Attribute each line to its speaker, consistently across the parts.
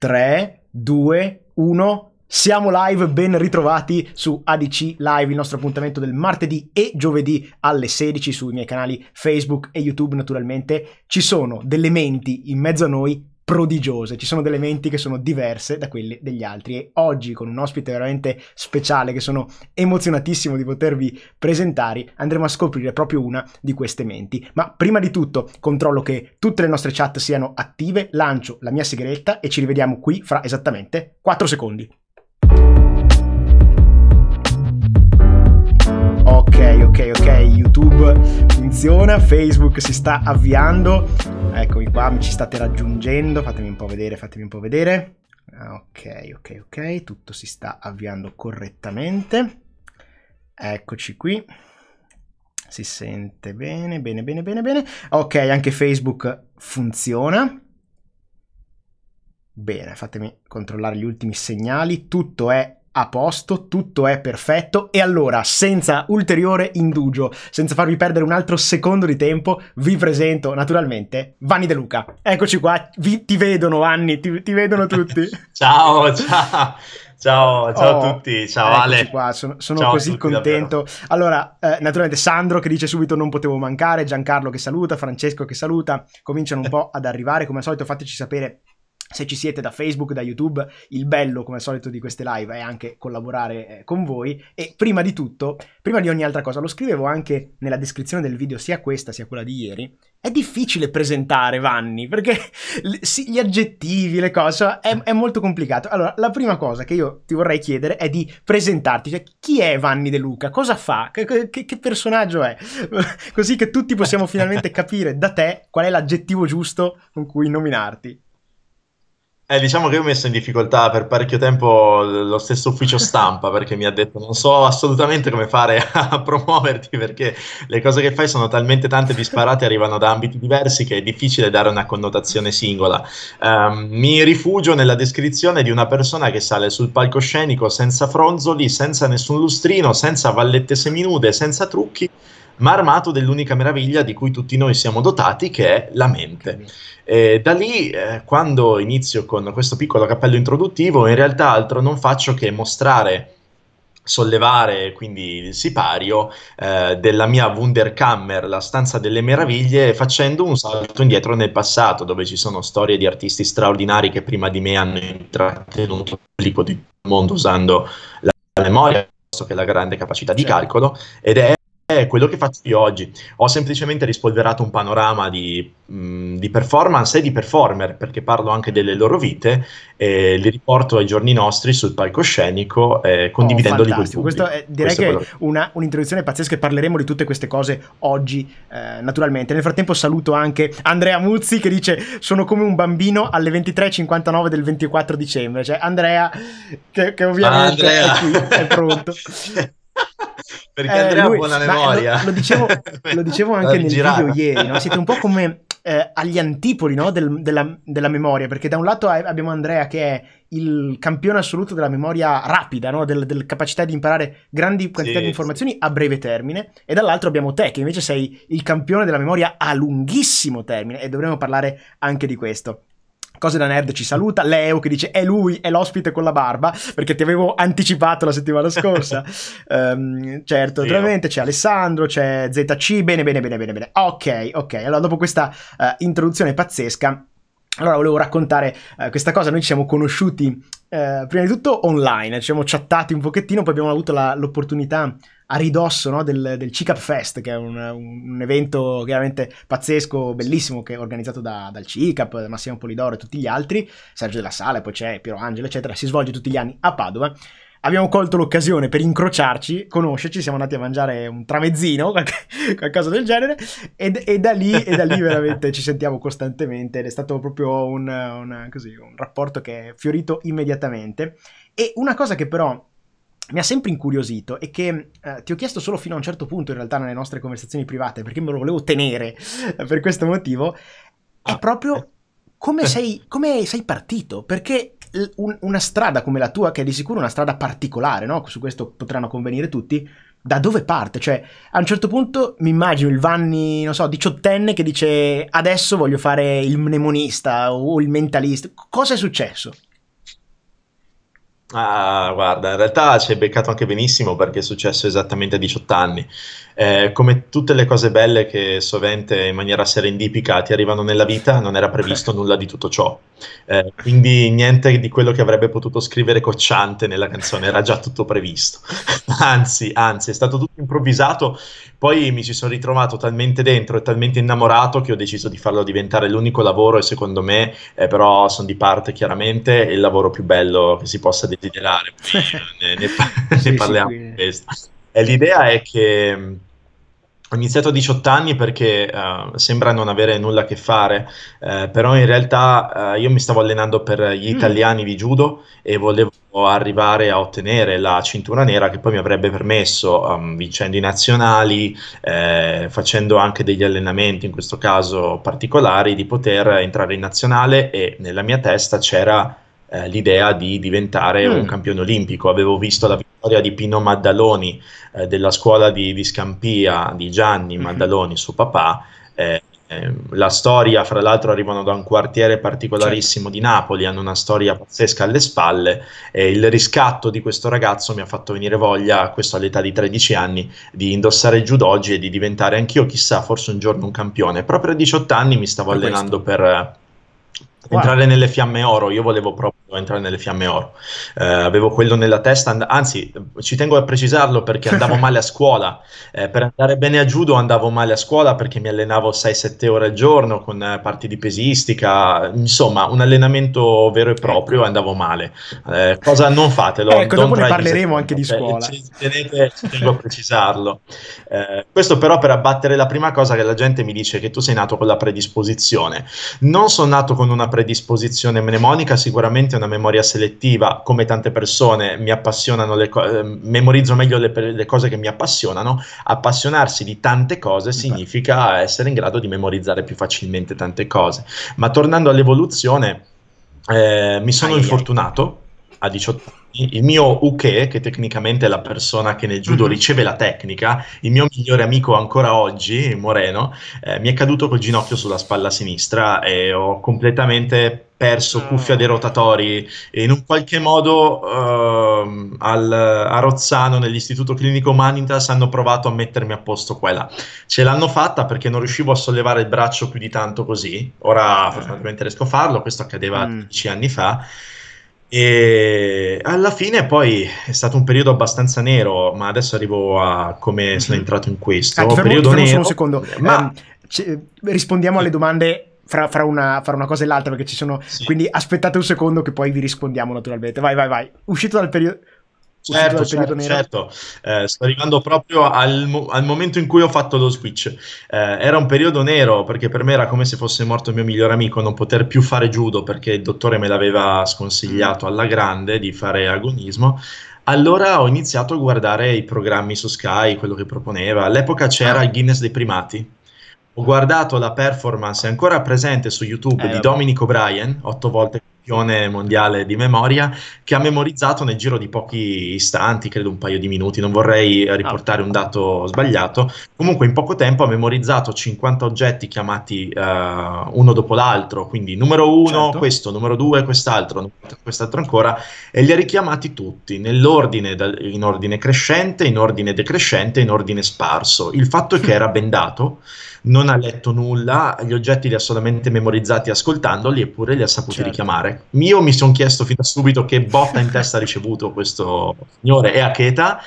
Speaker 1: 3, 2, 1. Siamo live, ben ritrovati su ADC Live, il nostro appuntamento del martedì e giovedì alle 16 sui miei canali Facebook e YouTube naturalmente. Ci sono delle menti in mezzo a noi prodigiose, ci sono delle menti che sono diverse da quelle degli altri e oggi con un ospite veramente speciale che sono emozionatissimo di potervi presentare andremo a scoprire proprio una di queste menti. Ma prima di tutto controllo che tutte le nostre chat siano attive, lancio la mia sigaretta e ci rivediamo qui fra esattamente 4 secondi. ok, ok, ok, YouTube funziona, Facebook si sta avviando, eccomi qua, mi ci state raggiungendo, fatemi un po' vedere, fatemi un po' vedere, ah, ok, ok, ok, tutto si sta avviando correttamente, eccoci qui, si sente bene, bene, bene, bene, bene, ok, anche Facebook funziona, Bene, fatemi controllare gli ultimi segnali. Tutto è a posto, tutto è perfetto e allora, senza ulteriore indugio, senza farvi perdere un altro secondo di tempo, vi presento naturalmente Vanni De Luca. Eccoci qua, vi, ti vedono Anni, ti, ti vedono tutti.
Speaker 2: ciao, ciao. Ciao, ciao oh, a tutti, ciao Ale. Qua.
Speaker 1: Sono, sono ciao così contento. Davvero. Allora, eh, naturalmente Sandro che dice subito non potevo mancare, Giancarlo che saluta, Francesco che saluta, cominciano un po' ad arrivare, come al solito fateci sapere se ci siete da Facebook, da YouTube, il bello come al solito di queste live è anche collaborare eh, con voi e prima di tutto, prima di ogni altra cosa, lo scrivevo anche nella descrizione del video sia questa sia quella di ieri, è difficile presentare Vanni perché gli aggettivi, le cose, è, è molto complicato. Allora, la prima cosa che io ti vorrei chiedere è di presentarti, cioè chi è Vanni De Luca, cosa fa, che, che, che personaggio è, così che tutti possiamo finalmente capire da te qual è l'aggettivo giusto con cui nominarti.
Speaker 2: Eh, diciamo che io ho messo in difficoltà per parecchio tempo lo stesso ufficio stampa perché mi ha detto non so assolutamente come fare a promuoverti perché le cose che fai sono talmente tante disparate, arrivano da ambiti diversi che è difficile dare una connotazione singola. Um, mi rifugio nella descrizione di una persona che sale sul palcoscenico senza fronzoli, senza nessun lustrino, senza vallette seminude, senza trucchi ma armato dell'unica meraviglia di cui tutti noi siamo dotati, che è la mente. E da lì, eh, quando inizio con questo piccolo cappello introduttivo, in realtà altro non faccio che mostrare sollevare quindi il sipario eh, della mia Wunderkammer, la stanza delle meraviglie, facendo un salto indietro nel passato, dove ci sono storie di artisti straordinari che prima di me hanno intrattenuto il pubblico di tutto il mondo usando la memoria piuttosto che la grande capacità di certo. calcolo ed è è quello che faccio io oggi. Ho semplicemente rispolverato un panorama di, mh, mm, di performance e di performer, perché parlo anche delle loro vite, e li riporto ai giorni nostri sul palcoscenico, eh, condividendoli oh, con tutti. Questo è, direi Questo che è
Speaker 1: una, un'introduzione pazzesca e parleremo di tutte queste cose oggi, eh, naturalmente. Nel frattempo saluto anche Andrea Muzzi che dice sono come un bambino alle 23.59 del 24 dicembre. Cioè Andrea, che, che ovviamente Andrea. è qui, è pronto. Perché eh, Andrea lui, ha buona memoria. Lo, lo, dicevo, lo dicevo anche nel video ieri, no? siete un po' come eh, agli antipoli no? Del, della, della, memoria, perché da un lato abbiamo Andrea che è il campione assoluto della memoria rapida, no? della del capacità di imparare grandi quantità sì, di informazioni sì. a breve termine, e dall'altro abbiamo te che invece sei il campione della memoria a lunghissimo termine e dovremmo parlare anche di questo. Cose da Nerd ci saluta, Leo che dice è lui, è l'ospite con la barba, perché ti avevo anticipato la settimana scorsa. um, certo, naturalmente c'è Alessandro, c'è ZC, bene, bene, bene, bene, bene. Ok, ok, allora dopo questa uh, introduzione pazzesca, allora volevo raccontare uh, questa cosa, noi ci siamo conosciuti uh, prima di tutto online, ci siamo chattati un pochettino, poi abbiamo avuto la, l'opportunità a ridosso no, del, del CICAP Fest, che è un, un, evento chiaramente pazzesco, bellissimo, che è organizzato da, dal CICAP, da Massimo Polidoro e tutti gli altri, Sergio della Sala, poi c'è Piero Angelo, eccetera, si svolge tutti gli anni a Padova. Abbiamo colto l'occasione per incrociarci, conoscerci, siamo andati a mangiare un tramezzino, qualcosa del genere, e, e, da lì, e, da lì, veramente ci sentiamo costantemente ed è stato proprio un, un, così, un rapporto che è fiorito immediatamente. E una cosa che però mi ha sempre incuriosito e che eh, ti ho chiesto solo fino a un certo punto in realtà nelle nostre conversazioni private perché me lo volevo tenere eh, per questo motivo è ah, proprio eh. come sei, come sei partito perché un, una strada come la tua che è di sicuro una strada particolare no? su questo potranno convenire tutti da dove parte? Cioè, a un certo punto mi immagino il Vanni, non so, diciottenne che dice adesso voglio fare il mnemonista o il mentalista. Cosa è successo?
Speaker 2: Ah, guarda, in realtà ci hai beccato anche benissimo perché è successo esattamente a 18 anni eh, come tutte le cose belle che sovente in maniera serendipica ti arrivano nella vita, non era previsto nulla di tutto ciò. Eh, quindi niente di quello che avrebbe potuto scrivere Cocciante nella canzone, era già tutto previsto. anzi, anzi, è stato tutto improvvisato. Poi mi ci sono ritrovato talmente dentro e talmente innamorato che ho deciso di farlo diventare l'unico lavoro e secondo me, eh, però sono di parte chiaramente, il lavoro più bello che si possa desiderare. ne, ne, ne, parliamo di questo. E eh, l'idea è che ho iniziato a 18 anni perché uh, sembra non avere nulla a che fare, uh, però in realtà uh, io mi stavo allenando per gli mm. italiani di judo e volevo arrivare a ottenere la cintura nera che poi mi avrebbe permesso, um, vincendo i nazionali, eh, facendo anche degli allenamenti, in questo caso particolari, di poter entrare in nazionale e nella mia testa c'era eh, l'idea di diventare mm. un campione olimpico. Avevo visto la vittoria di Pino Maddaloni eh, della scuola di, di, Scampia di Gianni mhm. Maddaloni, mm-hmm. suo papà. Eh, ehm, la storia, fra l'altro, arrivano da un quartiere particolarissimo certo. di Napoli, hanno una storia pazzesca alle spalle. E il riscatto di questo ragazzo mi ha fatto venire voglia, questo all'età di 13 anni, di indossare il giudogi e di diventare anch'io, chissà, forse un giorno un campione. Proprio a 18 anni mi stavo per allenando questo. per eh, wow. entrare nelle fiamme oro. Io volevo proprio entrare nelle fiamme oro. Eh, avevo quello nella testa, and- anzi, ci tengo a precisarlo perché andavo male a scuola. Eh, per andare bene a judo andavo male a scuola perché mi allenavo 6-7 ore al giorno con eh, parti di pesistica, insomma, un allenamento vero e ecco. proprio andavo male. Eh, cosa non fatelo. Ecco, dopo ne parleremo anche di scuola. Ci, tenete, ci tengo a precisarlo. Eh, questo però per abbattere la prima cosa che la gente mi dice che tu sei nato con la predisposizione. Non sono nato con una predisposizione mnemonica, sicuramente una memoria selettiva, come tante persone mi appassionano le co- ehm, memorizzo meglio le, le, cose che mi appassionano, appassionarsi di tante cose significa essere in grado di memorizzare più facilmente tante cose. Ma tornando all'evoluzione, eh, mi sono infortunato a 18 anni il mio Uke, che tecnicamente è la persona che nel judo mm-hmm. riceve la tecnica, il mio migliore amico ancora oggi, Moreno, eh, mi è caduto col ginocchio sulla spalla sinistra e ho completamente perso ah. cuffia dei rotatori e in un qualche modo uh, al, a Rozzano nell'istituto clinico Manitas hanno provato a mettermi a posto quella ce l'hanno fatta perché non riuscivo a sollevare il braccio più di tanto così ora eh. fortunatamente riesco a farlo questo accadeva mm. 10 anni fa e alla fine poi è stato un periodo abbastanza nero, ma adesso arrivo a come mhm. sono entrato in questo. Ah, periodo fermo nero. un
Speaker 1: secondo. Ma... Ehm, eh, rispondiamo alle domande fra, fra, una, fra, una, cosa e l'altra perché ci sono... Sì. Quindi aspettate un secondo che poi vi rispondiamo naturalmente. Vai, vai, vai. Uscito dal periodo... Certo, certo, certo.
Speaker 2: Eh, sto arrivando proprio al, mo- al, momento in cui ho fatto lo switch. Eh, era un periodo nero perché per me era come se fosse morto il mio migliore amico non poter più fare judo perché il dottore me l'aveva sconsigliato alla grande di fare agonismo. Allora ho iniziato a guardare i programmi su Sky, quello che proponeva. All'epoca c'era ah. il Guinness dei primati. Ho guardato la performance ancora presente su YouTube eh, di Dominico Bryan, otto volte campione mondiale di memoria che ha memorizzato nel giro di pochi istanti, credo un paio di minuti, non vorrei riportare un dato sbagliato, comunque in poco tempo ha memorizzato 50 oggetti chiamati uh, uno dopo l'altro, quindi numero uno certo. questo, numero due quest'altro, quest'altro ancora, e li ha richiamati tutti nell'ordine, in ordine crescente, in ordine decrescente, in ordine sparso. Il fatto è che era bendato non ha letto nulla, gli oggetti li ha solamente memorizzati ascoltandoli, eppure li ha saputi certo. richiamare. Io mi sono chiesto fin da subito che botta in testa ha ricevuto questo signore e Aketa.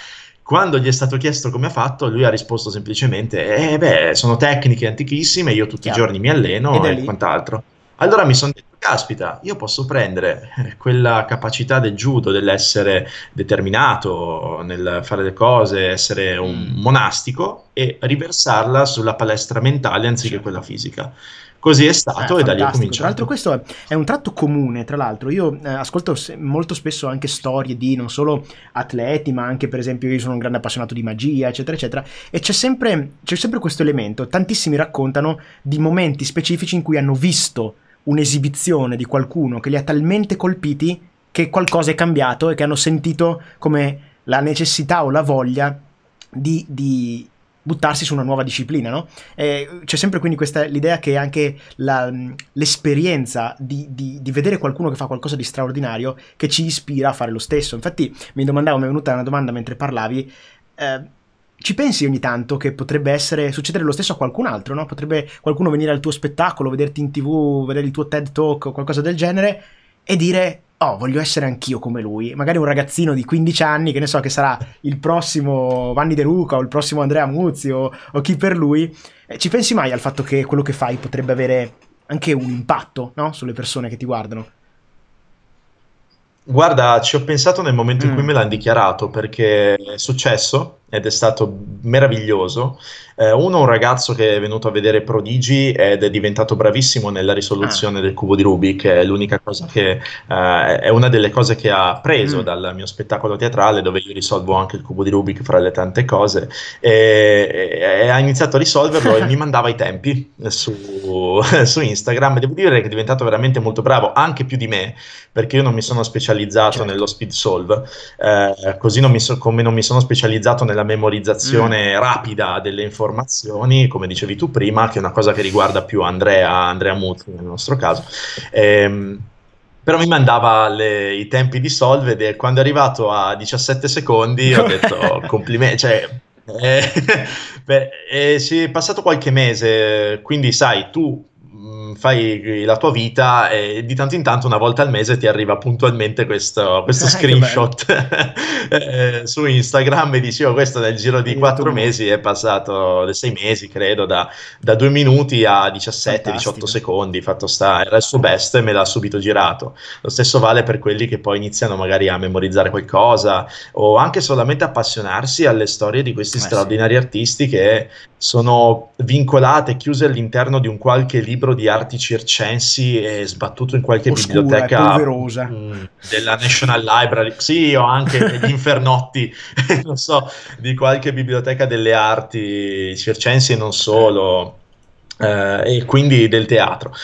Speaker 2: Quando gli è stato chiesto come ha fatto, lui ha risposto semplicemente: Eh, beh, sono tecniche antichissime, io tutti Chiaro. i giorni mi alleno e quant'altro. Allora mi sono detto caspita, io posso prendere quella capacità del judo dell'essere determinato nel fare le cose, essere un mm. monastico e riversarla sulla palestra mentale anziché certo. quella fisica così è eh, stato eh, e da lì è cominciato. Tra l'altro
Speaker 1: questo è, è, un tratto comune, tra l'altro io eh, ascolto se, molto spesso anche storie di non solo atleti, ma anche per esempio io sono un grande appassionato di magia, eccetera, eccetera, e c'è sempre, c'è sempre questo elemento, tantissimi raccontano di momenti specifici in cui hanno visto un'esibizione di qualcuno che li ha talmente colpiti che qualcosa è cambiato e che hanno sentito come la necessità o la voglia di, di buttarsi su una nuova disciplina, no? Eh, c'è sempre quindi questa, l'idea che anche la, l'esperienza di, di, di, vedere qualcuno che fa qualcosa di straordinario che ci ispira a fare lo stesso. Infatti mi domandavo, mi è venuta una domanda mentre parlavi, eh, ci pensi ogni tanto che potrebbe essere, succedere lo stesso a qualcun altro, no? Potrebbe qualcuno venire al tuo spettacolo, vederti in tv, vedere il tuo TED Talk o qualcosa del genere e dire oh, voglio essere anch'io come lui. Magari un ragazzino di 15 anni, che ne so, che sarà il prossimo Vanni De Luca o il prossimo Andrea Muzzi o, o chi per lui. Eh, ci pensi mai al fatto che quello che fai potrebbe avere anche un impatto, no? Sulle persone che ti guardano?
Speaker 2: Guarda, ci ho pensato nel momento mm. in cui mm. me l'hanno dichiarato, perché è successo ed è stato meraviglioso. Eh, uno, un ragazzo che è venuto a vedere Prodigi ed è diventato bravissimo nella risoluzione ah. del cubo di Rubik, è l'unica cosa che eh, è una delle cose che ha preso mm. dal mio spettacolo teatrale, dove io risolvo anche il cubo di Rubik fra le tante cose, e, e, e ha iniziato a risolverlo e mi mandava i tempi su, su, Instagram. Devo dire che è diventato veramente molto bravo, anche più di me, perché io non mi sono specializzato certo. nello speed solve, eh, così non so, come non mi sono specializzato nella una memorizzazione mm. rapida delle informazioni, come dicevi tu prima, che è una cosa che riguarda più Andrea, Andrea Muti nel nostro caso. Ehm, però mi mandava le, i tempi di Solved e quando è arrivato a 17 secondi ho detto complimenti, cioè, eh, beh, eh, sì, è passato qualche mese, quindi sai, tu fai la tua vita e di tanto in tanto una volta al mese ti arriva puntualmente questo, questo eh, screenshot eh, su Instagram e dicevo oh, questo nel giro di quattro mesi è passato, sei mesi credo, da, da due minuti a 17-18 secondi, fatto sta, era il suo best e me l'ha subito girato. Lo stesso vale per quelli che poi iniziano magari a memorizzare qualcosa o anche solamente appassionarsi alle storie di questi eh, straordinari artisti che sono vincolate, chiuse all'interno di un qualche libro di arti circensi e sbattuto in qualche Oscura, biblioteca mh, mm, della National Library. Sì, o anche degli infernotti, non so, di qualche biblioteca delle arti circensi e non solo. Eh, e quindi del teatro.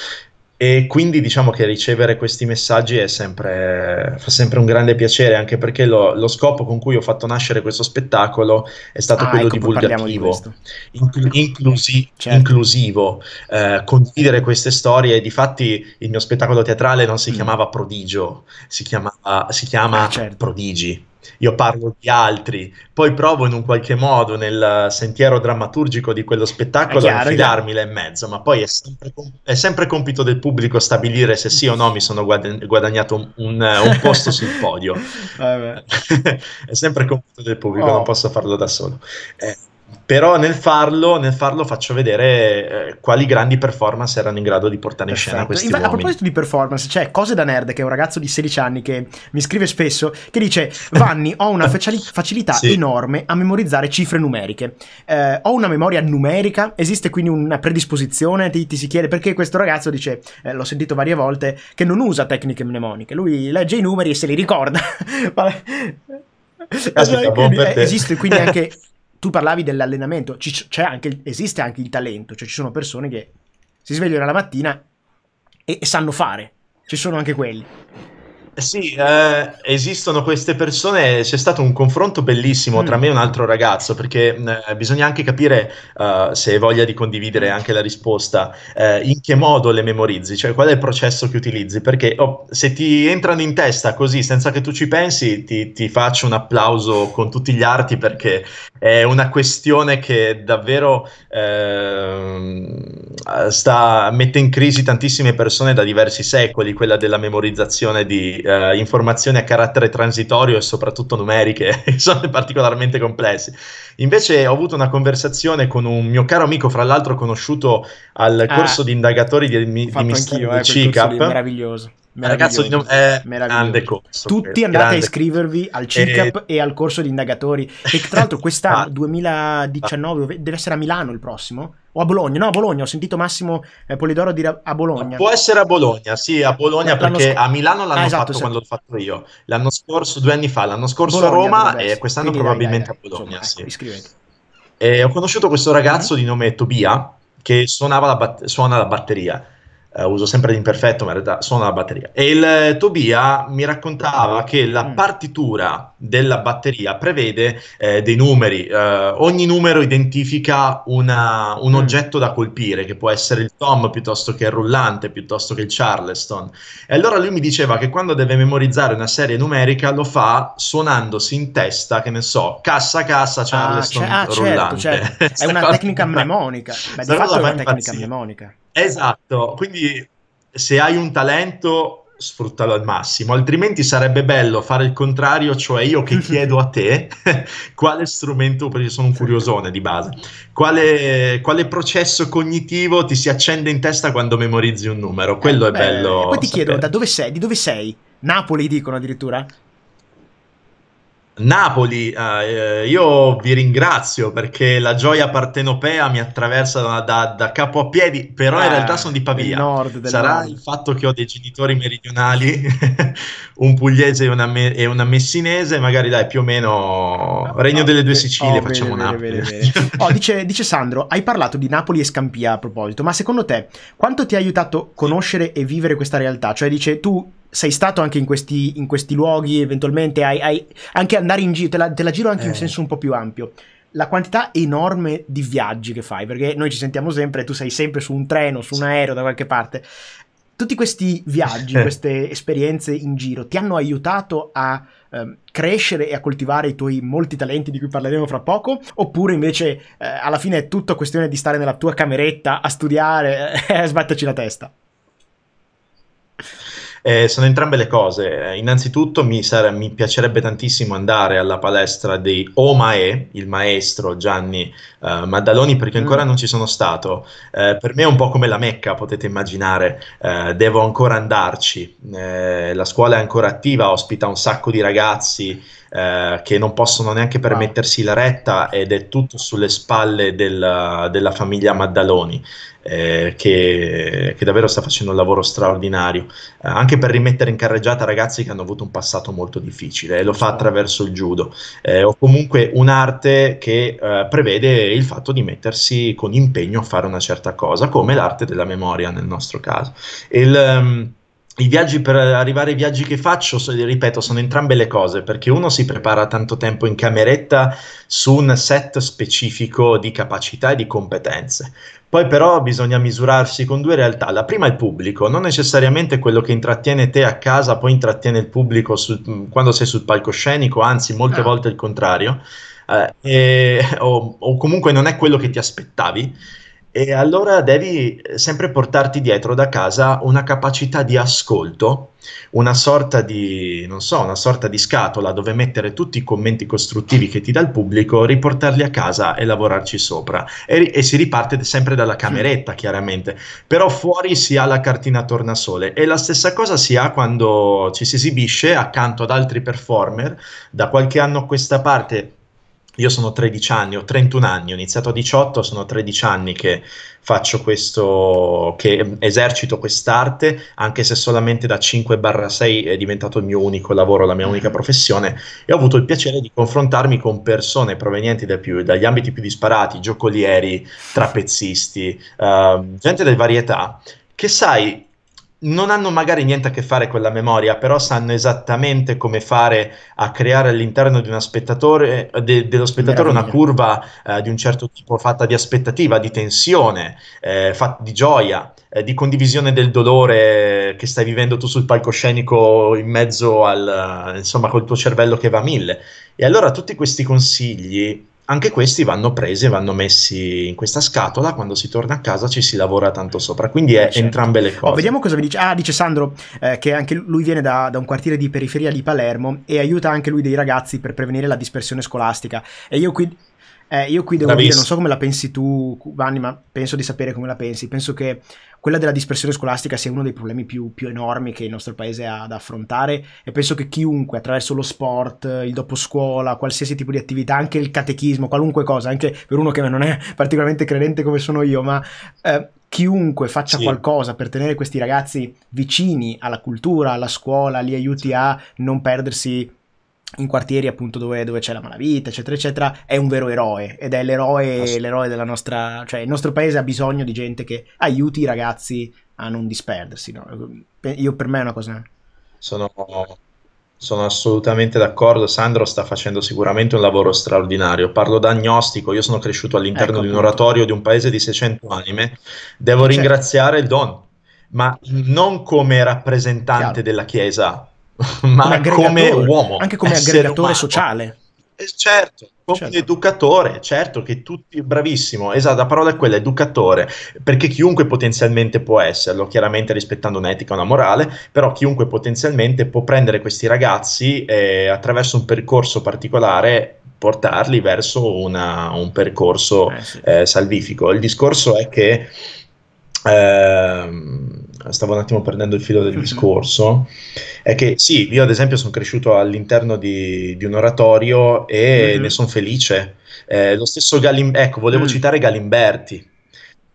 Speaker 2: E quindi diciamo che ricevere questi messaggi sempre, fa sempre un grande piacere, anche perché lo, lo, scopo con cui ho fatto nascere questo spettacolo è stato ah, quello ecco, divulgativo, di inclu- inclusi- certo. inclusivo, eh, condividere queste storie. Difatti il mio spettacolo teatrale non si mm. chiamava Prodigio, si, chiamava, si chiama ah, certo. Prodigi io parlo di altri, poi provo in un qualche modo nel sentiero drammaturgico di quello spettacolo a infilarmi là in mezzo, ma poi è sempre, è sempre, compito del pubblico stabilire se sì o no mi sono guadagnato un, un posto sul podio.
Speaker 1: è
Speaker 2: sempre compito del pubblico, oh. non posso farlo da solo. Eh, però nel farlo, nel farlo faccio vedere eh, quali grandi performance erano in grado di portare Perfetto. in scena questi Infa- A proposito
Speaker 1: di performance, c'è Cose da Nerd, che è un ragazzo di 16 anni che mi scrive spesso, che dice Vanni, ho una facili- facilità sì. enorme a memorizzare cifre numeriche. Eh, ho una memoria numerica, esiste quindi una predisposizione, ti, ti si chiede perché questo ragazzo dice, eh, l'ho sentito varie volte, che non usa tecniche mnemoniche, lui legge i numeri e se li ricorda. Aspetta, quindi, eh, esiste quindi anche tu parlavi dell'allenamento, anche, esiste anche il talento, cioè ci sono persone che si svegliano la mattina e, e sanno fare, ci sono anche quelli.
Speaker 2: Sì, eh, esistono queste persone, c'è stato un confronto bellissimo mm. tra me e un altro ragazzo, perché mh, mm, eh, bisogna anche capire uh, se hai voglia di condividere mm. anche la risposta, eh, in che modo le memorizzi, cioè qual è il processo che utilizzi, perché oh, se ti entrano in testa così, senza che tu ci pensi, ti, ti faccio un applauso con tutti gli arti, perché è una questione che davvero eh, sta, mette in crisi tantissime persone da diversi secoli, quella della memorizzazione di eh, informazioni a carattere transitorio e soprattutto numeriche, che sono particolarmente complessi. Invece ho avuto una conversazione con un mio caro amico, fra l'altro conosciuto al ah, corso di indagatori di, di, eh, di Mistero eh, CICAP.
Speaker 1: Meraviglioso Ragazzo di nome
Speaker 2: è grande Tutti andate grande. a
Speaker 1: iscrivervi al CICAP e... e... al corso di indagatori. E tra l'altro quest'anno, ah. 2019, deve essere a Milano il prossimo? O a Bologna? No, a Bologna. Ho sentito Massimo eh, Polidoro dire a Bologna. Può essere a Bologna,
Speaker 2: sì, a Bologna perché sc- a Milano l'hanno ah, esatto, fatto esatto. quando l'ho fatto io. L'anno scorso, due anni fa. L'anno scorso Bologna, a Roma e quest'anno Quindi probabilmente dai, dai, dai. a Bologna, Insomma, ecco, sì. Ecco, iscrivete. E eh, ho conosciuto questo ragazzo mhm. di nome Tobia che suonava la bat- suona la batteria Uh, uso sempre l'imperfetto, ma in realtà suona la batteria. E il eh, Tobia mi raccontava ah. che la mm. partitura della batteria prevede eh, dei numeri, eh, ogni numero identifica una, un mm. oggetto da colpire, che può essere il tom piuttosto che il rullante, piuttosto che il charleston. E allora lui mi diceva che quando deve memorizzare una serie numerica lo fa suonandosi in testa, che ne so, cassa cassa ah, charleston cioè, ah, c- certo, ah rullante. Certo, certo. È una tecnica
Speaker 1: mnemonica. Beh, di fatto è una tecnica mnemonica.
Speaker 2: Esatto, quindi se hai un talento sfruttalo al massimo, altrimenti sarebbe bello fare il contrario, cioè io che chiedo a te quale strumento, perché sono un certo. curiosone di base, quale, quale, processo cognitivo ti si accende in testa quando memorizzi un numero, quello eh, è bello. E poi ti sapere. chiedo da dove sei, di dove sei? Napoli dicono addirittura? Napoli, eh, eh, io vi ringrazio perché la gioia partenopea mi attraversa da, da, da capo a piedi, però eh, in realtà sono di Pavia. Nord, Sarà nord. il fatto che ho dei genitori meridionali, un pugliese e una, me- e una, messinese, magari dai più o meno Regno no, delle eh, Due oh, Sicilie, oh, facciamo bene, Napoli. Bene, bene, oh, dice, dice Sandro, hai parlato
Speaker 1: di Napoli e Scampia a proposito, ma secondo te quanto ti ha aiutato conoscere e vivere questa realtà? Cioè dice tu sei stato anche in questi, in questi luoghi, eventualmente hai, hai, anche andare in giro, te la, te la giro anche eh. in senso un po' più ampio. La quantità enorme di viaggi che fai, perché noi ci sentiamo sempre, tu sei sempre su un treno, su un aereo da qualche parte. Tutti questi viaggi, queste esperienze in giro ti hanno aiutato a eh, crescere e a coltivare i tuoi molti talenti di cui parleremo fra poco? Oppure invece eh, alla fine è tutta questione di stare nella tua cameretta a studiare eh, e a sbatterci la testa?
Speaker 2: Eh, sono entrambe le cose. Eh, innanzitutto mi, sare- mi, piacerebbe tantissimo andare alla palestra di Omae, il maestro Gianni eh, Maddaloni, perché mm. ancora mm. non ci sono stato. Eh, per me è un po' come la Mecca, potete immaginare, eh, devo ancora andarci. Eh, la scuola è ancora attiva, ospita un sacco di ragazzi eh, che non possono neanche permettersi la retta ed è tutto sulle spalle della, della famiglia Maddaloni. Eh, che, che, davvero sta facendo un lavoro straordinario, eh, anche per rimettere in carreggiata ragazzi che hanno avuto un passato molto difficile e lo fa certo. attraverso il judo, eh, o comunque un'arte che eh, prevede il fatto di mettersi con impegno a fare una certa cosa, come l'arte della memoria nel nostro caso. Il, um, i viaggi per arrivare ai viaggi che faccio, ripeto, sono entrambe le cose, perché uno si prepara tanto tempo in cameretta su un set specifico di capacità e di competenze. Poi però bisogna misurarsi con due realtà. La prima è il pubblico, non necessariamente quello che intrattiene te a casa poi intrattiene il pubblico su, mm, quando sei sul palcoscenico, anzi molte ah. volte il contrario, eh, e, o, o comunque non è quello che ti aspettavi. E allora devi eh, sempre portarti dietro da casa una capacità di ascolto, una sorta di, non so, una sorta di scatola dove mettere tutti i commenti costruttivi che ti dà il pubblico, riportarli a casa e lavorarci sopra. E, e si riparte sempre dalla cameretta, chiaramente, però fuori si ha la cartina tornasole e la stessa cosa si ha quando ci si esibisce accanto ad altri performer. Da qualche anno a questa parte io sono 13 anni, ho 31 anni, ho iniziato a 18, sono 13 anni che faccio questo, che esercito quest'arte, anche se solamente da 5-6 barra è diventato il mio unico lavoro, la mia mm. unica professione, e ho avuto il piacere di confrontarmi con persone provenienti più, dagli ambiti più disparati, giocolieri, trapezzisti, eh, gente del varietà, che sai, non hanno magari niente a che fare con la memoria, però sanno esattamente come fare a creare all'interno spettatore, de, dello spettatore Meraviglia. una curva eh, di un certo tipo fatta di aspettativa, di tensione, eh, fatta di gioia, eh, di condivisione del dolore che stai vivendo tu sul palcoscenico in mezzo al, insomma, col tuo cervello che va a mille. E allora tutti questi consigli anche questi vanno presi e vanno messi in questa scatola. Quando si torna a casa ci si lavora tanto sopra. Quindi è certo. entrambe le oh, cose. Oh, vediamo cosa mi dice. Ah, dice Sandro eh, che anche lui viene
Speaker 1: da, da, un quartiere di periferia di Palermo e aiuta anche lui dei ragazzi per prevenire la dispersione scolastica. E io qui. Eh, io qui devo Bravissimo. dire, non so come la pensi tu, Vanni, ma penso di sapere come la pensi. Penso che quella della dispersione scolastica sia uno dei problemi più, più, enormi che il nostro paese ha da affrontare e penso che chiunque attraverso lo sport, il dopo scuola, qualsiasi tipo di attività, anche il catechismo, qualunque cosa, anche per uno che non è particolarmente credente come sono io, ma eh, chiunque faccia sì. qualcosa per tenere questi ragazzi vicini alla cultura, alla scuola, li aiuti a non perdersi in quartieri appunto dove, dove, c'è la malavita, eccetera, eccetera, è un vero eroe ed è l'eroe, l'eroe della nostra, cioè il nostro paese ha bisogno di gente che aiuti i ragazzi a non disperdersi. No? Io per me è una cosa...
Speaker 2: Sono, sono assolutamente d'accordo, Sandro sta facendo sicuramente un lavoro straordinario. Parlo da agnostico, io sono cresciuto all'interno ecco, di un oratorio di un paese di 600 anime, devo certo. ringraziare il Don, ma non come rappresentante Chiaro. della Chiesa, ma come uomo. Anche come aggregatore umano. sociale. Eh, certo, come certo. educatore, certo che tutti, bravissimo, esatto, la parola è quella, educatore, perché chiunque potenzialmente può esserlo, chiaramente rispettando un'etica e una morale, però chiunque potenzialmente può prendere questi ragazzi e attraverso un percorso particolare portarli verso una, un percorso eh, sì. eh, salvifico. Il discorso è che... Ehm, stavo un attimo perdendo il filo del mhm. discorso, è che sì, io ad esempio sono cresciuto all'interno di, di un oratorio e mm-hmm. ne sono felice. Eh, lo stesso Gallimberti, ecco, volevo mm. citare Galimberti.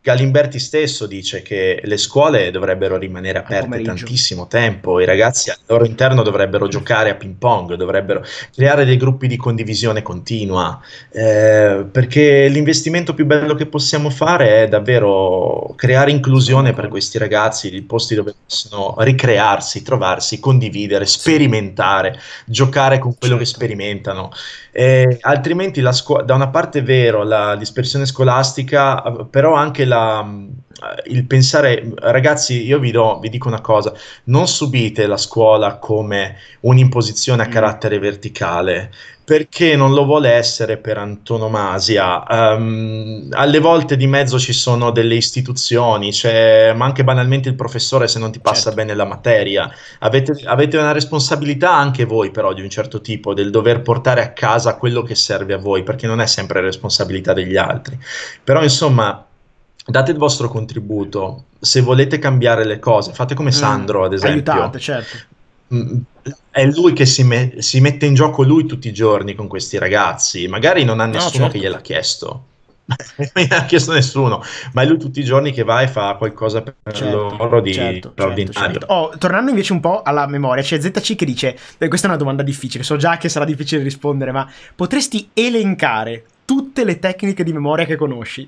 Speaker 2: Galimberti stesso dice che le scuole dovrebbero rimanere aperte tantissimo tempo, i ragazzi al loro interno dovrebbero mm. giocare a ping pong, dovrebbero creare dei gruppi di condivisione continua, eh, perché l'investimento più bello che possiamo fare è davvero creare inclusione per questi ragazzi, posti dove possono ricrearsi, trovarsi, condividere, sperimentare, giocare con quello che certo. sperimentano. Eh, altrimenti scu- da una parte è vero la dispersione scolastica, però anche la la, il pensare, ragazzi, io vi, do, vi dico una cosa, non subite la scuola come un'imposizione a mm. carattere verticale, perché non lo vuole essere per antonomasia. Um, alle volte di mezzo ci sono delle istituzioni, cioè, ma anche banalmente il professore se non ti passa certo. bene la materia. Avete, avete, una responsabilità anche voi però di un certo tipo, del dover portare a casa quello che serve a voi, perché non è sempre responsabilità degli altri. Però insomma date il vostro contributo, se volete cambiare le cose, fate come mm. Sandro mm, ad esempio. Aiutate, certo. Mm, mm, è lui che si, me- si, mette in gioco lui tutti i giorni con questi ragazzi, magari non ha nessuno no, certo. che gliel'ha chiesto. non ha chiesto nessuno, ma è lui tutti i giorni che va e fa qualcosa per certo, loro di certo, certo straordinario. Certo,
Speaker 1: oh, tornando invece un po' alla memoria, c'è ZC che dice: eh, Questa è una domanda difficile, so già che sarà difficile rispondere, ma potresti elencare tutte le tecniche di memoria che conosci?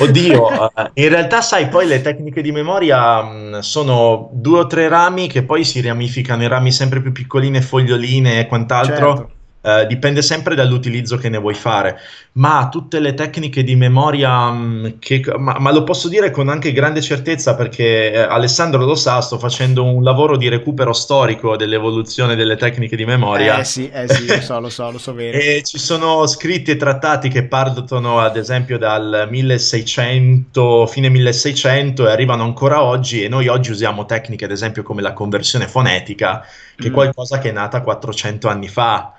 Speaker 2: Oddio, eh, in realtà sai, poi le tecniche di memoria mh, mm, sono due o tre rami che poi si ramificano in rami sempre più piccoline, foglioline e quant'altro. Certo. Eh, dipende sempre dall'utilizzo che ne vuoi fare, ma tutte le tecniche di memoria, mh, mm, che, ma, ma, lo posso dire con anche grande certezza perché eh, Alessandro lo sa, sto facendo un lavoro di recupero storico dell'evoluzione delle tecniche di memoria. Eh sì,
Speaker 1: eh sì lo so, lo so, lo so bene. e
Speaker 2: ci sono scritti e trattati che partono ad esempio dal 1600, fine 1600 e arrivano ancora oggi e noi oggi usiamo tecniche ad esempio come la conversione fonetica, che mm. è qualcosa che è nata 400 anni fa.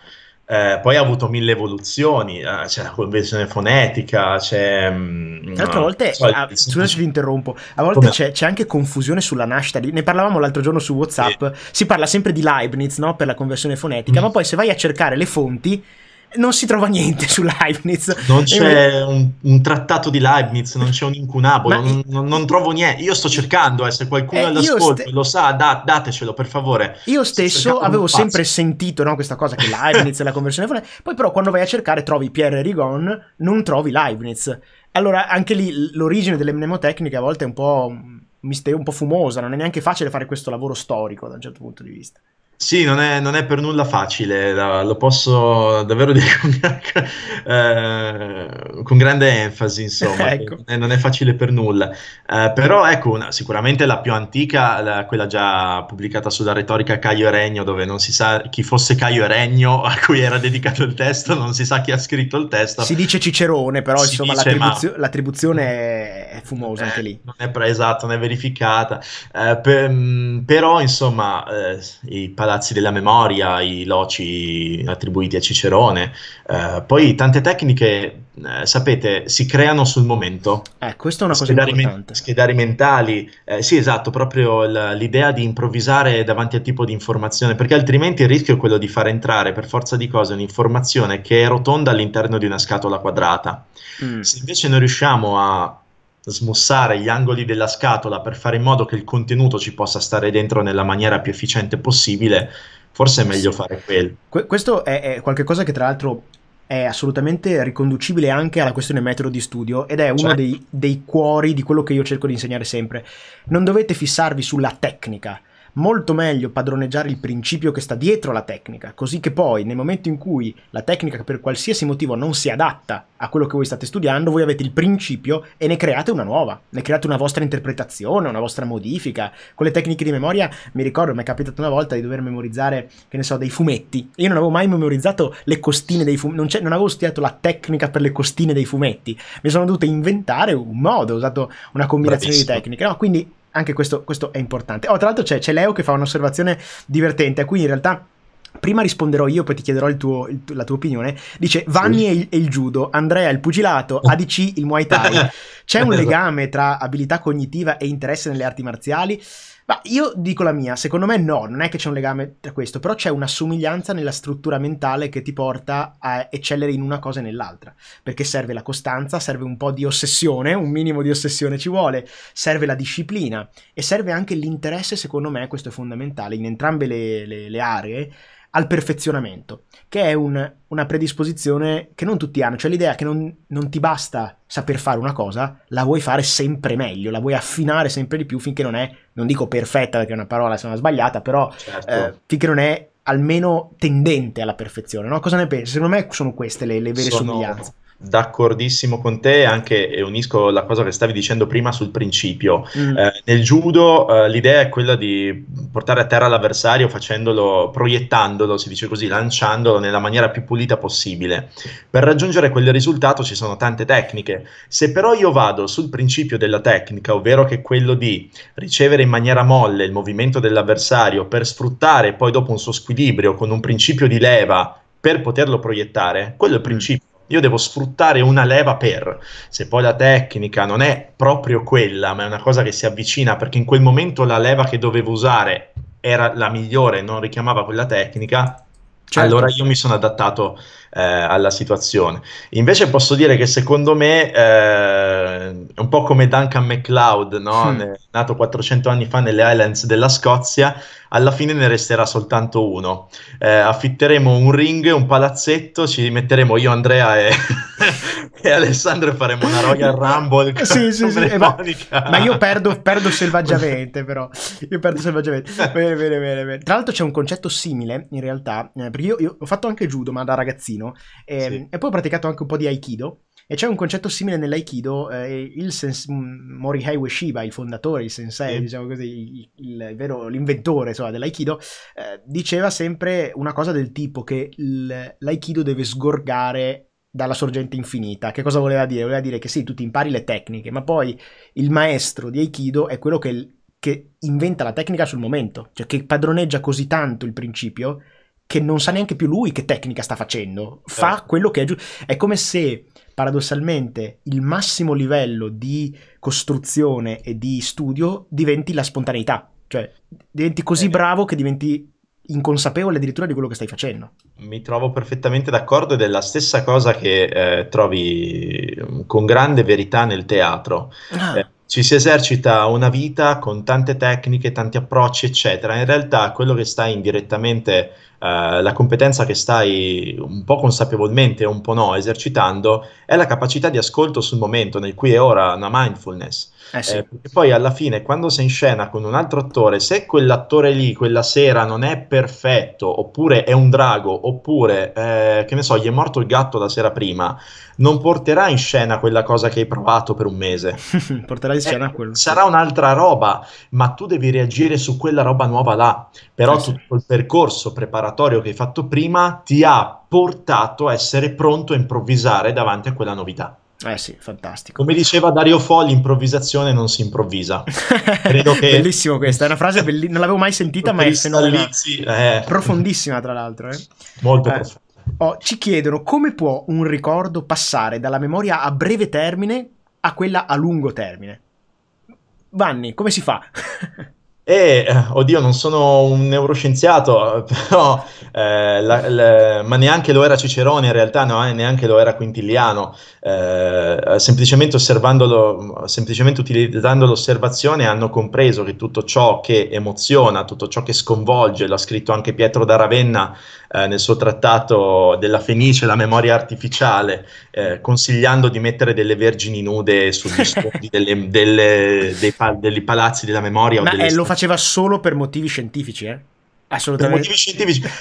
Speaker 2: Eh, poi ha avuto mille evoluzioni, eh, c'è la conversione fonetica, c'è... Mh, mm, a volte, so, a, scusa se
Speaker 1: vi interrompo, a volte c'è, c'è, anche confusione sulla nascita, ne parlavamo l'altro giorno su Whatsapp, sì. si parla sempre di Leibniz no? per la conversione fonetica, mm. ma poi se vai a cercare le fonti non si trova
Speaker 2: niente su Leibniz. Non c'è un, un trattato di Leibniz, non c'è un incunabolo, non, non, non, trovo niente. Io sto cercando, eh, se qualcuno eh, all'ascolto ste- lo sa, da- datecelo per favore. Io
Speaker 1: stesso avevo sempre sentito no, questa cosa che Leibniz è la conversione poi però quando vai a cercare trovi Pierre Rigon, non trovi Leibniz. Allora anche lì l'origine delle mnemotecniche a volte è un po', un po' fumosa, non è neanche facile fare questo lavoro storico da un certo punto di
Speaker 2: vista. Sì, non è, non è, per nulla facile, lo posso davvero dire con, eh, con grande enfasi, insomma, ecco. non, è, non, è, facile per nulla. Eh, però ecco, una, sicuramente la più antica, la, quella già pubblicata sulla retorica Caio e Regno, dove non si sa chi fosse Caio e Regno a cui era dedicato il testo, non si sa chi ha scritto il testo. Si dice Cicerone, però si insomma dice, l'attribuzio-
Speaker 1: ma... l'attribuzione
Speaker 2: è fumosa eh, anche lì. Non è presa, esatto, non è verificata. Eh, per, mm, però insomma, eh, i palazzi della memoria, i loci attribuiti a Cicerone. Eh, poi tante tecniche, eh, sapete, si creano sul momento. Eh, questa è una cosa schedari importante. Men- schedari mentali, eh, sì esatto, proprio l- l'idea di improvvisare davanti al tipo di informazione, perché altrimenti il rischio è quello di far entrare per forza di cose un'informazione che è rotonda all'interno di una scatola quadrata. Mm. Se invece non riusciamo a smussare gli angoli della scatola per fare in modo che il contenuto ci possa stare dentro nella maniera più efficiente possibile, forse è meglio sì. fare quello.
Speaker 1: Que- questo è, è qualcosa che tra l'altro è assolutamente riconducibile anche alla questione metodo di studio ed è uno certo. dei, dei, cuori di quello che io cerco di insegnare sempre. Non dovete fissarvi sulla tecnica, molto meglio padroneggiare il principio che sta dietro la tecnica, così che poi nel momento in cui la tecnica per qualsiasi motivo non si adatta a quello che voi state studiando, voi avete il principio e ne create una nuova, ne create una vostra interpretazione, una vostra modifica. Con le tecniche di memoria, mi ricordo, mi è capitato una volta di dover memorizzare, che ne so, dei fumetti. Io non avevo mai memorizzato le costine dei fumetti, non, non, avevo studiato la tecnica per le costine dei fumetti. Mi sono dovuto inventare un modo, ho usato una combinazione Bravissimo. di tecniche. No, quindi anche questo, questo è importante. Oh, tra l'altro c'è, c'è Leo che fa un'osservazione divertente, a cui in realtà prima risponderò io, poi ti chiederò il tuo, il, la tua opinione. Dice Vanni e, il, e, il, judo, Andrea il pugilato, oh. ADC il muay thai. C'è un esatto. legame tra abilità cognitiva e interesse nelle arti marziali? Ma io dico la mia, secondo me no, non è che c'è un legame tra questo, però c'è una somiglianza nella struttura mentale che ti porta a eccellere in una cosa e nell'altra, perché serve la costanza, serve un po' di ossessione, un minimo di ossessione ci vuole, serve la disciplina e serve anche l'interesse, secondo me questo è fondamentale, in entrambe le, le, le aree al perfezionamento, che è un, una predisposizione che non tutti hanno, cioè l'idea che non, non, ti basta saper fare una cosa, la vuoi fare sempre meglio, la vuoi affinare sempre di più finché non è, non dico perfetta perché è una parola se non è sbagliata, però certo. eh, finché non è almeno tendente alla perfezione, no? Cosa ne pensi? Secondo me sono queste le, le vere sono,
Speaker 2: somiglianze. D'accordissimo con te, anche e unisco la cosa che stavi dicendo prima sul principio. Mm. Eh, nel judo eh, l'idea è quella di portare a terra l'avversario facendolo, proiettandolo, si dice così, lanciandolo nella maniera più pulita possibile. Per raggiungere quel risultato ci sono tante tecniche. Se però io vado sul principio della tecnica, ovvero che è quello di ricevere in maniera molle il movimento dell'avversario per sfruttare poi dopo un suo squilibrio con un principio di leva per poterlo proiettare, quello è il mm. principio io devo sfruttare una leva per, se poi la tecnica non è proprio quella, ma è una cosa che si avvicina perché in quel momento la leva che dovevo usare era la migliore, non richiamava quella tecnica, certo. allora io mi sono adattato eh, alla situazione. Invece posso dire che secondo me eh, è un po' come Duncan MacLeod, no? mm. nato 400 anni fa nelle Highlands della Scozia, alla fine ne resterà soltanto uno. Eh, affitteremo un ring, un palazzetto, ci metteremo io, Andrea e... e Alessandro faremo una Royal Rumble con, eh, sì, sì, sì. Eh, ma, ma, io
Speaker 1: perdo, perdo, selvaggiamente però io perdo selvaggiamente bene, bene, bene, bene, tra l'altro c'è un concetto simile in realtà eh, perché io, io, ho fatto anche judo ma da ragazzino Martino. E, ehm, sì. e poi ho praticato anche un po' di Aikido. E c'è un concetto simile nell'Aikido, eh, il sens- mm, Morihei Ueshiba, il fondatore, il sensei, sì. diciamo così, il, il vero, l'inventore insomma, dell'Aikido, eh, diceva sempre una cosa del tipo che il, l'Aikido deve sgorgare dalla sorgente infinita. Che cosa voleva dire? Voleva dire che sì, tu ti impari le tecniche, ma poi il maestro di Aikido è quello che, che inventa la tecnica sul momento, cioè che padroneggia così tanto il principio che non sa neanche più lui che tecnica sta facendo, fa eh. quello che è giusto. È come se paradossalmente il massimo livello di costruzione e di studio diventi la spontaneità, cioè diventi così eh. bravo che diventi inconsapevole addirittura di quello che stai facendo.
Speaker 2: Mi trovo perfettamente d'accordo ed è la stessa cosa che eh, trovi mm, con grande verità nel teatro. Ah. Eh, ci si esercita una vita con tante tecniche, tanti approcci, eccetera. In realtà quello che stai indirettamente, eh, la competenza che stai un po' consapevolmente o un po' no esercitando, è la capacità di ascolto sul momento, nel cui è ora, una mindfulness. Eh sì. eh, poi alla fine, quando sei in scena con un altro attore, se quell'attore lì quella sera non è perfetto, oppure è un drago, oppure eh, che ne so, gli è morto il gatto la sera prima, non porterà in scena quella cosa che hai provato per un mese. porterà in eh, scena quello. Sarà un'altra roba, ma tu devi reagire su quella roba nuova là. Però eh sì. tutto il percorso preparatorio che hai fatto prima ti ha portato a essere pronto a improvvisare davanti a quella novità. Eh sì, fantastico. Come diceva Dario Fo, l'improvvisazione non si improvvisa. Credo che... Bellissimo questa, è una frase bellissima, non l'avevo mai sentita, ma è fenomenale.
Speaker 1: Eh. Profondissima, tra l'altro. Eh. Molto eh. profonda. Oh, ci chiedono come può un ricordo passare dalla memoria a breve termine a quella a lungo termine.
Speaker 2: Vanni, come si fa? Eh, eh, oddio, non sono un neuroscienziato, però, eh, la, la, ma neanche lo era Cicerone in realtà, no, eh, neanche lo era Quintiliano eh, semplicemente, semplicemente utilizzando l'osservazione hanno compreso che tutto ciò che emoziona, tutto ciò che sconvolge, l'ha scritto anche Pietro da Ravenna eh, nel suo trattato della Fenice, la memoria artificiale, eh, consigliando di mettere delle vergini nude sugli sfondi delle, delle, dei, dei palazzi della memoria. Ma eh, lo
Speaker 1: faceva solo per motivi scientifici, eh? Assolutamente.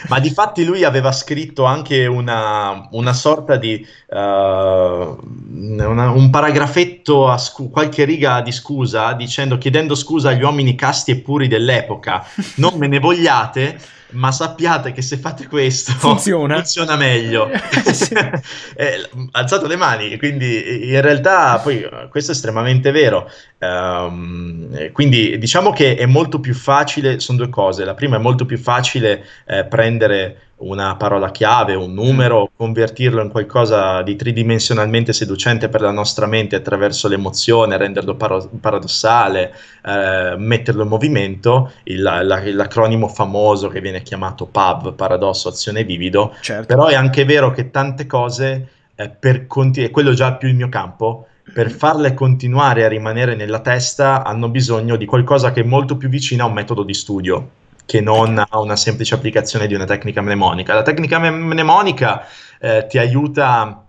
Speaker 2: ma di fatti lui aveva scritto anche una, una sorta di uh, una, un paragrafetto a scu- qualche riga di scusa dicendo chiedendo scusa agli uomini casti e puri dell'epoca, non me ne vogliate ma sappiate che se fate questo funziona, funziona meglio. sì. eh, alzato le mani, quindi in realtà poi eh, questo è estremamente vero. Um, quindi diciamo che è molto più facile, sono due cose, la prima è molto più facile eh, prendere una parola chiave, un numero, mm. convertirlo in qualcosa di tridimensionalmente seducente per la nostra mente attraverso l'emozione, renderlo paro- paradossale, eh, metterlo in movimento, il, la, l'acronimo famoso che viene chiamato PAV, paradosso, azione vivido, certo. però è anche vero che tante cose, eh, per continu- quello già più il mio campo, per mm-hmm. farle continuare a rimanere nella testa hanno bisogno di qualcosa che è molto più vicino a un metodo di studio che non a una semplice applicazione di una tecnica mnemonica. La tecnica mnemonica eh, ti aiuta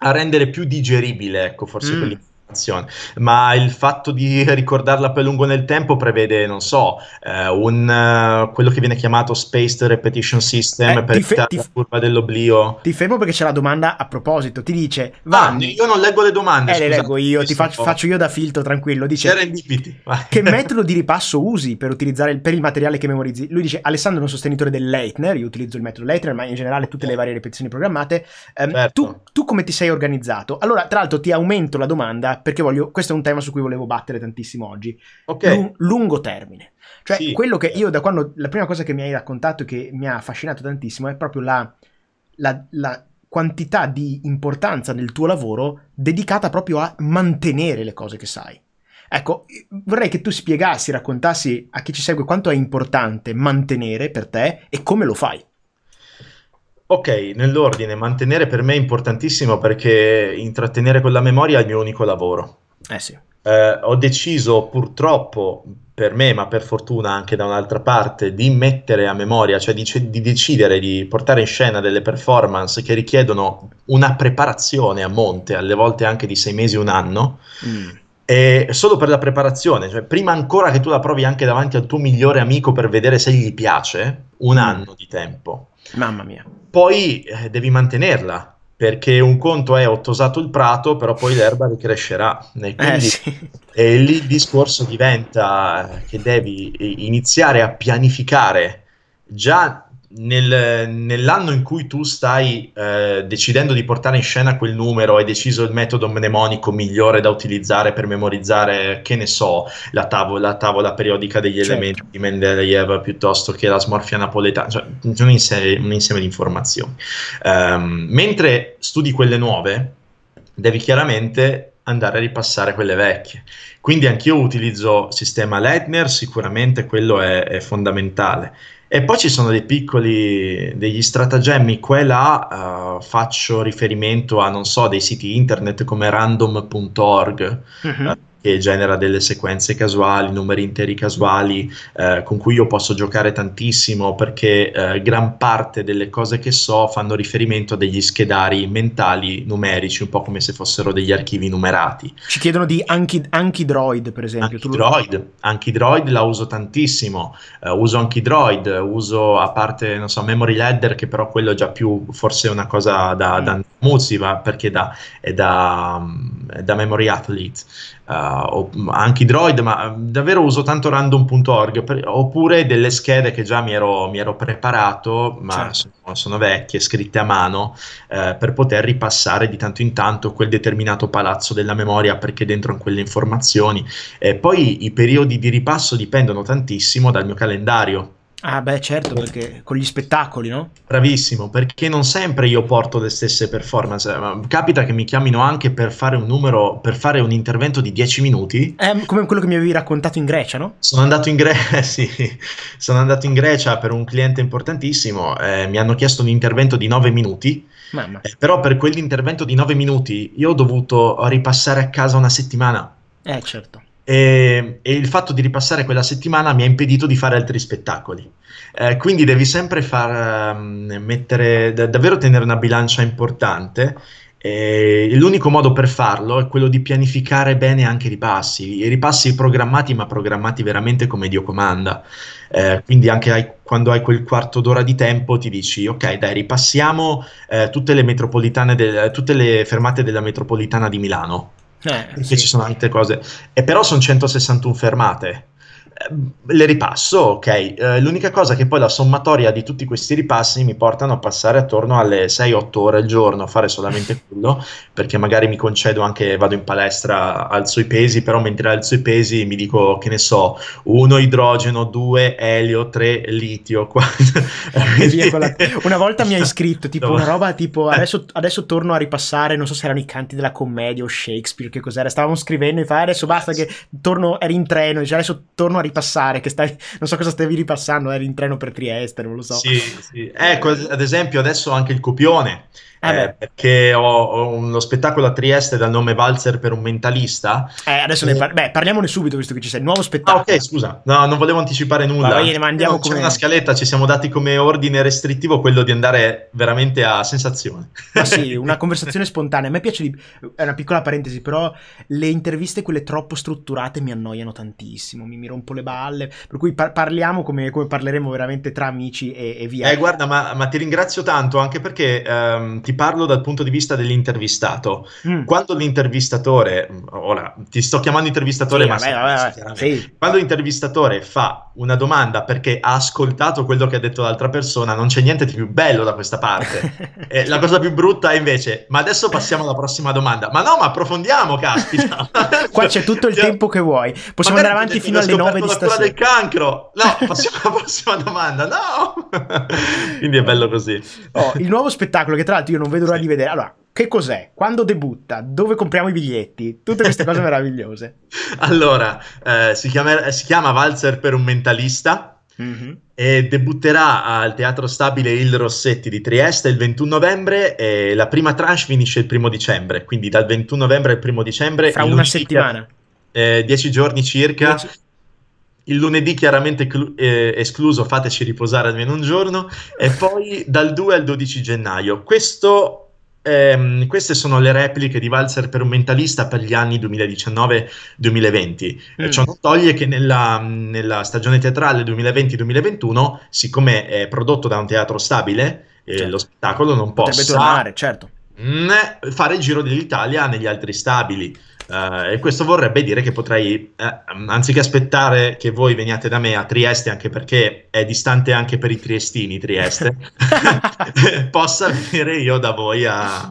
Speaker 2: a rendere più digeribile, ecco, forse mm ma il fatto di ricordarla più a lungo nel tempo prevede, non so, eh, un, uh, quello che viene chiamato Spaced Repetition System eh, per fe- evitare la f- curva dell'oblio.
Speaker 1: Ti fermo perché c'è la domanda a proposito, ti dice ah, Vanni... Ah, io non leggo le domande, Eh, le leggo io, ti faccio, faccio io da filtro, tranquillo. Dice, che metodo di ripasso usi per utilizzare il, per il materiale che memorizzi? Lui dice, Alessandro è un sostenitore del Leitner, io utilizzo il metodo Leitner, ma in generale tutte le varie ripetizioni programmate. Um, certo. tu, tu come ti sei organizzato? Allora, tra l'altro ti aumento la domanda perché voglio, questo è un tema su cui volevo battere tantissimo oggi. Okay. Lung, lungo termine. Cioè, sì. quello che io da quando, la prima cosa che mi hai raccontato e che mi ha affascinato tantissimo è proprio la, la, la quantità di importanza nel tuo lavoro dedicata proprio a mantenere le cose che sai. Ecco, vorrei che tu spiegassi, raccontassi a chi ci segue quanto è importante mantenere per te
Speaker 2: e come lo fai. Ok, nell'ordine, mantenere per me è importantissimo perché intrattenere con la memoria è il mio unico lavoro. Eh sì. Eh, ho deciso purtroppo per me, ma per fortuna anche da un'altra parte, di mettere a memoria, cioè di, di, decidere di portare in scena delle performance che richiedono una preparazione a monte, alle volte anche di sei mesi, un anno, mm. e solo per la preparazione, cioè prima ancora che tu la provi anche davanti al tuo migliore amico per vedere se gli piace, un mm. anno di tempo. Mamma mia poi eh, devi mantenerla perché un conto è ho tosato il prato, però poi l'erba ricrescerà. E, eh, sì. e lì il discorso diventa eh, che devi eh, iniziare a pianificare già nel, nell'anno in cui tu stai eh, decidendo di portare in scena quel numero, hai deciso il metodo mnemonico migliore da utilizzare per memorizzare, che ne so, la tavola, tavola periodica degli certo. elementi di Mendeleev piuttosto che la smorfia napoletana, cioè un insieme, un insieme di informazioni. Um, mentre studi quelle nuove, devi chiaramente andare a ripassare quelle vecchie. Quindi anch'io utilizzo sistema Leitner, sicuramente quello è, è fondamentale. E poi ci sono dei piccoli, degli stratagemmi qua e là, uh, faccio riferimento a, non so, dei siti internet come random.org, uh-huh. Mhm che genera delle sequenze casuali, numeri interi casuali, eh, con cui io posso giocare tantissimo perché eh, gran parte delle cose che so fanno riferimento a degli schedari mentali numerici, un po' come se fossero degli archivi numerati. Ci chiedono di Anki- Droid, per esempio. Anche lo... Anchidroid la uso tantissimo, uh, uso Droid, uso a parte, non so, Memory Ladder, che però quello è già più forse una cosa da, mm. da Muzzi, perché da, è da, mm, è da Memory Athlete. Eh, o anche i droid, ma ehm, davvero uso tanto random.org per, oppure delle schede che già mi ero, mi ero preparato, ma certo. sono, sono, vecchie, scritte a mano, eh, per poter ripassare di tanto in tanto quel determinato palazzo della memoria perché dentro hanno quelle informazioni. poi i periodi di ripasso dipendono tantissimo dal mio calendario. Ah beh certo, perché con gli spettacoli, no? Bravissimo, perché non sempre io porto le stesse performance. Eh, capita che mi chiamino anche per fare un numero, per fare un intervento di 10 minuti. Eh, come quello che mi avevi raccontato in Grecia, no? Sono andato in Grecia, sì, sono andato in Grecia per un cliente importantissimo, eh, mi hanno chiesto un intervento di 9 minuti. Mamma. Eh, però per quell'intervento di 9 minuti io ho dovuto ripassare a casa una settimana. Eh certo e, ehm, e, il fatto di ripassare quella settimana mi ha impedito di fare altri spettacoli. Eh, quindi devi sempre far ehm, mettere, da, davvero tenere una bilancia importante. Eh, e l'unico modo per farlo è quello di pianificare bene anche i ripassi, i ripassi programmati, ma programmati veramente come Dio comanda. Eh, quindi anche hai, quando hai quel quarto d'ora di tempo ti dici ok dai ripassiamo eh, tutte, le de- tutte le fermate della metropolitana di Milano eh, perché sì. ci sono altre cose. E però sono 161 fermate. Ehm, le ripasso, ok. Eh, l'unica cosa che poi la sommatoria di tutti questi ripassi mi portano a passare attorno alle 6-8 ore al giorno a fare solamente quello, perché magari mi concedo anche, vado in palestra, alzo i pesi, però mentre alzo i pesi mi dico, che ne so, 1 idrogeno, 2 elio, 3 litio. la... Una volta mi hai scritto tipo una
Speaker 1: roba tipo, eh. adesso, adesso, torno a ripassare, non so se erano i canti della commedia o Shakespeare, che cos'era, stavamo scrivendo e fa, adesso basta che torno, eri in treno, e adesso torno a ripassare ripassare, che stai, non so cosa stavi ripassando, eri in treno per Trieste, non lo so. Sì,
Speaker 2: sì. Ecco, ad esempio adesso anche il copione, eh perché ho, ho, uno spettacolo a Trieste dal nome Valzer per un mentalista.
Speaker 1: Eh, adesso e... ne eh. par-
Speaker 2: beh, parliamone subito visto che ci sei. Nuovo ah, spettacolo. Ah, ok, scusa, no, non volevo anticipare nulla. Va bene, ma andiamo no, come... C'è una scaletta, ci siamo dati come ordine restrittivo quello di andare veramente a sensazione. Ma ah, sì, una conversazione spontanea.
Speaker 1: A me piace, di... è una piccola parentesi, però le interviste, quelle troppo strutturate, mi annoiano tantissimo, mi, mi rompo le balle. Per cui par- parliamo come, come, parleremo veramente tra amici e,
Speaker 2: e via. Eh, guarda, ma, ma, ti ringrazio tanto anche perché. Um, ti parlo dal punto di vista dell'intervistato. Mm. Quando l'intervistatore, mm, ora ti sto chiamando intervistatore, sì, ma vabbè, vabbè, vabbè, sì. quando l'intervistatore fa una domanda perché ha ascoltato quello che ha detto l'altra persona, non c'è niente di più bello da questa parte. eh, la cosa più brutta è invece, ma adesso passiamo alla prossima domanda. Ma no, ma approfondiamo, caspita. Qua c'è tutto il cioè, tempo che vuoi. Possiamo andare avanti fino alle 9 di stasera. del cancro. No, passiamo alla prossima domanda. No. Quindi è bello così.
Speaker 1: Oh, il nuovo spettacolo che tra l'altro io io non vedo l'ora sì. di vedere. Allora, che cos'è? Quando debutta? Dove compriamo
Speaker 2: i biglietti? Tutte queste cose meravigliose. Allora, eh, si, chiama, si chiama Valzer per un mentalista. Mm-hmm. E debutterà al Teatro Stabile Il Rossetti di Trieste il 21 novembre e la prima tranche finisce il primo dicembre, quindi dal 21 novembre al primo dicembre. Fra una settimana. 10 eh, giorni circa. Dieci il lunedì chiaramente clu- eh, escluso, fateci riposare almeno un giorno, e poi dal 2 al 12 gennaio. Questo eh, queste sono le repliche di Valzer per un mentalista per gli anni 2019-2020. Mm. Ciò non toglie che nella, nella stagione teatrale 2020-2021, siccome è prodotto da un teatro stabile, certo. eh, lo spettacolo non Potrebbe possa tornare, certo. mh, mm, fare il giro dell'Italia negli altri stabili. Uh, e questo vorrebbe dire che potrei, eh, anziché aspettare che voi veniate da me a Trieste, anche perché è distante anche per i triestini Trieste, possa venire io da voi a...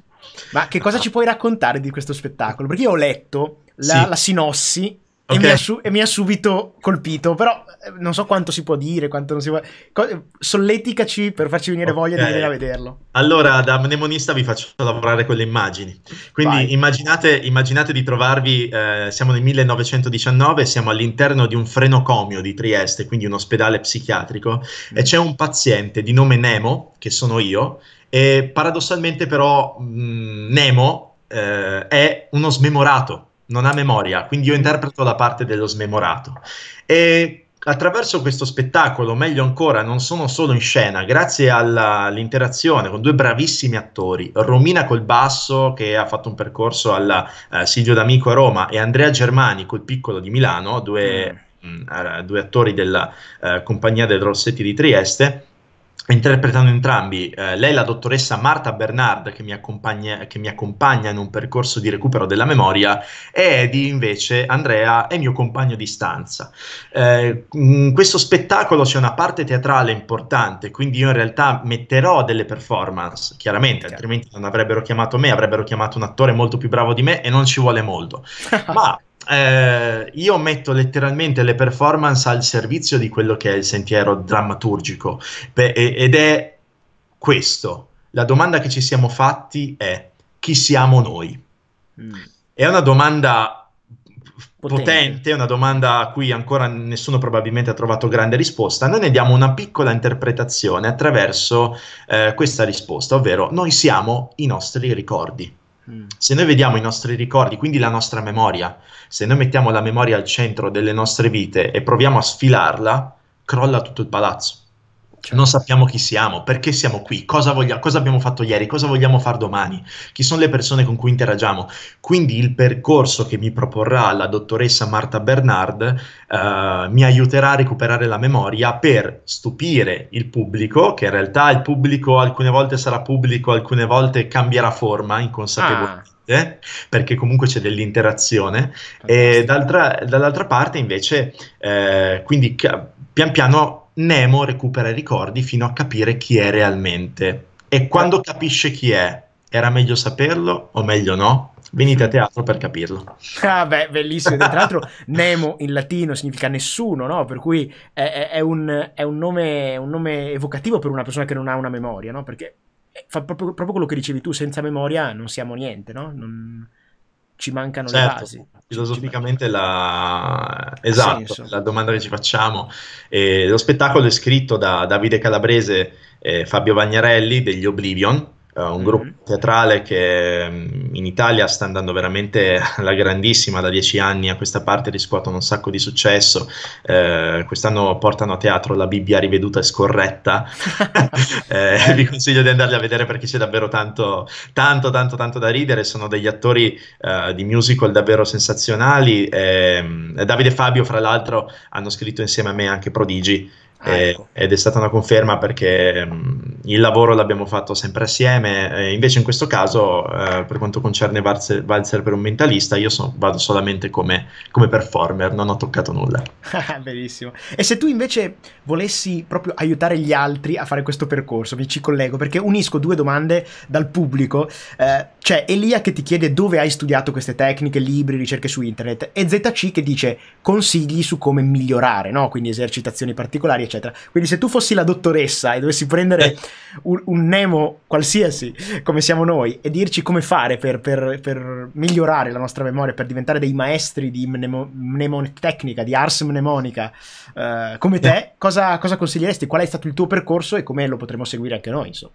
Speaker 2: Ma che cosa
Speaker 1: ci puoi raccontare di questo spettacolo? Perché io ho letto la, sì. la sinossi Okay. E, mi ha, e, mi ha subito colpito, però eh, non so quanto si può dire, quanto non si può... Eh, solleticaci per farci venire okay. voglia di andare a vederlo.
Speaker 2: Allora, da mnemonista vi faccio lavorare con le immagini. Quindi immaginate, immaginate, di trovarvi, eh, siamo nel 1919, siamo all'interno di un frenocomio di Trieste, quindi un ospedale psichiatrico, mm. e c'è un paziente di nome Nemo, che sono io, e paradossalmente però mh, mm, Nemo eh, è uno smemorato non ha memoria, quindi io interpreto la parte dello smemorato. E attraverso questo spettacolo, meglio ancora, non sono solo in scena, grazie all'interazione con due bravissimi attori, Romina col basso che ha fatto un percorso alla eh, Silvio D'Amico a Roma e Andrea Germani col piccolo di Milano, due, mm. mh, mm, eh, due attori della eh, compagnia del Rossetti di Trieste interpretano entrambi. Eh, lei la dottoressa Marta Bernard che mi, accompagna, che mi accompagna in un percorso di recupero della memoria e Eddie invece Andrea è mio compagno di stanza. Eh, in mm, questo spettacolo c'è una parte teatrale importante, quindi io in realtà metterò delle performance, chiaramente, certo. altrimenti non avrebbero chiamato me, avrebbero chiamato un attore molto più bravo di me e non ci vuole molto. Ma eh, io metto letteralmente le performance al servizio di quello che è il sentiero drammaturgico Beh, ed è questo. La domanda che ci siamo fatti è chi siamo noi? Mm. È una domanda potente. potente, una domanda a cui ancora nessuno probabilmente ha trovato grande risposta. Noi ne diamo una piccola interpretazione attraverso eh, questa risposta, ovvero noi siamo i nostri ricordi. Mm. Se noi vediamo i nostri ricordi, quindi la nostra memoria, se noi mettiamo la memoria al centro delle nostre vite e proviamo a sfilarla, crolla tutto il palazzo. Certo. Non sappiamo chi siamo, perché siamo qui, cosa, voglia, cosa abbiamo fatto ieri, cosa vogliamo fare domani, chi sono le persone con cui interagiamo. Quindi il percorso che mi proporrà la dottoressa Marta Bernard eh, mi aiuterà a recuperare la memoria per stupire il pubblico, che in realtà il pubblico alcune volte sarà pubblico, alcune volte cambierà forma inconsapevolmente. Ah perché comunque c'è dell'interazione e dall'altra, dall'altra parte invece eh, quindi pian piano Nemo recupera i ricordi fino a capire chi è realmente. E quando capisce chi è, era meglio saperlo o meglio no? Venite a teatro per capirlo. Ah, beh, bellissimo. Tra l'altro, Nemo in latino
Speaker 1: significa nessuno, no? Per cui è, è, un, è un, nome, un, nome, evocativo per una persona che non ha una memoria, no? Perché fa proprio, proprio quello che dicevi tu: senza memoria non siamo niente, no? Non ci mancano certo, le basi.
Speaker 2: Filosoficamente la... Esatto, la domanda che ci facciamo. Eh, lo spettacolo è scritto da Davide Calabrese e Fabio Vagnarelli degli Oblivion uh, un mm-hmm. gruppo teatrale che mm, in Italia sta andando veramente alla grandissima da dieci anni a questa parte riscuotono un sacco di successo eh, quest'anno portano a teatro la Bibbia riveduta e scorretta eh, eh, vi consiglio di andarli a vedere perché c'è davvero tanto tanto tanto tanto da ridere sono degli attori uh, di musical davvero sensazionali mm, Davide e Fabio fra l'altro hanno scritto insieme a me anche Prodigi Ah, ecco. ed è stata una conferma perché mh, mm, il lavoro l'abbiamo fatto sempre assieme, invece in questo caso eh, per quanto concerne Valzer, Valzer, per un mentalista io so, vado solamente come, come, performer, non ho toccato nulla.
Speaker 1: Benissimo. E se tu invece volessi proprio aiutare gli altri a fare questo percorso, vi ci collego perché unisco due domande dal pubblico. Eh, c'è Elia che ti chiede dove hai studiato queste tecniche, libri, ricerche su internet e ZC che dice consigli su come migliorare, no? quindi esercitazioni particolari, eccetera. Quindi se tu fossi la dottoressa e dovessi prendere eh. un, un Nemo qualsiasi, come siamo noi, e dirci come fare per, per, per migliorare la nostra memoria, per diventare dei maestri di mnemotecnica, di ars mnemonica, eh, come te, eh. cosa, cosa consiglieresti? Qual è stato il tuo percorso e come lo potremmo seguire anche noi, insomma?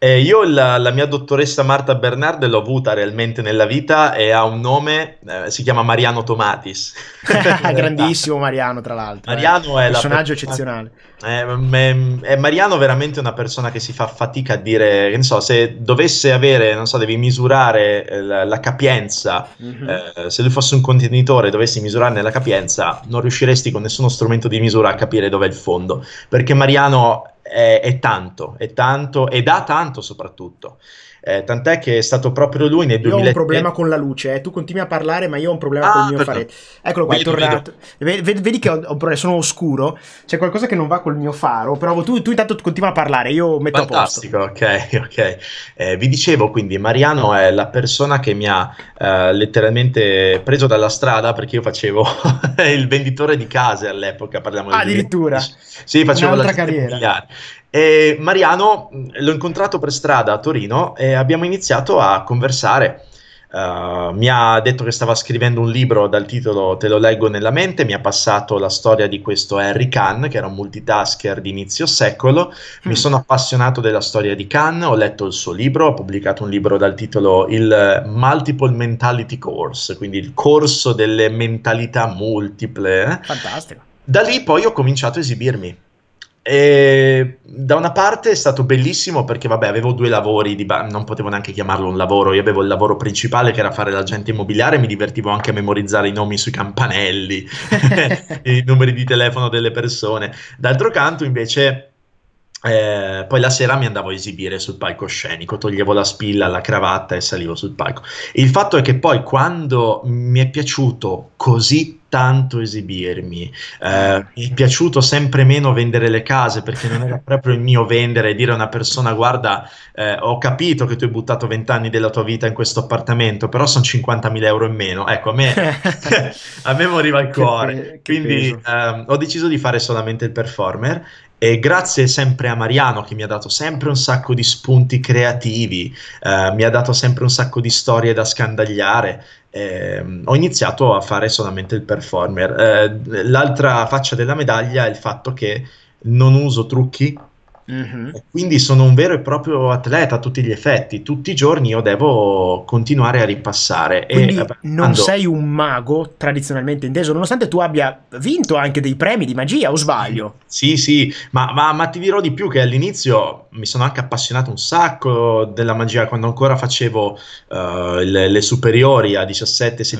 Speaker 2: Eh, io la, la, mia dottoressa Marta Bernard l'ho avuta realmente nella vita e ha un nome, eh, si chiama Mariano Tomatis. Grandissimo Mariano, tra l'altro. Eh. Mariano eh. è un personaggio persona... eccezionale. Eh, eh, è, è, è Mariano veramente una persona che si fa fatica a dire, che ne so, se dovesse avere, non so, devi misurare la, la capienza, mm-hmm. se lui fosse un contenitore e dovessi misurarne la capienza, non riusciresti con nessuno strumento di misura a capire dov'è il fondo, perché Mariano è, è tanto, è tanto e dà tanto soprattutto. Eh, tant'è che è stato proprio lui nel 2000. Io 2003... ho un problema eh.
Speaker 1: con la luce, eh. tu continui a parlare, ma io ho un problema ah, con il mio perfetto. fare. Eccolo qua, è tornato. Vedi, vedi che ho, ho, sono oscuro, c'è qualcosa che non va col mio faro, però tu, tu intanto continui a parlare,
Speaker 2: io metto Fantastico, a posto. Fantastico, ok, ok. Eh, vi dicevo quindi, Mariano è la persona che mi ha eh, letteralmente preso dalla strada perché io facevo il venditore di case all'epoca, parliamo di... addirittura? Sì, facevo Un'altra la carriera. Miliare. E Mariano mm, l'ho incontrato per strada a Torino e abbiamo iniziato a conversare. Uh, mi ha detto che stava scrivendo un libro dal titolo Te lo leggo nella mente, mi ha passato la storia di questo Harry Kahn, che era un multitasker di inizio secolo, mm. mi sono appassionato della storia di Kahn, ho letto il suo libro, ho pubblicato un libro dal titolo Il Multiple Mentality Course, quindi il corso delle mentalità multiple. Eh. Fantastico. Da lì poi ho cominciato a esibirmi e, da una parte è stato bellissimo perché vabbè avevo due lavori, ba- non potevo neanche chiamarlo un lavoro, io avevo il lavoro principale che era fare l'agente immobiliare, mi divertivo anche a memorizzare i nomi sui campanelli, i numeri di telefono delle persone. D'altro canto invece eh, poi la sera mi andavo a esibire sul palcoscenico, toglievo la spilla, la cravatta e salivo sul palco. Il fatto è che poi quando mi è piaciuto così tanto esibirmi, eh, mi è piaciuto sempre meno vendere le case perché non era proprio il mio vendere e dire a una persona guarda eh, ho capito che tu hai buttato vent'anni della tua vita in questo appartamento però sono 50.000 euro in meno ecco a me, a me moriva il cuore che, che quindi ehm, ho deciso di fare solamente il performer e grazie sempre a Mariano che mi ha dato sempre un sacco di spunti creativi, eh, mi ha dato sempre un sacco di storie da scandagliare. Eh, ho iniziato a fare solamente il performer. Eh, l'altra faccia della medaglia è il fatto che non uso trucchi, Mm-hmm. quindi sono un vero e proprio atleta a tutti gli effetti. Tutti i giorni io devo continuare a ripassare. Quindi e, eh, non ando... sei un mago tradizionalmente inteso, nonostante tu abbia vinto anche dei premi di magia, o sbaglio? Sì, sì, ma, ma, ma ti dirò di più che all'inizio mi sono anche appassionato un sacco della magia quando ancora facevo uh, eh, le, le, superiori a 17-16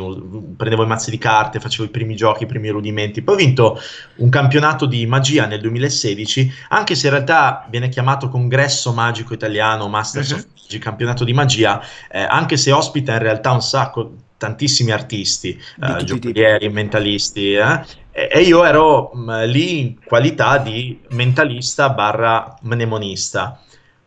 Speaker 2: mm. anni, prendevo i mazzi di carte, facevo i primi giochi, i primi rudimenti. Poi ho vinto un campionato di magia nel 2016, anche se in realtà viene chiamato Congresso Magico Italiano, Masters uh-huh. Mhm. of Magic, campionato di magia, eh, anche se ospita in realtà un sacco, tantissimi artisti, eh, giocolieri, mentalisti, eh? e, e io ero mh, mm, lì in qualità di mentalista barra mnemonista.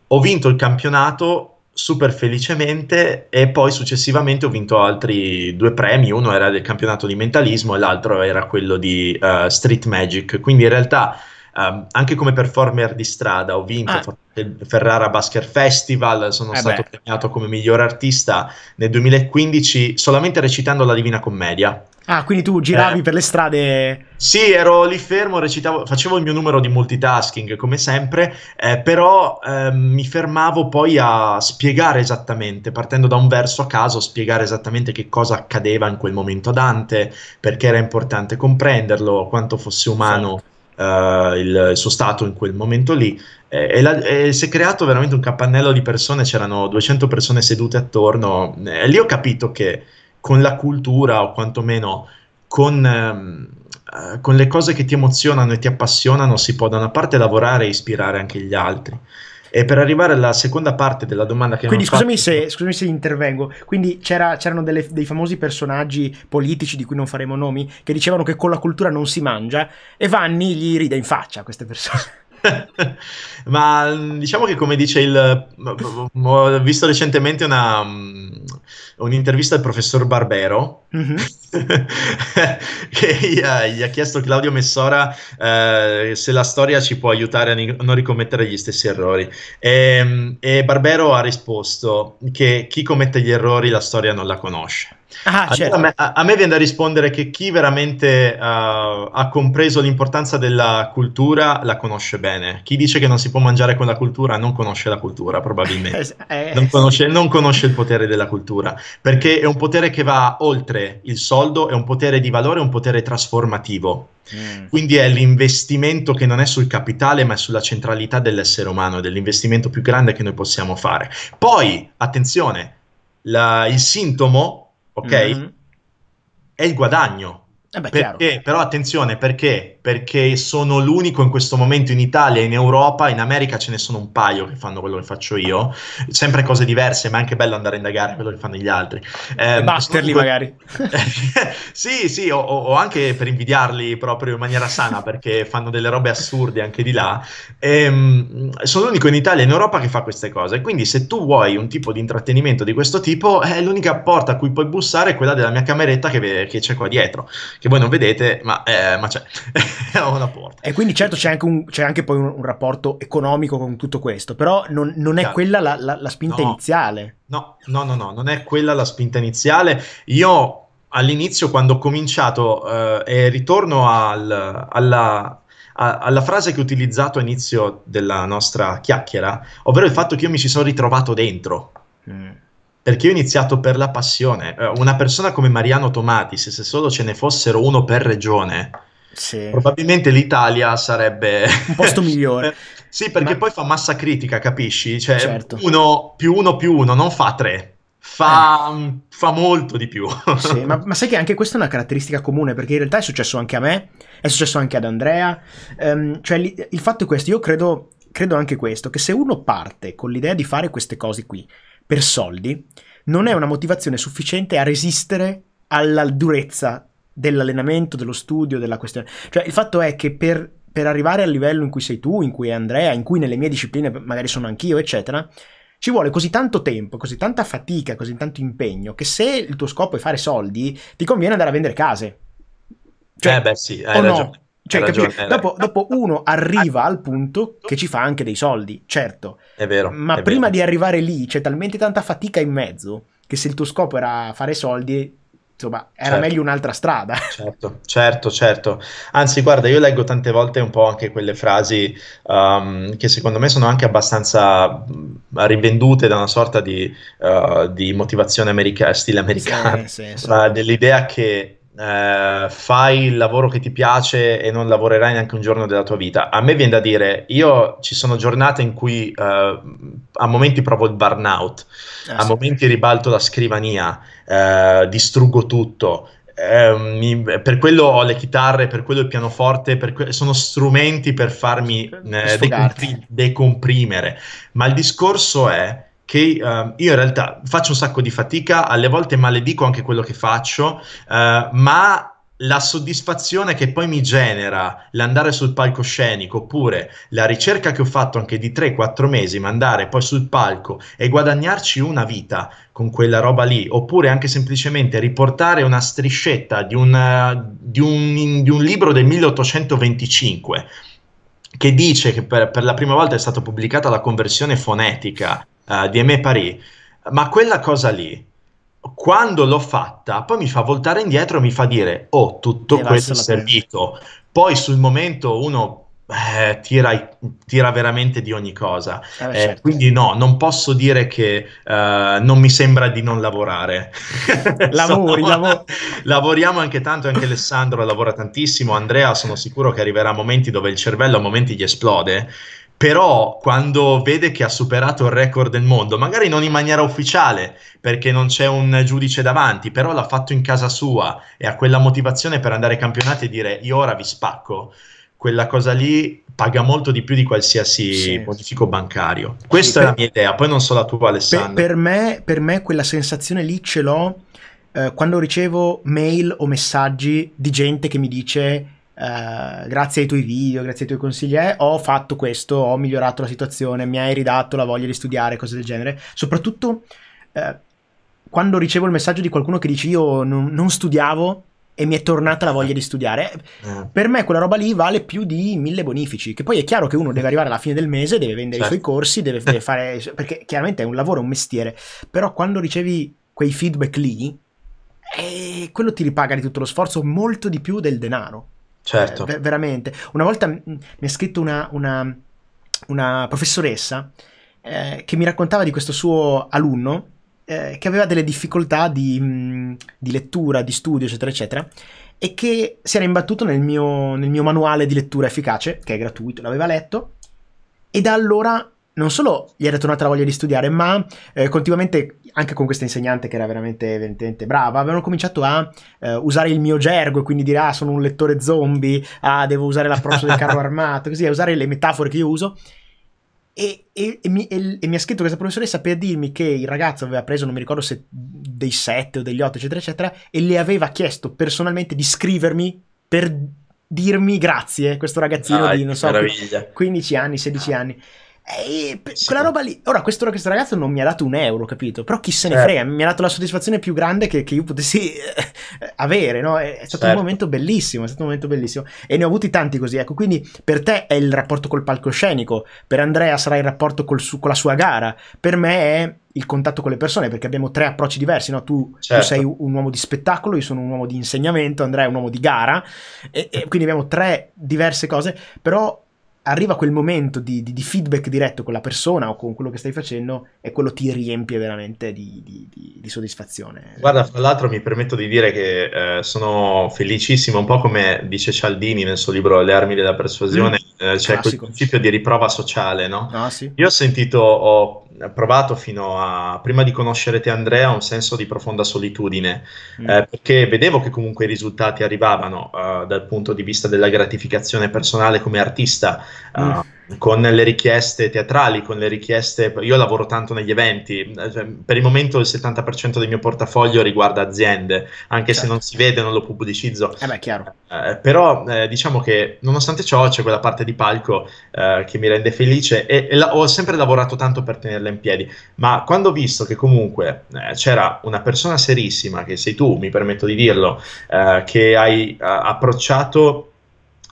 Speaker 2: Ho vinto il campionato super felicemente e poi successivamente ho vinto altri due premi, uno era del campionato di mentalismo e l'altro era quello di uh, street magic, quindi in realtà um, anche come performer di strada, ho vinto ah. il Ferrara Basker Festival, sono eh stato beh. premiato come miglior artista nel 2015 solamente recitando la Divina Commedia. Ah, quindi tu giravi eh. per le strade. Sì, ero lì fermo, recitavo, facevo il mio numero di multitasking come sempre, eh, però eh, mi fermavo poi a spiegare esattamente, partendo da un verso a caso, spiegare esattamente che cosa accadeva in quel momento a Dante, perché era importante comprenderlo, quanto fosse umano. Sì certo uh, eh, il, il, suo stato in quel momento lì. E, la, e, si è creato veramente un capannello di persone, c'erano 200 persone sedute attorno. E lì ho capito che con la cultura, o quantomeno con, uh, con le cose che ti emozionano e ti appassionano, si può da una parte lavorare e ispirare anche gli altri. E per arrivare alla seconda parte della domanda che Quindi scusami,
Speaker 1: fatto... se, scusami se intervengo. Quindi c'erano delle, dei famosi personaggi politici di cui non faremo nomi che dicevano che con la cultura non si mangia e Vanni gli ride in faccia a
Speaker 2: queste persone. Ma diciamo che come dice il... Ho visto recentemente una, un'intervista al professor Barbero mm-hmm. che gli ha, gli ha, chiesto Claudio Messora eh, se la storia ci può aiutare a, non ricommettere gli stessi errori. E, ehm, e Barbero ha risposto che chi commette gli errori la storia non la conosce.
Speaker 1: Ah, certo. a, me,
Speaker 2: a, a, me, viene da rispondere che chi veramente uh, ha compreso l'importanza della cultura la conosce bene. Chi dice che non si può mangiare con la cultura non conosce la cultura, probabilmente. Eh, eh, non, conosce, sì. non, conosce, il potere della cultura, perché è un potere che va oltre il soldo, è un potere di valore, è un potere trasformativo. Mm. Quindi è l'investimento che non è sul capitale, ma è sulla centralità dell'essere umano, è dell'investimento più grande che noi possiamo fare. Poi, attenzione, la, il sintomo ok? Mm-hmm. È il guadagno.
Speaker 1: Eh beh, perché,
Speaker 2: però attenzione, perché perché sono l'unico in questo momento in Italia, in Europa, in America ce ne sono un paio che fanno quello che faccio io, sempre cose diverse, ma è anche bello andare a indagare quello che fanno gli altri. Eh, batterli sono... magari. sì, sì, o, o, anche per invidiarli proprio in maniera sana, perché fanno delle robe assurde anche di là. E, ehm, sono l'unico in Italia e in Europa che fa queste cose, quindi se tu vuoi un tipo di intrattenimento di questo tipo, eh, l'unica porta a cui puoi bussare è quella della mia cameretta che, ve- che c'è qua dietro, che voi non vedete, ma, eh, ma c'è. ho una porta.
Speaker 1: E quindi certo c'è anche, un, c'è anche poi un, un, rapporto economico con tutto questo, però non, non è quella la, la, la spinta no.
Speaker 2: iniziale. No, no, no, no, non è quella la spinta iniziale. Io all'inizio quando ho cominciato eh, e ritorno al, alla, a, alla, frase che ho utilizzato all'inizio della nostra chiacchiera, ovvero il fatto che io mi ci sono ritrovato dentro. Mm. Perché ho iniziato per la passione. Eh, una persona come Mariano Tomati, se solo ce ne fossero uno per regione, sì. Probabilmente l'Italia sarebbe un posto migliore. sì, perché Ma... poi fa massa critica, capisci? Cioè, certo. uno più uno più uno non fa tre. Fa, eh. fa, molto di più. sì, ma,
Speaker 1: ma, sai che anche questa è una caratteristica comune, perché in realtà è successo anche a me, è successo anche ad Andrea. Um, cioè, il, il fatto è questo, io credo, credo anche questo, che se uno parte con l'idea di fare queste cose qui per soldi, non è una motivazione sufficiente a resistere alla durezza dell'allenamento, dello studio, della questione. Cioè, il fatto è che per, per, arrivare al livello in cui sei tu, in cui è Andrea, in cui nelle mie discipline magari sono anch'io, eccetera, ci vuole così tanto tempo, così tanta fatica, così tanto impegno, che se il tuo scopo è fare soldi, ti conviene andare a vendere case.
Speaker 2: Cioè, eh beh sì, hai ragione. No. Cioè, ragione, eh. dopo,
Speaker 1: dopo, uno arriva ah. al punto che ci fa anche dei soldi, certo.
Speaker 2: È vero. Ma è prima
Speaker 1: vero. di arrivare lì c'è talmente tanta fatica in mezzo che se il tuo scopo era fare soldi, insomma, era certo. meglio un'altra strada. Certo,
Speaker 2: certo, certo. Anzi, guarda, io leggo tante volte un po' anche quelle frasi um, che secondo me sono anche abbastanza mm, rivendute da una sorta di, uh, di motivazione america- stile americano, sì, sì, sì. Cioè, dell'idea che eh, fai il lavoro che ti piace e non lavorerai neanche un giorno della tua vita. A me viene da dire, io ci sono giornate in cui eh, a momenti provo il burnout, ah, a sì. momenti ribalto la scrivania, eh, distruggo tutto. Eh, mi, per quello ho le chitarre, per quello il pianoforte, que- sono strumenti per farmi eh, decompri- decomprimere. Ma il discorso è che uh, io in realtà faccio un sacco di fatica, alle volte maledico anche quello che faccio, uh, ma la soddisfazione che poi mi genera l'andare sul palcoscenico oppure la ricerca che ho fatto anche di 3-4 mesi, ma andare poi sul palco e guadagnarci una vita con quella roba lì, oppure anche semplicemente riportare una striscetta di, una, di, un, di un libro del 1825 che dice che per, per, la prima volta è stata pubblicata la conversione fonetica eh, di Aimé Paris, ma quella cosa lì, quando l'ho fatta, poi mi fa voltare indietro e mi fa dire, oh, tutto e questo è servito. Te. Poi sul momento uno eh, tira, tira, veramente di ogni cosa. Eh, eh, certo. Quindi no, non posso dire che eh, non mi sembra di non lavorare. Lavori, lav- Lavoriamo anche tanto, anche Alessandro lavora tantissimo, Andrea sono sicuro che arriverà a momenti dove il cervello a momenti gli esplode però quando vede che ha superato il record del mondo, magari non in maniera ufficiale perché non c'è un giudice davanti, però l'ha fatto in casa sua e ha quella motivazione per andare ai campionati e dire io ora vi spacco, quella cosa lì paga molto di più di qualsiasi sì. bancario. Questa sì, per... è la mia idea, poi non so la tua Alessandro. Per,
Speaker 1: per, me, per me quella sensazione lì ce l'ho eh, quando ricevo mail o messaggi di gente che mi dice eh, grazie ai tuoi video, grazie ai tuoi consigli, eh, ho fatto questo, ho migliorato la situazione, mi hai ridato la voglia di studiare, cose del genere. Soprattutto eh, quando ricevo il messaggio di qualcuno che dice io non, non studiavo e mi è tornata la voglia di studiare. Eh. Per me quella roba lì vale più di mille bonifici, che poi è chiaro che uno deve arrivare alla fine del mese, deve vendere certo. i suoi corsi, deve, deve fare... perché chiaramente è un lavoro, è un mestiere, però quando ricevi quei feedback lì, eh, quello ti ripaga di tutto lo sforzo molto di più del denaro. Certo. Eh, veramente. Una volta mi ha scritto una, una, una professoressa eh, che mi raccontava di questo suo alunno eh, che aveva delle difficoltà di, di, lettura, di studio, eccetera, eccetera, e che si era imbattuto nel mio, nel mio manuale di lettura efficace, che è gratuito, l'aveva letto, e da allora non solo gli era tornata la voglia di studiare, ma eh, continuamente, anche con questa insegnante che era veramente, veramente brava, avevano cominciato a eh, usare il mio gergo e quindi dire ah sono un lettore zombie, ah devo usare l'approccio del carro armato, così, a usare le metafore che io uso. E, e, e, mi, e, mi, ha scritto questa professoressa per dirmi che il ragazzo aveva preso, non mi ricordo se dei 7 o degli 8, eccetera, eccetera, e le aveva chiesto personalmente di scrivermi per dirmi grazie, questo ragazzino Dai, ah, di, non so, 15, 15 anni, 16 ah. anni. Eh, e sì. quella roba lì. Ora, questo, questo, ragazzo non mi ha dato un euro, capito? Però chi se ne certo. frega, mi ha dato la soddisfazione più grande che, che io potessi eh, avere, no? È, è stato certo. un momento bellissimo, è stato un momento bellissimo. E ne ho avuti tanti così, ecco. Quindi per te è il rapporto col palcoscenico, per Andrea sarà il rapporto su, con la sua gara, per me è il contatto con le persone, perché abbiamo tre approcci diversi, no? tu, certo. tu, sei un uomo di spettacolo, io sono un uomo di insegnamento, Andrea è un uomo di gara, e, e quindi abbiamo tre diverse cose, però arriva quel momento di, di, di, feedback diretto con la persona o con quello che stai facendo e quello ti riempie veramente di, di soddisfazione.
Speaker 2: Guarda, fra l'altro mi permetto di dire che eh, sono felicissimo, un po' come dice Cialdini nel suo libro Le armi della persuasione, mm. eh, c'è cioè quel principio di riprova sociale, no? Ah, sì. Io ho sentito, ho provato fino a prima di conoscere te Andrea un senso di profonda solitudine mm. eh, perché vedevo che comunque i risultati arrivavano eh, dal punto di vista della gratificazione personale come artista eh, mm con le richieste teatrali, con le richieste... Io lavoro tanto negli eventi, cioè, per il momento il 70% del mio portafoglio riguarda aziende, anche certo. se non si vede, non lo pubblicizzo. Eh beh, chiaro. Eh, però eh, diciamo che nonostante ciò c'è quella parte di palco eh, che mi rende felice e, e la, ho sempre lavorato tanto per tenerla in piedi, ma quando ho visto che comunque eh, c'era una persona serissima, che sei tu, mi permetto di dirlo, eh, che hai eh, approcciato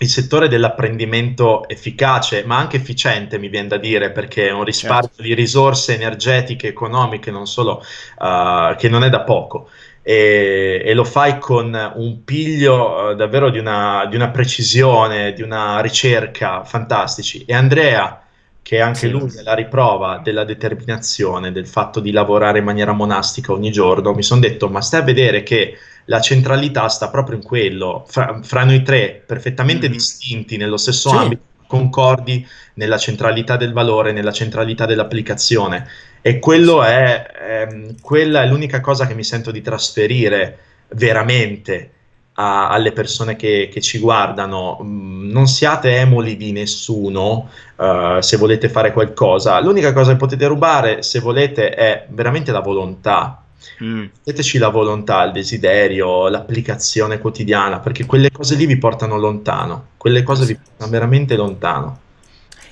Speaker 2: il settore dell'apprendimento efficace, ma anche efficiente, mi viene da dire, perché è un certo. risparmio certo. di risorse energetiche, economiche, non solo, uh, che non è da poco. E, e lo fai con un piglio uh, davvero di una, di una, precisione, di una ricerca fantastici. E Andrea, che anche sì. lui è la riprova della determinazione, del fatto di lavorare in maniera monastica ogni giorno, mi sono detto, ma stai a vedere che la centralità sta proprio in quello, fra, fra noi tre, perfettamente mm distinti nello stesso sì. ambito, concordi nella centralità del valore, nella centralità dell'applicazione. E quello è, ehm, quella è l'unica cosa che mi sento di trasferire veramente a, alle persone che, che, ci guardano. Mm, non siate emoli di nessuno eh, se volete fare qualcosa. L'unica cosa che potete rubare, se volete, è veramente la volontà Mm. Metteteci la volontà, il desiderio, l'applicazione quotidiana, perché quelle cose lì vi portano lontano, quelle cose vi portano veramente lontano.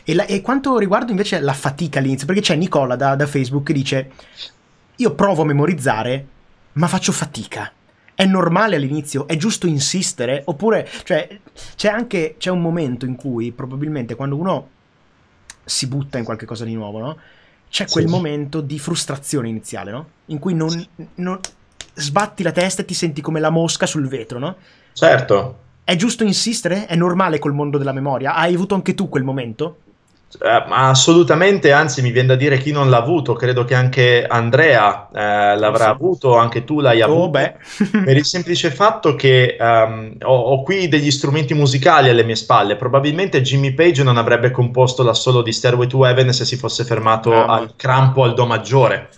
Speaker 1: E, la, e quanto riguardo invece la fatica all'inizio, perché c'è Nicola da, da Facebook che dice, io provo a memorizzare, ma faccio fatica è normale all'inizio, è giusto insistere, oppure cioè, c'è anche c'è un momento in cui probabilmente quando uno si butta in qualcosa di nuovo, no? c'è quel momento di frustrazione iniziale, no? In cui non, sì. non, sbatti la testa e ti senti come la mosca sul vetro, no?
Speaker 2: Certo.
Speaker 1: È giusto insistere? È normale col mondo della memoria? Hai avuto anche tu quel momento?
Speaker 2: Eh, assolutamente, anzi mi viene da dire chi non l'ha avuto, credo che anche Andrea eh, l'avrà sì. avuto, anche tu l'hai oh, avuto, oh, per il semplice fatto che um, ho, ho, qui degli strumenti musicali alle mie spalle, probabilmente Jimmy Page non avrebbe composto la solo di Stairway to Heaven se si fosse fermato ah, al crampo al Do maggiore.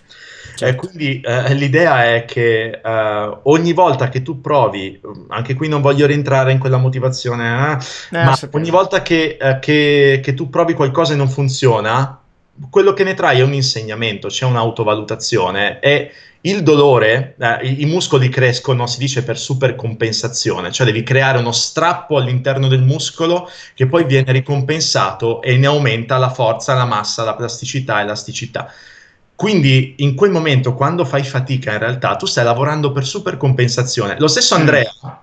Speaker 2: Certo. Eh, quindi eh, l'idea è che eh, ogni volta che tu provi, mm, anche qui non voglio rientrare in quella motivazione, eh, eh, ma ogni volta che, eh, che, che tu provi qualcosa e non funziona, quello che ne trai è un insegnamento, c'è un'autovalutazione e il dolore, eh, i, i muscoli crescono, si dice per supercompensazione, cioè devi creare uno strappo all'interno del muscolo che poi viene ricompensato e ne aumenta la forza, la massa, la plasticità, elasticità. Quindi in quel momento, quando fai fatica, in realtà tu stai lavorando per supercompensazione. Lo stesso certo.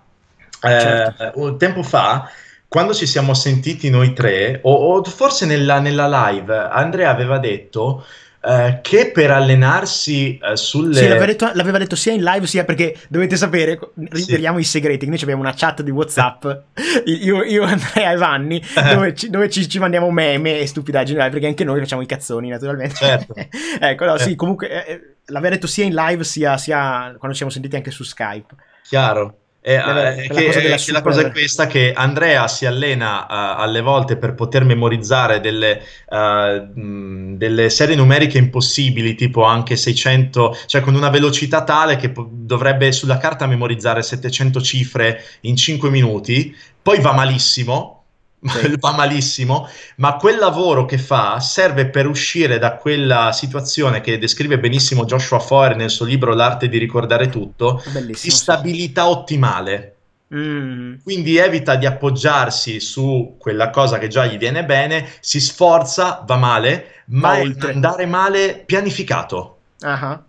Speaker 2: Andrea, eh, certo. eh, un tempo fa, quando ci siamo sentiti noi tre, o, o forse nella, nella live, Andrea aveva detto eh, che per allenarsi eh, sulle... Sì, l'aveva detto,
Speaker 1: l'aveva detto, sia in live sia perché dovete sapere, riveliamo sì. i segreti, noi abbiamo una chat di Whatsapp, io, io Andrea e Vanni, eh. dove, ci, dove ci, ci, mandiamo meme e stupidaggini, perché anche noi facciamo i cazzoni naturalmente. Certo. ecco, no, sì, eh. comunque l'aveva detto sia in live sia, sia quando ci siamo sentiti anche su Skype.
Speaker 2: Chiaro. Eh, eh, che, è, la cosa è questa che Andrea si allena uh, alle volte per poter memorizzare delle, uh, delle, serie numeriche impossibili, tipo anche 600, cioè con una velocità tale che po- dovrebbe sulla carta memorizzare 700 cifre in 5 minuti, poi va malissimo sì. fa malissimo, ma quel lavoro che fa serve per uscire da quella situazione che descrive benissimo Joshua Foer nel suo libro L'arte di ricordare tutto, Bellissimo. di stabilità ottimale. Mm. Quindi evita di appoggiarsi su quella cosa che già gli viene bene, si sforza, va male, ma, ma è andare male pianificato. Uh-huh.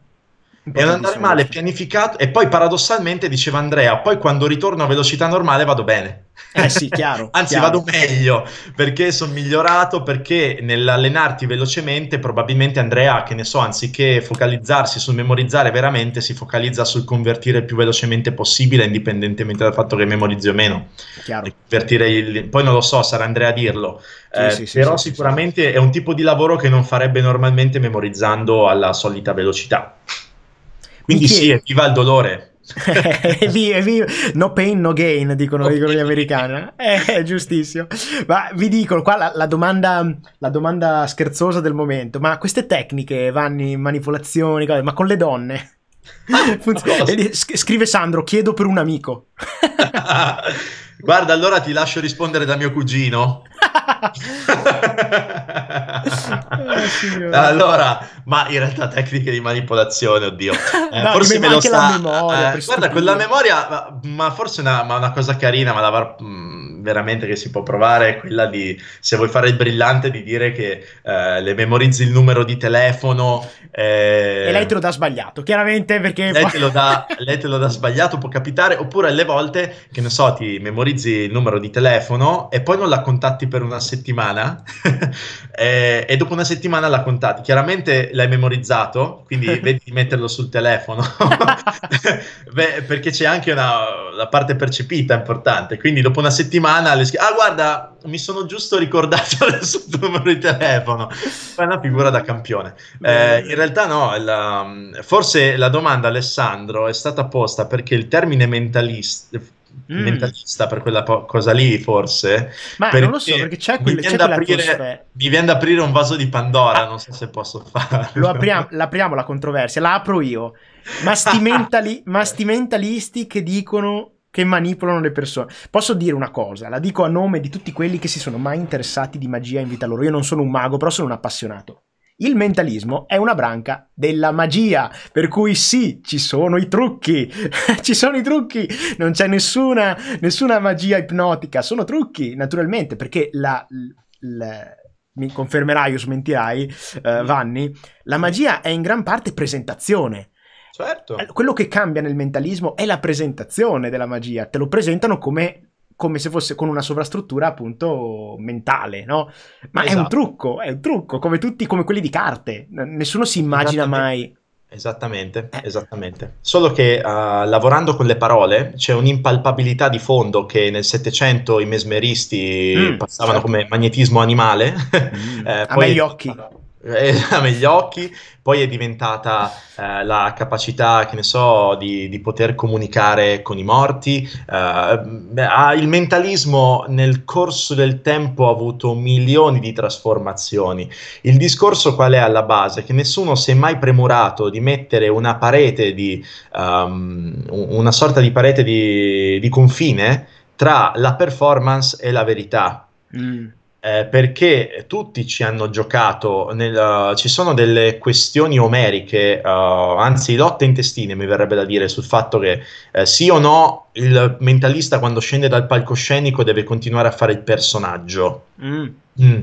Speaker 2: E non andare male, pianificato. E poi paradossalmente diceva Andrea, poi quando ritorno a velocità normale vado bene. Eh sì, chiaro. Anzi, chiaro. vado meglio perché sono migliorato, perché nell'allenarti velocemente probabilmente Andrea, che ne so, anziché focalizzarsi sul memorizzare veramente, si focalizza sul convertire il più velocemente possibile, indipendentemente dal fatto che memorizzi o meno. Chiaro. Il... Poi non lo so, sarà Andrea a dirlo. Sì, eh, sì, sì, però sicuramente è un tipo di lavoro che non farebbe normalmente memorizzando alla solita velocità. Quindi chiedi... sì, viva il dolore.
Speaker 1: no pain, no gain, dicono, no dicono gli americani. Eh, eh giustissimo. Ma vi dicono qua la, la, domanda, la domanda scherzosa del momento: ma queste tecniche, Vanni, manipolazioni, ma con le donne? Scrive Sandro, chiedo per un amico.
Speaker 2: Guarda, allora ti lascio rispondere da mio cugino oh, allora, ma in realtà tecniche di manipolazione, oddio. Eh, no, forse me lo sta... Memoria, eh, guarda, quella memoria, ma, ma forse una, una cosa carina, ma l'avar... Mh, mm, veramente che si può provare è quella di, se vuoi fare il brillante, di dire che eh, le memorizzi il numero di telefono. Eh, e lei te
Speaker 1: lo dà sbagliato,
Speaker 2: chiaramente perché... Lei te, lo dà, lei te lo dà sbagliato, può capitare, oppure alle volte, che ne so, ti memorizzi il numero di telefono e poi non la contatti per una settimana e, e, dopo una settimana la contatti. Chiaramente l'hai memorizzato, quindi vedi di metterlo sul telefono. Beh, perché c'è anche una, la parte percepita importante, quindi dopo una settimana settimana alle schiene. Ah, guarda, mi sono giusto ricordato adesso il numero di telefono. Fa una figura da campione. Eh, in realtà, no. La, forse la domanda, Alessandro, è stata posta perché il termine mentalista.
Speaker 1: Mm. mentalista
Speaker 2: per quella po- cosa lì, forse. Ma non lo so, perché c'è, quel, mi viene, mi viene da aprire un vaso di Pandora, ah. non so se posso farlo.
Speaker 1: Apriamo, l'apriamo la controversia, la apro io. Ma sti, mentali- ma sti mentalisti che dicono che manipolano le persone. Posso dire una cosa, la dico a nome di tutti quelli che si sono mai interessati di magia in vita loro. Io non sono un mago, però sono un appassionato. Il mentalismo è una branca della magia, per cui sì, ci sono i trucchi, ci sono i trucchi, non c'è nessuna, nessuna magia ipnotica, sono trucchi, naturalmente, perché la, la mi confermerai o smentirai, eh, mm. Vanni, la magia è in gran parte presentazione. Certo. Eh, quello che cambia nel mentalismo è la presentazione della magia. Te lo presentano come, come se fosse con una sovrastruttura appunto mentale, no? Ma esatto. è un esatto. trucco, è un trucco, come tutti, come quelli di carte. Nessuno si immagina mai Esattamente, eh. esattamente.
Speaker 2: Solo che uh, lavorando con le parole c'è un'impalpabilità di fondo che nel Settecento i mesmeristi mm, passavano certo. come magnetismo animale. Mm. eh, a poi... me gli occhi esame eh, gli occhi, poi è diventata eh, la capacità, che ne so, di, di poter comunicare con i morti. Eh, il mentalismo nel corso del tempo ha avuto milioni di trasformazioni. Il discorso qual è alla base? Che nessuno si è mai premurato di mettere una parete di um, una sorta di parete di, di confine tra la performance e la verità. Mm eh, perché tutti ci hanno giocato, nel, uh, ci sono delle questioni omeriche, uh, anzi lotte intestine mi verrebbe da dire sul fatto che eh, sì o no il mentalista quando scende dal palcoscenico deve continuare a fare il personaggio. Mm Mm.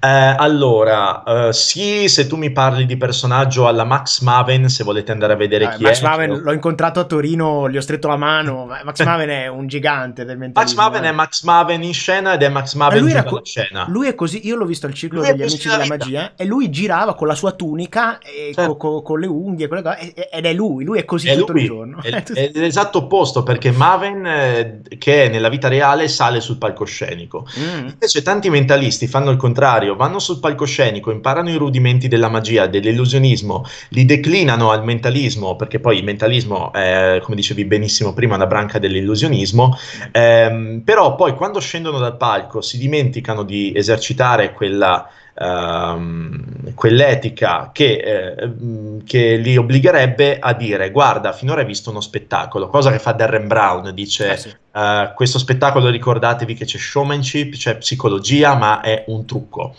Speaker 2: Eh, allora, eh, sì, se tu mi parli di personaggio alla Max Maven, se volete andare a vedere eh, chi Max è. Max
Speaker 1: Maven cioè... l'ho incontrato a Torino, gli ho stretto la mano. Max Maven è un gigante del mentalismo. Max Maven eh. è
Speaker 2: Max Maven in scena ed è Max Maven lui in co- scena.
Speaker 1: Lui è così, io l'ho visto al ciclo lui degli amici della magia e lui girava con la sua tunica e certo. co- co- con le unghie e, ed è lui, lui è così è tutto lui. il
Speaker 2: giorno. È, è l'esatto opposto perché Maven eh, che è nella vita reale sale sul palcoscenico. Mm. Invece tanti mentalisti fanno il contrario, vanno sul palcoscenico, imparano i rudimenti della magia, dell'illusionismo, li declinano al mentalismo, perché poi il mentalismo è, come dicevi benissimo prima, una branca dell'illusionismo, ehm, però poi quando scendono dal palco si dimenticano di esercitare quella ehm, quell'etica che, eh, mm, che, li obbligherebbe a dire guarda, finora hai visto uno spettacolo, cosa che fa Darren Brown, dice ah, sì. eh, questo spettacolo ricordatevi che c'è showmanship, c'è psicologia, ma è un trucco.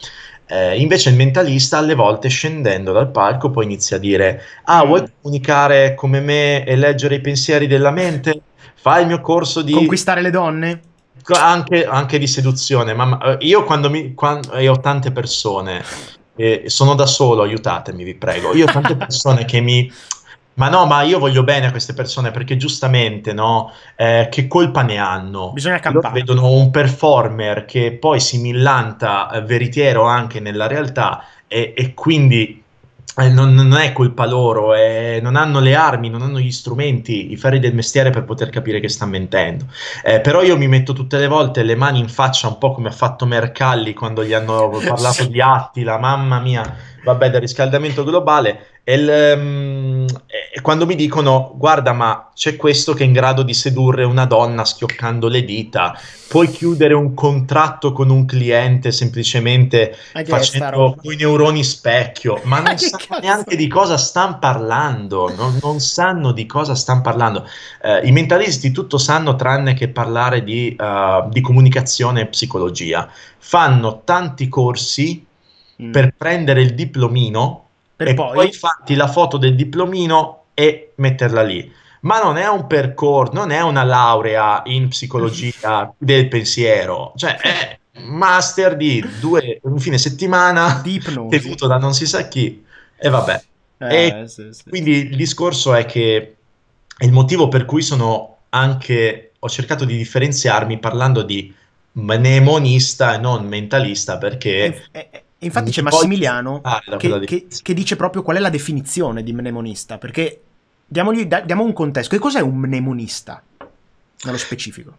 Speaker 2: Eh, invece il mentalista alle volte scendendo dal palco poi inizia a dire ah mm. vuoi comunicare come me e leggere i pensieri della mente? Fai il mio corso di... Conquistare le donne? anche, anche, di seduzione, ma eh, io quando, mi, quando io eh, ho tante persone, e sono da solo, aiutatemi, vi prego. Io ho tante persone che mi ma no, ma io voglio bene a queste persone perché giustamente, no, eh, che colpa ne hanno? Bisogna campare. Vedono un performer che poi si millanta eh, veritiero anche nella realtà e, e quindi eh, non, non, è colpa loro, eh, non hanno le armi, non hanno gli strumenti, i ferri del mestiere per poter capire che sta mentendo. Eh, però io mi metto tutte le volte le mani in faccia, un po' come ha fatto Mercalli quando gli hanno parlato sì. di Attila, mamma mia vabbè, del riscaldamento globale. E, il, um, e quando mi dicono, guarda, ma c'è questo che è in grado di sedurre una donna schioccando le dita, puoi chiudere un contratto con un cliente semplicemente facendo i neuroni specchio, ma non sanno cazzo? neanche di cosa stanno parlando, non, non, sanno di cosa stanno parlando. Eh, I mentalisti tutto sanno tranne che parlare di, uh, di comunicazione e psicologia. Fanno tanti corsi Mm. per prendere il diplomino per e poi... poi farti la foto del diplomino e metterla lì. Ma non è un percorso, non è una laurea in psicologia del pensiero, cioè è master di due, un fine settimana, Dipnosi. tenuto da non si sa chi, e vabbè. Eh,
Speaker 1: e sì, sì. Quindi
Speaker 2: il discorso è che il motivo per cui sono anche, ho cercato di differenziarmi parlando di mnemonista e non mentalista, perché... Eh, eh, infatti c'è Massimiliano ah, che,
Speaker 1: che, che, dice proprio qual è la definizione di mnemonista, perché diamogli, da, diamo un contesto. Che cos'è
Speaker 2: un mnemonista, nello specifico?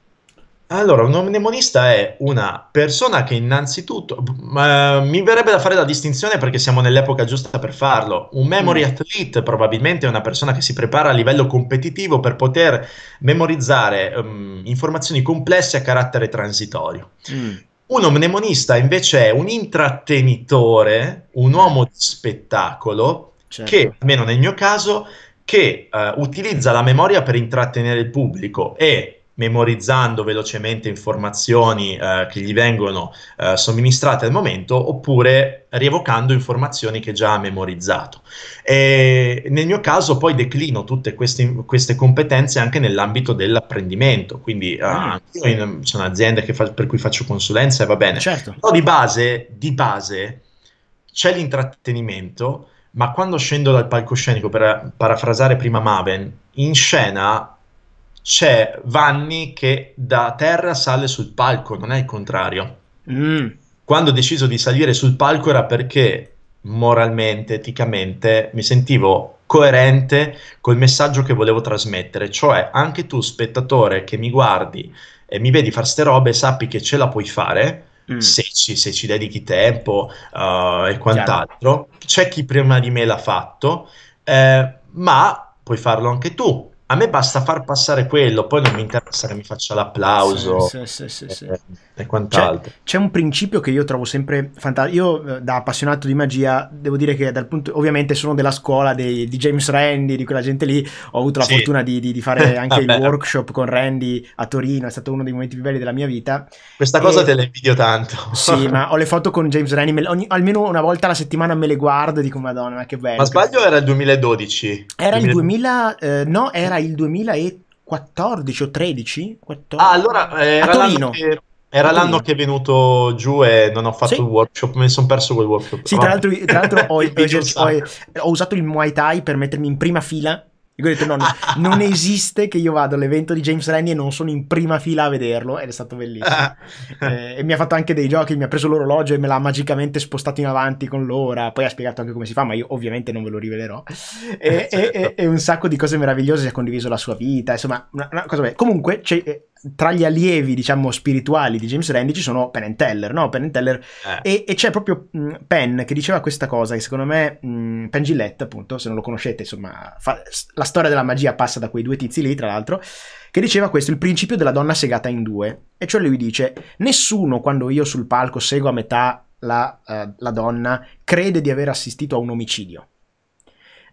Speaker 2: Allora, un mnemonista è una persona che innanzitutto, eh, mi verrebbe da fare la distinzione perché siamo nell'epoca giusta per farlo, un memory mm. athlete probabilmente è una persona che si prepara a livello competitivo per poter memorizzare um, informazioni complesse a carattere transitorio. Mm uno mnemonista invece è un intrattenitore, un uomo di spettacolo, certo. che, almeno nel mio caso, che uh, utilizza la memoria per intrattenere il pubblico e memorizzando velocemente informazioni eh, che gli vengono eh, somministrate al momento oppure rievocando informazioni che già ha memorizzato. E nel mio caso poi declino tutte queste, queste competenze anche nell'ambito dell'apprendimento, quindi eh, ah, eh, sì. in, c'è un'azienda fa, per cui faccio consulenza e va bene, certo. però di base, di base c'è l'intrattenimento, ma quando scendo dal palcoscenico, per parafrasare prima Maven, in scena c'è Vanni che da terra sale sul palco, non è il contrario. Mm. Quando ho deciso di salire sul palco era perché moralmente, eticamente, mi sentivo coerente col messaggio che volevo trasmettere, cioè anche tu spettatore che mi guardi e mi vedi fare ste robe, sappi che ce la puoi fare, mm. se ci, se, ci, dedichi tempo uh, e quant'altro. Chiaro. C'è chi prima di me l'ha fatto, eh, ma puoi farlo anche tu a me basta far passare quello, poi non mi interessa che mi faccia l'applauso sì, sì, sì, sì, eh, e, e quant'altro.
Speaker 1: C'è, c'è, un principio che io trovo sempre fantastico. Io, eh, da appassionato di magia, devo dire che dal punto, ovviamente sono della scuola dei, di James Randy, di quella gente lì. Ho avuto la sì. fortuna di, di, di, fare anche il workshop con Randy a Torino, è stato uno dei momenti più belli della mia vita. Questa e... cosa te la invidio
Speaker 2: tanto. sì, ma ho
Speaker 1: le foto con James Randy, le, ogni, almeno una volta alla settimana me le guardo e dico, madonna, ma che bello. Ma
Speaker 2: sbaglio era il 2012? Era 2012. il
Speaker 1: 2000, eh, no, era il 2014 o 13? 14? Ah, allora eh, a Torino. Che...
Speaker 2: Era l'anno che è venuto giù e non ho fatto sì. il workshop, mi sono perso quel workshop. Sì, tra l'altro, tra l'altro ho, ho, ho, ho, usato il Muay
Speaker 1: Thai per mettermi in
Speaker 2: prima fila Dico, ho detto, no, non esiste
Speaker 1: che io vado all'evento di James Rennie e non sono in prima fila a vederlo, ed è stato bellissimo. eh, e mi ha fatto anche dei giochi, mi ha preso l'orologio e me l'ha magicamente spostato in avanti con l'ora, poi ha spiegato anche come si fa, ma io ovviamente non ve lo rivelerò. E, certo. e, e, certo. e un sacco di cose meravigliose, si è condiviso la sua vita, insomma, una, una cosa bella. Comunque, c'è eh, tra gli allievi, diciamo, spirituali di James Randi ci sono Penn and Teller, no? Penn Teller. Eh. E, e, c'è proprio mh, mm, Penn che diceva questa cosa, che secondo me mh, mm, Penn Gillette, appunto, se non lo conoscete, insomma, fa, la storia della magia passa da quei due tizi lì, tra l'altro, che diceva questo, il principio della donna segata in due. E cioè lui dice, nessuno quando io sul palco seguo a metà la, uh, la donna crede di aver assistito a un omicidio.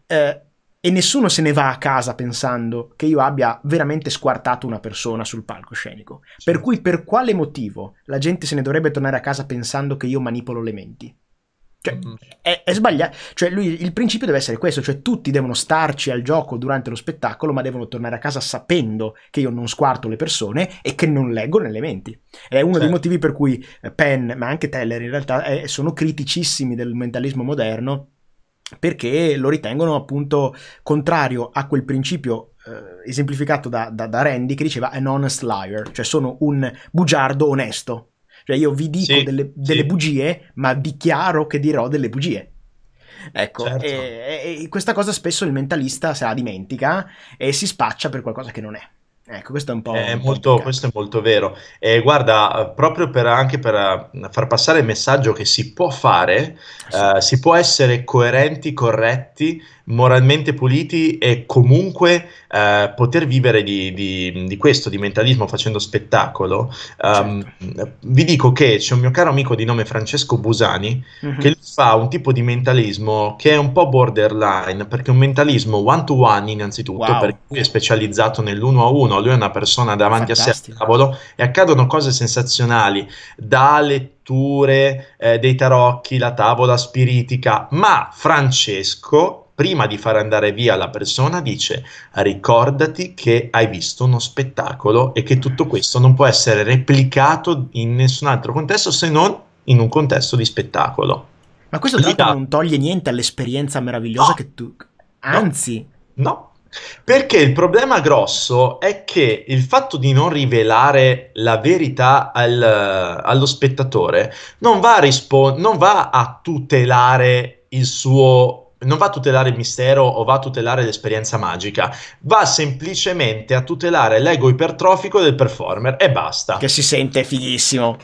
Speaker 1: Uh, e nessuno se ne va a casa pensando che io abbia veramente squartato una persona sul palcoscenico. Sì. Per cui per quale motivo la gente se ne dovrebbe tornare a casa pensando che io manipolo le menti? Cioè, mm -hmm. è, è, sbagliato. Cioè, lui, il principio deve essere questo: cioè, tutti devono starci al gioco durante lo spettacolo, ma devono tornare a casa sapendo che io non squarto le persone e che non leggo nelle menti. È uno certo. dei motivi per cui Penn, ma anche Teller, in realtà, è, eh, sono criticissimi del mentalismo moderno perché lo ritengono appunto contrario a quel principio eh, esemplificato da, da, da, Randy che diceva an honest liar, cioè sono un bugiardo onesto. Cioè io vi dico sì, delle, delle sì. bugie, ma dichiaro che dirò delle bugie. Ecco, certo. e, e, questa cosa spesso il mentalista se la dimentica e si spaccia per qualcosa
Speaker 2: che non è. Ecco, questo è un po'... È un molto, po questo è molto vero. Eh, guarda, proprio per, anche per eh, far passare il messaggio che si può fare, sì. eh, si può essere coerenti, corretti moralmente puliti e comunque eh, poter vivere di, di, di, questo, di mentalismo facendo spettacolo. Um, certo. Vi dico che c'è un mio caro amico di nome Francesco Busani mm-hmm. che fa un tipo di mentalismo che è un po' borderline, perché è un mentalismo one to one innanzitutto, wow. perché lui è specializzato nell'uno a uno, lui è una persona davanti Fantastico. a sé al tavolo e accadono cose sensazionali, da lettura eh, dei tarocchi, la tavola spiritica, ma Francesco prima di far andare via la persona dice ricordati che hai visto uno spettacolo e che tutto questo non può essere replicato in nessun altro contesto se non in un contesto di spettacolo. Ma questo tra l'altro non toglie niente all'esperienza meravigliosa no, che tu... Anzi... no. no. Perché il problema grosso è che il fatto di non rivelare la verità al, allo spettatore non va, rispo- non va, a tutelare il suo non va a tutelare il mistero o va a tutelare l'esperienza magica, va semplicemente a tutelare l'ego ipertrofico del performer e basta. Che si sente fighissimo.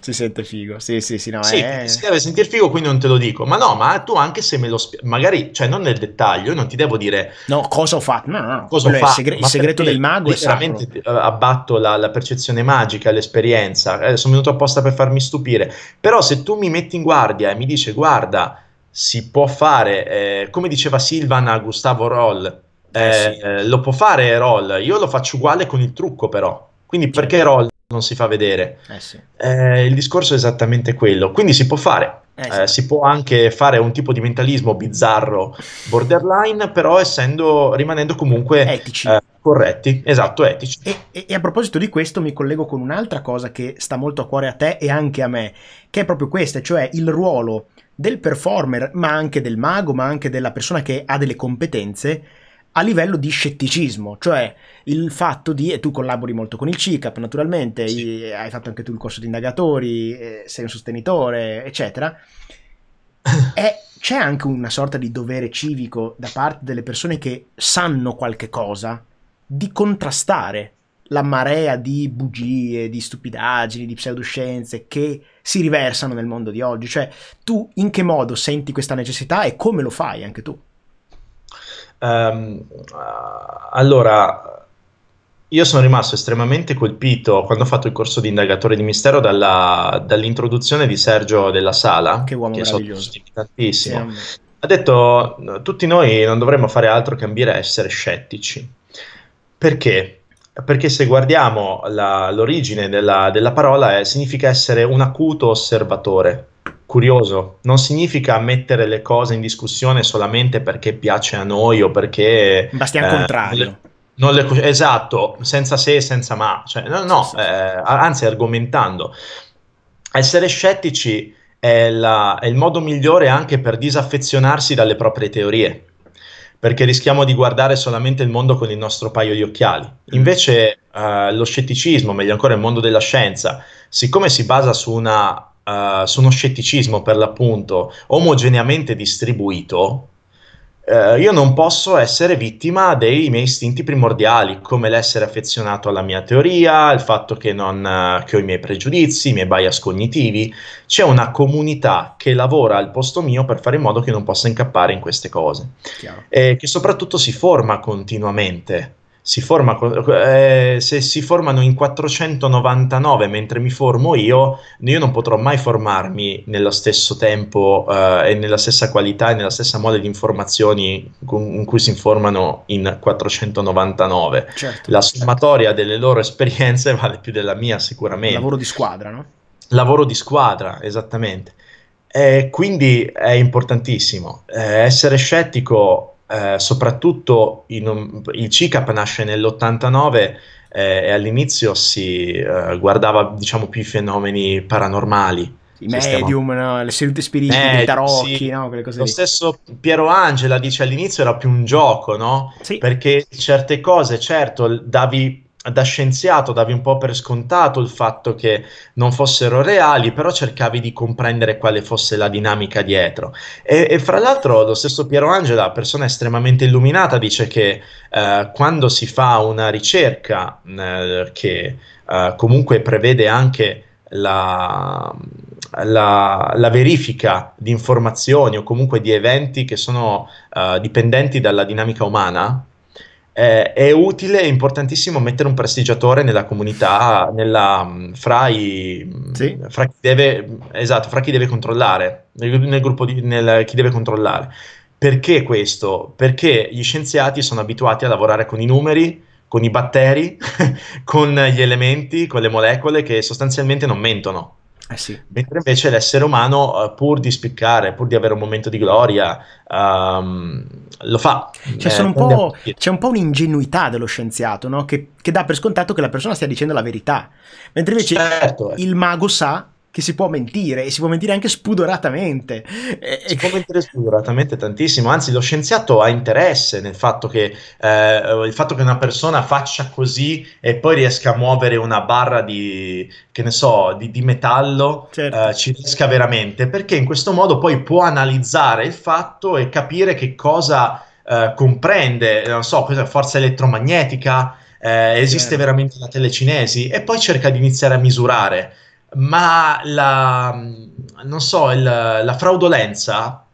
Speaker 1: Si sente figo, sì, sì, sì, no, sì, è...
Speaker 2: Eh. si deve sentire figo, quindi non te lo dico. Ma no, ma tu anche se me lo spieghi, magari, cioè non nel dettaglio, non ti devo dire...
Speaker 1: No, cosa ho fatto? No, no, no.
Speaker 2: Cosa ho fatto? Segre- il segreto del mago è veramente eh, abbatto la, la, percezione magica, l'esperienza. Eh, sono venuto apposta per farmi stupire. Però se tu mi metti in guardia e mi dici, guarda, si può fare, eh, come diceva Silvan a Gustavo Roll, eh, eh, sì. eh, lo può fare Roll, io lo faccio uguale con il trucco però, quindi certo. perché Roll non si fa vedere? Eh, sì. Eh, il discorso è esattamente quello, quindi si può fare, sì. si può anche fare un tipo di mentalismo bizzarro borderline, però essendo, rimanendo comunque... Etici corretti, esatto, etici.
Speaker 1: E, e, a proposito di questo mi collego con un'altra cosa che sta molto a cuore a te e anche a me, che è proprio questa, cioè il ruolo del performer, ma anche del mago, ma anche della persona che ha delle competenze a livello di scetticismo, cioè il fatto di, e tu collabori molto con il CICAP naturalmente, sì. hai fatto anche tu il corso di indagatori, eh, sei un sostenitore, eccetera, e c'è anche una sorta di dovere civico da parte delle persone che sanno qualche cosa di contrastare la marea di bugie, di stupidaggini, di pseudoscienze che si riversano nel mondo di oggi. Cioè, tu in che modo senti questa necessità e come lo fai anche tu?
Speaker 2: Um, allora, io sono rimasto estremamente colpito quando ho fatto il corso di indagatore di mistero dalla, dall'introduzione di Sergio della Sala, che uomo che meraviglioso. So, tantissimo. ha detto, tutti noi non dovremmo fare altro che ambire a essere scettici. Perché? perché se guardiamo la, l'origine della, della parola è, eh, significa essere un acuto osservatore, curioso, non significa mettere le cose in discussione solamente perché piace a noi o perché... Bastian eh, contrario. le, non le, esatto, senza se e senza ma, cioè, no, no sì, sì, eh, sì. anzi argomentando. Essere scettici è, la, è il modo migliore anche per disaffezionarsi dalle proprie teorie perché rischiamo di guardare solamente il mondo con il nostro paio di occhiali. Mm. Invece eh, lo scetticismo, meglio ancora il mondo della scienza, siccome si basa su, una, eh, su uno scetticismo per l'appunto omogeneamente distribuito, eh, io non posso essere vittima dei miei istinti primordiali, come l'essere affezionato alla mia teoria, il fatto che, non, eh, che ho i miei pregiudizi, i miei bias cognitivi. C'è una comunità che lavora al posto mio per fare in modo che non possa incappare in queste cose, e eh, che soprattutto si forma continuamente si forma, eh, se si formano in 499 mentre mi formo io, io non potrò mai formarmi nello stesso tempo eh, e nella stessa qualità e nella stessa mole di informazioni con, in cui si informano in 499. Certo, La sommatoria certo. delle loro esperienze vale più della mia sicuramente. Lavoro di squadra, no? Lavoro di squadra, esattamente. E eh, quindi è importantissimo. Eh, essere scettico eh, soprattutto un, il CICAP nasce nell'89 eh, e all'inizio si eh, guardava diciamo più i fenomeni paranormali. I medium,
Speaker 1: no? le sedute spiritiche, i tarocchi, sì.
Speaker 2: no? Lo lì. stesso Piero Angela dice all'inizio era più un gioco, no? Sì. Perché certe cose, certo, davi da scienziato davi un po' per scontato il fatto che non fossero reali, però cercavi di comprendere quale fosse la dinamica dietro. E, e fra l'altro lo stesso Piero Angela, persona estremamente illuminata, dice che eh, quando si fa una ricerca eh, che eh, comunque prevede anche la, la, la, verifica di informazioni o comunque di eventi che sono eh, dipendenti dalla dinamica umana, eh, è utile e importantissimo mettere un prestigiatore nella comunità, nella, mm, fra, i, mm, sì. fra, chi deve, mm, esatto, fra chi deve controllare, nel, nel gruppo di nel, chi deve controllare. Perché questo? Perché gli scienziati sono abituati a lavorare con i numeri, con i batteri, con gli elementi, con le molecole che sostanzialmente non mentono. Eh sì. Mentre invece l'essere umano, eh, pur di spiccare, pur di avere un momento di gloria, um, lo fa. C'è, cioè, eh, un po', c'è un po' un'ingenuità dello scienziato,
Speaker 1: no? che, che, dà per scontato che la persona stia dicendo la verità. Mentre invece certo, eh. il mago sa
Speaker 2: che si può mentire e si può mentire anche spudoratamente. Si può mentire spudoratamente tantissimo, anzi lo scienziato ha interesse nel fatto che, eh, il fatto che una persona faccia così e poi riesca a muovere una barra di, che ne so, di, di metallo, certo. eh, ci riesca veramente, perché in questo modo poi può analizzare il fatto e capire che cosa eh, comprende, non so, cosa forza elettromagnetica. Eh, esiste certo. veramente la telecinesi e poi cerca di iniziare a misurare ma la, non so, il, la fraudolenza,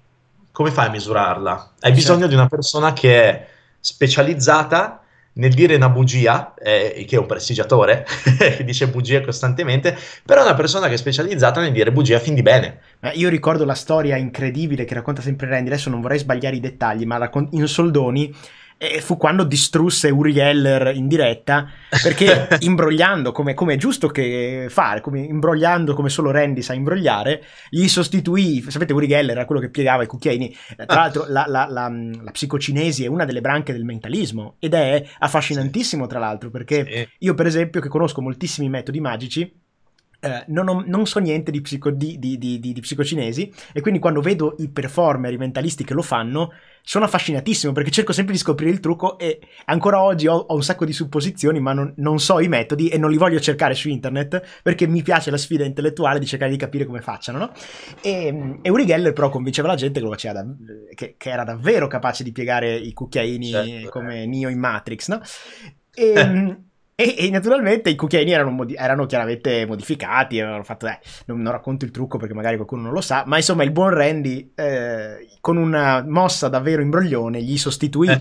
Speaker 2: come fai a misurarla? Hai certo. bisogno di una persona che è specializzata nel dire una bugia, eh, che è un prestigiatore, che dice bugie costantemente, però è una persona che è specializzata nel dire bugie a fin di bene. Io ricordo la
Speaker 1: storia incredibile che racconta sempre Randy, adesso non vorrei sbagliare i dettagli, ma in soldoni e fu quando distrusse Uri Heller in diretta, perché imbrogliando, come, come è giusto che fare, come, imbrogliando come solo Randy sa imbrogliare, gli sostituì, sapete Uri Heller era quello che piegava i cucchiaini, tra ah. l'altro la, la, la, la psicocinesi è una delle branche del mentalismo ed è affascinantissimo tra l'altro, perché io per esempio che conosco moltissimi metodi magici, eh, non, ho, non, so niente di, psico, di, di, di, psicocinesi e quindi quando vedo i performer, i mentalisti che lo fanno, sono affascinatissimo perché cerco sempre di scoprire il trucco e ancora oggi ho, ho un sacco di supposizioni ma non, non, so i metodi e non li voglio cercare su internet perché mi piace la sfida intellettuale di cercare di capire come facciano, no? E, e Uri Geller però convinceva la gente che, lo faceva da, che, che era davvero capace di piegare i cucchiaini certo. Eh. come Neo in Matrix, no? E... Ehm, e, e naturalmente i cucchiaini erano, modi- erano chiaramente modificati, avevano fatto, eh, non, non, racconto il trucco perché magari qualcuno non lo sa, ma insomma il buon Randy eh, con una mossa davvero imbroglione gli sostituì eh.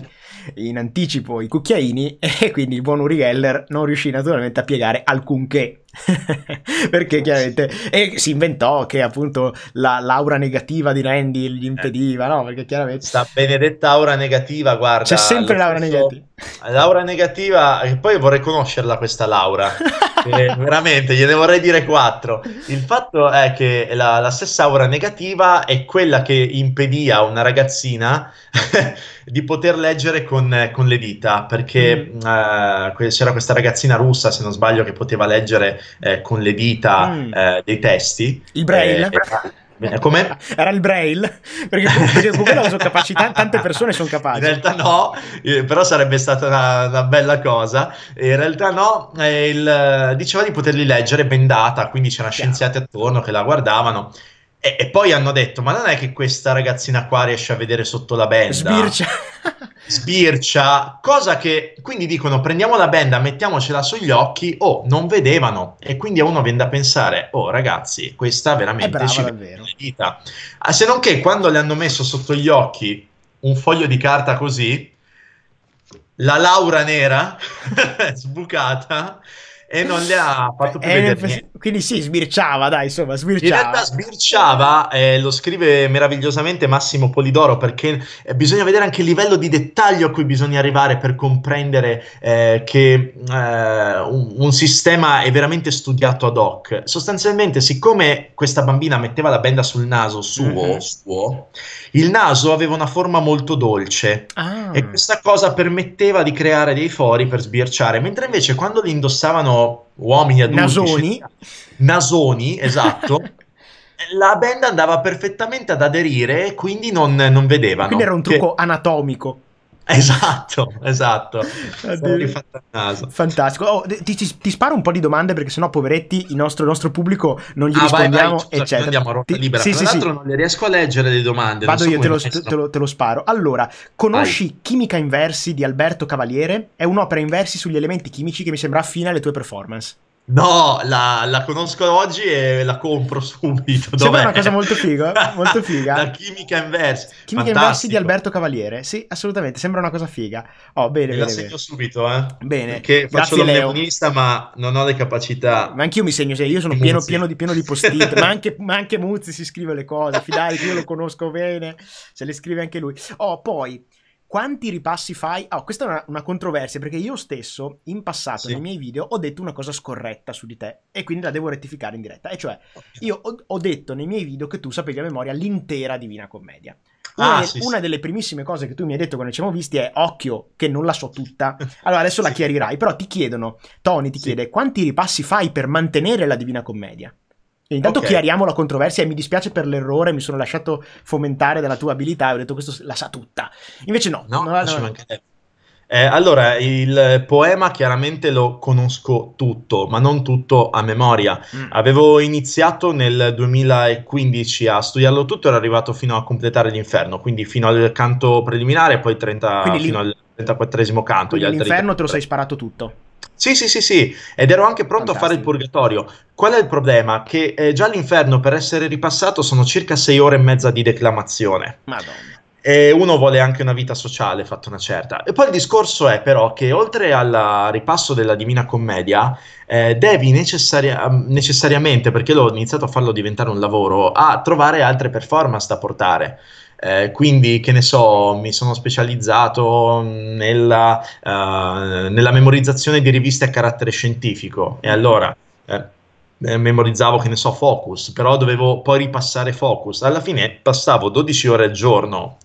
Speaker 1: in anticipo i cucchiaini e quindi il buon Uri Geller non riuscì naturalmente a piegare alcunché perché chiaramente e si inventò che appunto la, l'aura negativa di Randy gli eh. impediva no perché
Speaker 2: chiaramente sta benedetta aura negativa guarda c'è sempre l'aura stesso... negativa l'aura negativa e poi vorrei conoscerla questa Laura veramente gliene vorrei dire quattro il fatto è che la, la stessa aura negativa è quella che impedì a una ragazzina di poter leggere con, eh, con le dita, perché mm. eh, c'era questa ragazzina russa, se non sbaglio, che poteva leggere eh, con le dita mm. Eh, dei testi. Il braille. Eh, Com'è? Era il braille, perché comunque, comunque la sua tante persone sono capaci. In realtà no, però sarebbe stata una, una bella cosa. In realtà no, il, diceva di poterli leggere bendata, quindi c'erano scienziati attorno che la guardavano e, e, poi hanno detto, ma non è che questa ragazzina qua riesce a vedere sotto la benda? Sbircia. Sbircia, cosa che... Quindi dicono, prendiamo la benda, mettiamocela sugli occhi, oh, non vedevano. E quindi a uno viene da pensare, oh ragazzi, questa veramente è brava, ci vita. Ah, se non che quando le hanno messo sotto gli occhi un foglio di carta così, la Laura nera, sbucata, e non le ha fatto più vedere Quindi sì, sbirciava, dai, insomma, sbirciava. In realtà sbirciava, eh, lo scrive meravigliosamente Massimo Polidoro, perché eh, bisogna vedere anche il livello di dettaglio a cui bisogna arrivare per comprendere eh, che eh, un, un sistema è veramente studiato ad hoc. Sostanzialmente, siccome questa bambina metteva la benda sul naso suo, mm-hmm. suo il naso aveva una forma molto dolce ah. e questa cosa permetteva di creare dei fori per sbirciare, mentre invece quando li indossavano uomini adulti. Nasoni. Nasoni, esatto. la band andava perfettamente ad aderire, quindi non, non vedevano. Quindi era un trucco che... anatomico. Esatto, esatto.
Speaker 1: Fantastico. Oh, ti, ti, sparo un po' di domande perché sennò, poveretti, il nostro, il nostro pubblico non gli ah, rispondiamo. Vai, vai, eccetera. Andiamo a rotta ti, libera. Sì, Tra sì, l'altro, sì.
Speaker 2: non le riesco a leggere le domande. Vado so io, te lo, te, lo, te
Speaker 1: lo, sparo. Allora, conosci vai. Chimica in versi di Alberto Cavaliere? È un'opera in versi sugli elementi chimici che mi sembra affine alle tue performance.
Speaker 2: No, la, la, conosco oggi e la
Speaker 1: compro subito. Sembra una cosa molto figa, molto figa. la chimica inversa. Chimica Fantastico. di Alberto Cavaliere, sì, assolutamente, sembra una cosa figa. Oh, bene, bene, la segno bene.
Speaker 2: subito, eh. Bene. Perché Grazie, faccio l'omnionista, ma non ho le capacità. Ma anch'io mi segno, io sono pieno, pieno, di, pieno di post-it, ma, anche,
Speaker 1: ma anche Muzzi si scrive le cose, fidati, io lo conosco bene, se le scrive anche lui. Oh, poi quanti ripassi fai? Ah, oh, questa è una, una, controversia perché io stesso in passato sì. nei miei video ho detto una cosa scorretta su di te e quindi la devo rettificare in diretta. E cioè, io ho, ho detto nei miei video che tu sapevi a memoria l'intera Divina Commedia. Ah, una, ah, sì, una sì. delle primissime cose che tu mi hai detto quando ci siamo visti è occhio che non la so tutta. Allora adesso la chiarirai, però ti chiedono, Tony ti chiede, quanti ripassi fai per mantenere la Divina Commedia? E intanto okay. chiariamo la controversia e mi dispiace per l'errore, mi sono lasciato fomentare dalla tua abilità e ho detto questo
Speaker 2: la sa tutta. Invece no. No, non la, no. Eh, allora, il poema chiaramente lo conosco tutto, ma non tutto a memoria. Mm. Avevo iniziato nel 2015 a studiarlo tutto e ero arrivato fino a completare l'inferno, quindi fino al canto preliminare, e poi 30, fino al 34 canto. Quindi gli l'inferno
Speaker 1: te lo sei sparato tutto.
Speaker 2: Sì, sì, sì, sì, ed ero anche pronto Fantastico. a fare il purgatorio. Qual è il problema? Che eh, già l'inferno per essere ripassato sono circa sei ore e mezza di declamazione. Madonna. E uno vuole anche una vita sociale, fatta una certa. E poi il discorso è però che oltre al ripasso della Divina Commedia, eh, devi necessaria- mm, necessariamente, perché l'ho iniziato a farlo diventare un lavoro, a trovare altre performance da portare. Eh, quindi, che ne so, mi sono specializzato nella, uh, nella, memorizzazione di riviste a carattere scientifico e allora eh, eh, memorizzavo, che ne so, Focus, però dovevo poi ripassare Focus. Alla fine passavo 12 ore al giorno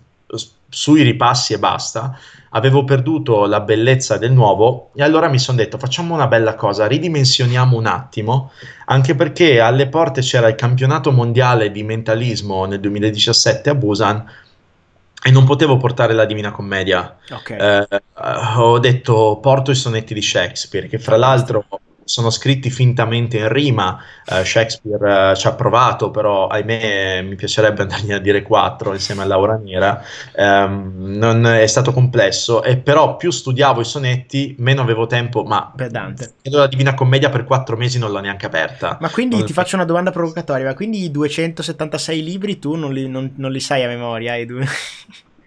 Speaker 2: sui ripassi e basta avevo perduto la bellezza del nuovo e allora mi sono detto facciamo una bella cosa, ridimensioniamo un attimo, anche perché alle porte c'era il campionato mondiale di mentalismo nel 2017 a Busan e non potevo portare la Divina Commedia. Okay. Eh, ho detto porto i sonetti di Shakespeare, che fra l'altro sono scritti fintamente in rima. Uh, Shakespeare uh, ci ha provato, però ahimè mi piacerebbe andargli a dire quattro insieme a Laura Nera. Um, non è stato complesso, e però più studiavo i sonetti, meno avevo tempo. Ma pedante. Credo la Divina Commedia per quattro mesi non l'ho neanche aperta. Ma quindi non ti
Speaker 1: faccio una domanda provocatoria: ma quindi i 276 libri tu non li, non, non li sai a memoria? I due...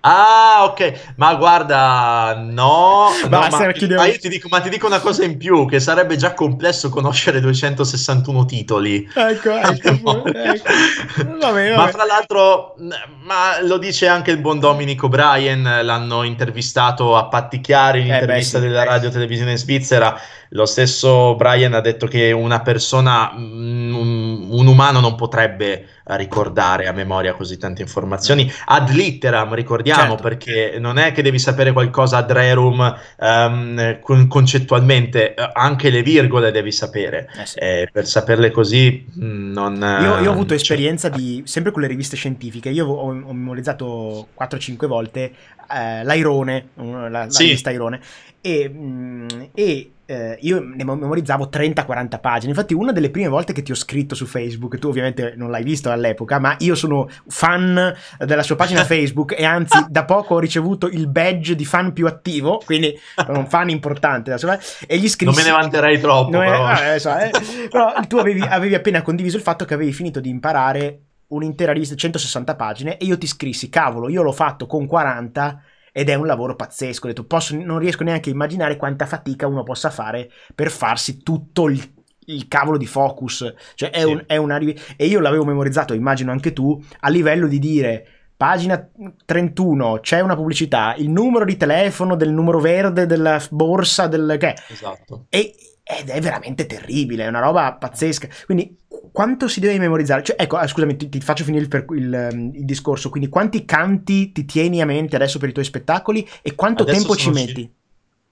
Speaker 2: Ah, ok, ma guarda, no, ma, no, ma, chiede... ma io ti dico, ma ti dico una cosa in più, che sarebbe già complesso conoscere 261 titoli.
Speaker 1: Ecco, ecco,
Speaker 2: ecco. Vabbè, vabbè. Ma tra l'altro, ma lo dice anche il buon Dominico Bryan, l'hanno intervistato a patti chiari, in eh beh, sì, della eh radio televisione svizzera, lo stesso Brian ha detto che una persona, mm, un, un umano non potrebbe ricordare a memoria così tante informazioni. Ad litteram, ricordiamo, certo. perché non è che devi sapere qualcosa ad rerum um, con- concettualmente, eh, anche le virgole devi sapere. Eh sì. eh, per saperle così mm, non... Io, io ho ehm, avuto
Speaker 1: cioè esperienza di, sempre con le riviste scientifiche, io ho, ho memorizzato 4-5 volte eh, l'Airone, la, la sì. rivista Airone, e, mm, e eh, io ne memorizzavo 30-40 pagine. Infatti, una delle prime volte che ti ho scritto su Facebook, tu ovviamente non l'hai visto all'epoca, ma io sono fan della sua pagina Facebook e anzi, da poco ho ricevuto il badge di fan più attivo, quindi un fan importante. Sua...
Speaker 2: e gli scrissi. Non me ne vanterei troppo. È... però. Ah,
Speaker 1: so, eh. però tu avevi, avevi appena condiviso il fatto che avevi finito di imparare un'intera lista, di 160 pagine, e io ti scrissi, cavolo, io l'ho fatto con 40 ed è un lavoro pazzesco. Detto, posso, non riesco neanche a immaginare quanta fatica uno possa fare per farsi tutto il, il cavolo di focus. Cioè, è, sì. un, è una. E io l'avevo memorizzato, immagino anche tu, a livello di dire. Pagina 31 c'è una pubblicità, il numero di telefono del numero verde della borsa del che. Esatto. E, ed è veramente terribile, è una roba pazzesca. Quindi quanto si deve memorizzare? Cioè, ecco, ah, scusami, ti, ti, faccio finire il, il, ehm, il, discorso. Quindi, quanti canti ti tieni a mente adesso per i tuoi spettacoli e quanto adesso tempo ci metti? Ci...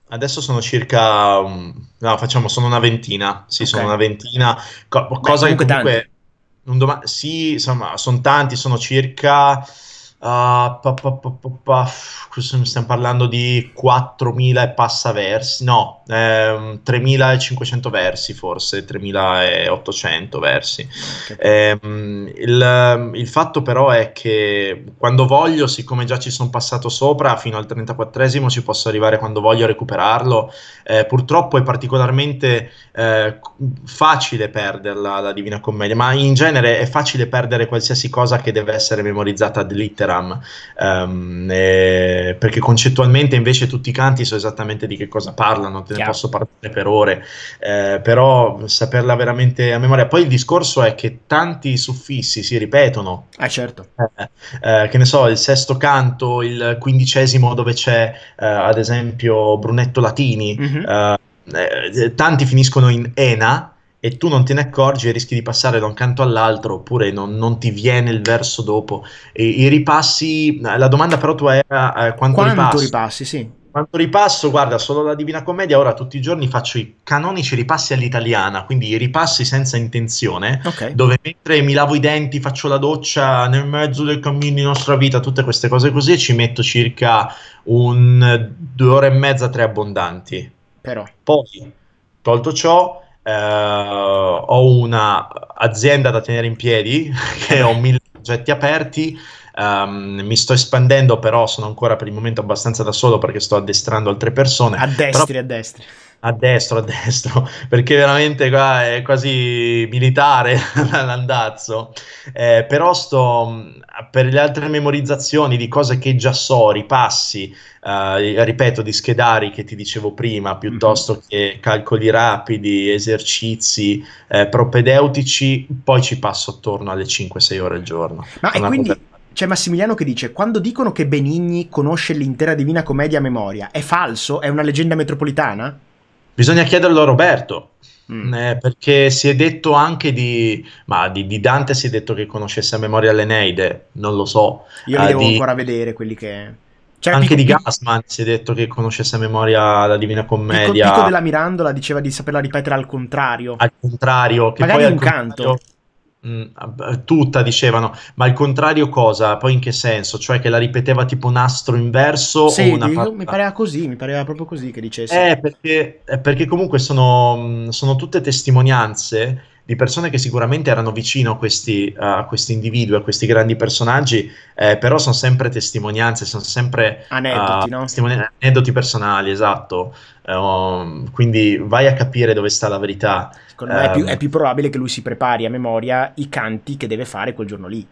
Speaker 2: Adesso sono circa. Mm, no, facciamo, sono una ventina. Sì, okay. sono una ventina. Co- Beh, cosa comunque che comunque. Un doma- sì, insomma, sono tanti, sono circa. Uh, pa, pa, pa, stiamo parlando di 4.000 e passa versi, no, ehm, 3.500 versi forse, 3.800 versi. Okay. Ehm, il, il, fatto però è che quando voglio, siccome già ci sono passato sopra, fino al 34esimo ci posso arrivare quando voglio a recuperarlo, eh, purtroppo è particolarmente eh, facile perderla la Divina Commedia, ma in genere è facile perdere qualsiasi cosa che deve essere memorizzata ad litteram Veteram, um, ehm, eh, perché concettualmente invece tutti i canti so esattamente di che cosa parlano, te ne yeah. posso parlare per ore, eh, però saperla veramente a memoria. Poi il discorso è che tanti suffissi si ripetono. Ah, certo. Eh, eh, che ne so, il sesto canto, il quindicesimo dove c'è eh, ad esempio Brunetto Latini, mm-hmm. tanti finiscono in Ena e tu non te ne accorgi e rischi di passare da un canto all'altro oppure non, non ti viene il verso dopo. E, I ripassi, la domanda però tua era eh, quanto, quanto ripassi. ripassi sì. Quanto ripasso, guarda, solo la Divina Commedia, ora tutti i giorni faccio i canonici ripassi all'italiana, quindi i ripassi senza intenzione, okay. dove mentre mi lavo i denti, faccio la doccia, nel mezzo del cammino di nostra vita, tutte queste cose così, ci metto circa un due ore e mezza, tre abbondanti. Però. Poi, tolto ciò, eh, ho un'azienda da tenere in piedi, che ho mille progetti aperti, Um, mi sto espandendo, però sono ancora per il momento abbastanza da solo perché sto addestrando altre persone. A destri, a destri a destra, a destra, perché veramente qua è quasi militare l'andazzo. Eh, però sto, per le altre memorizzazioni di cose che già so, ripassi, eh, ripeto, di schedari che ti dicevo prima, mhm. piuttosto mm-hmm. che calcoli rapidi, esercizi eh, propedeutici, poi ci passo attorno alle 5-6 ore al giorno. Ma e quindi... Poter- c'è Massimiliano che dice: Quando dicono che Benigni
Speaker 1: conosce l'intera Divina Commedia a memoria, è falso? È una leggenda metropolitana?
Speaker 2: Bisogna chiederlo a Roberto, Mm. Eh, perché si è detto anche di, ma di, di, Dante si è detto che conoscesse a memoria l'Eneide, non lo so. Io li ah, devo di, ancora vedere quelli che... Cioè, anche piccolo, di Gasman si è detto che conoscesse a memoria la Divina Commedia. Il Pico della
Speaker 1: Mirandola diceva di saperla ripetere al contrario.
Speaker 2: Al contrario, che Magari poi un canto. Contrario Mm, eh, tutta dicevano, ma il contrario cosa? Poi in che senso? Cioè che la ripeteva tipo nastro inverso? Sì, o una mi,
Speaker 1: mi pareva così, mi pareva proprio così che dicesse. Eh,
Speaker 2: perché, eh, perché comunque sono, mm, sono tutte testimonianze di persone che sicuramente erano vicino a questi, uh, questi individui, a questi grandi personaggi, eh, però sono sempre testimonianze, sono sempre aneddoti, uh, no? testimoni- aneddoti personali, esatto. Uh, quindi vai a capire dove sta la verità. Secondo um, me è più, è ehm. più probabile che lui si prepari a memoria i
Speaker 1: canti che deve fare quel giorno lì.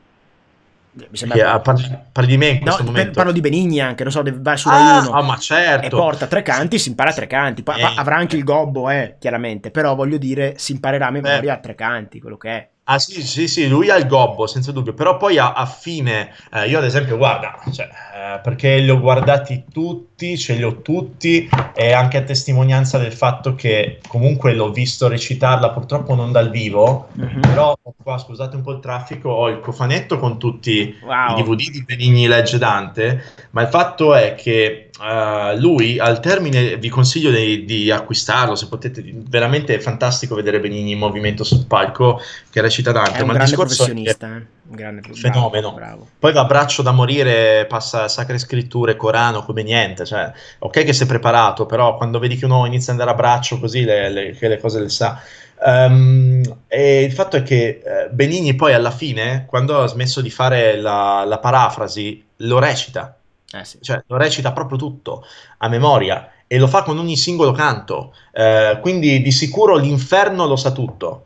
Speaker 1: Yeah, parli,
Speaker 2: parli, di me in questo no, momento. Parlo
Speaker 1: di Benigni anche, non so, va su ah, Rai 1 ah, ma certo. e porta tre canti, si impara tre canti. Pa- pa- avrà anche il gobbo, eh, chiaramente, però voglio dire, si imparerà a memoria Beh. tre canti, quello che è.
Speaker 2: Ah sì, sì, sì, lui ha il gobbo, senza dubbio, però poi a, a fine, eh, io ad esempio, guarda, cioè, eh, perché li ho guardati tutti, ce li ho tutti e anche a testimonianza del fatto che comunque l'ho visto recitarla purtroppo non dal vivo, mm-hmm. però qua scusate un po' il traffico, ho il cofanetto con tutti wow. i DVD di Benigni Legge Dante, ma il fatto è che Uh, lui al termine vi consiglio di, di, acquistarlo se potete veramente è fantastico vedere Benigni in movimento sul palco che recita Dante è un ma grande professionista
Speaker 1: che, eh. Un grande fenomeno. Bravo,
Speaker 2: bravo. Poi l'abbraccio da morire passa sacre scritture, Corano come niente. Cioè, ok che sei preparato, però quando vedi che uno inizia ad andare a braccio così le, le, che le cose le sa. Um, e il fatto è che eh, Benigni poi alla fine, quando ha smesso di fare la, la parafrasi, lo recita. Eh sì. cioè, lo recita proprio tutto, a memoria, e lo fa con ogni singolo canto. Eh, quindi di sicuro l'inferno lo sa tutto,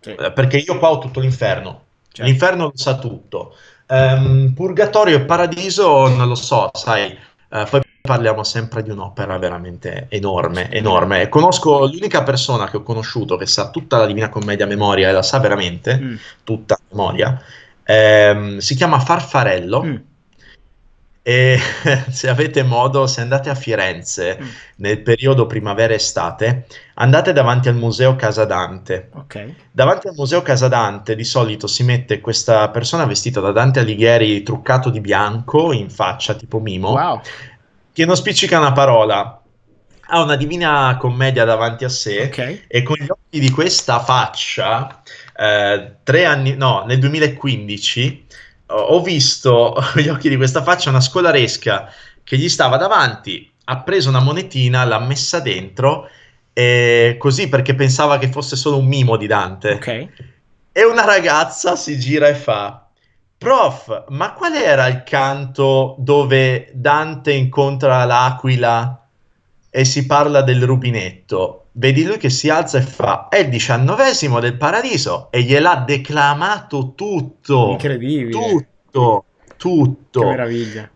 Speaker 2: sì. Eh, perché io qua ho tutto l'inferno, Certo. L'inferno lo sa tutto. Um, purgatorio e paradiso non lo so, sai, uh, poi parliamo sempre di un'opera veramente enorme, enorme. Conosco l'unica persona che ho conosciuto che sa tutta la Divina Commedia a memoria e la sa veramente, mm. tutta a memoria, um, si chiama Farfarello. Mm e se avete modo, se andate a Firenze mm. nel periodo primavera-estate, andate davanti al Museo Casa Dante. Okay. Davanti al Museo Casa Dante di solito si mette questa persona vestita da Dante Alighieri truccato di bianco in faccia, tipo Mimo, wow. che non spiccica una parola. Ha una divina commedia davanti a sé okay. e con gli occhi di questa faccia, eh, tre anni, no, nel 2015 ho visto gli occhi di questa faccia una scolaresca che gli stava davanti, ha preso una monetina, l'ha messa dentro, eh, così perché pensava che fosse solo un mimo di Dante. Okay. E una ragazza si gira e fa: Prof, ma qual era il canto dove Dante incontra l'aquila e si parla del rubinetto? Vedi lui che si alza e fa: È il diciannovesimo del paradiso e gliel'ha declamato tutto. Incredibile. Tutto, tutto. Che meraviglia.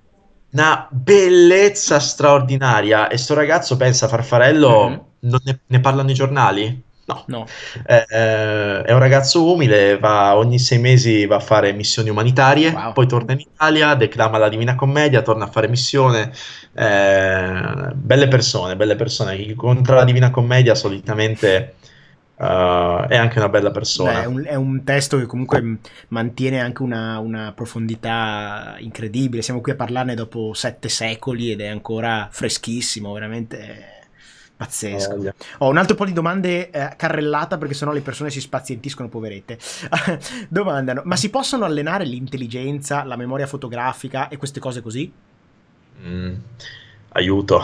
Speaker 2: Una bellezza straordinaria. E sto ragazzo pensa, Farfarello, mm-hmm. ne, ne parlano i giornali? No, no. Eh, eh, è un ragazzo umile, va, ogni sei mesi va a fare missioni umanitarie, wow. poi torna in Italia, declama la Divina Commedia, torna a fare missione. Eh, belle persone, belle persone. Chi incontra la Divina Commedia solitamente... Uh, è anche una bella persona. Beh, è, un, è, un, testo che comunque
Speaker 1: mantiene anche una, una, profondità incredibile. Siamo qui a parlarne dopo sette secoli ed è ancora freschissimo, veramente Pazzesco. Ho oh, un altro po' di domande eh, carrellata perché sennò le persone si spazientiscono, poverette. Domandano, ma si possono allenare l'intelligenza, la memoria fotografica e queste cose così?
Speaker 2: Mm, aiuto.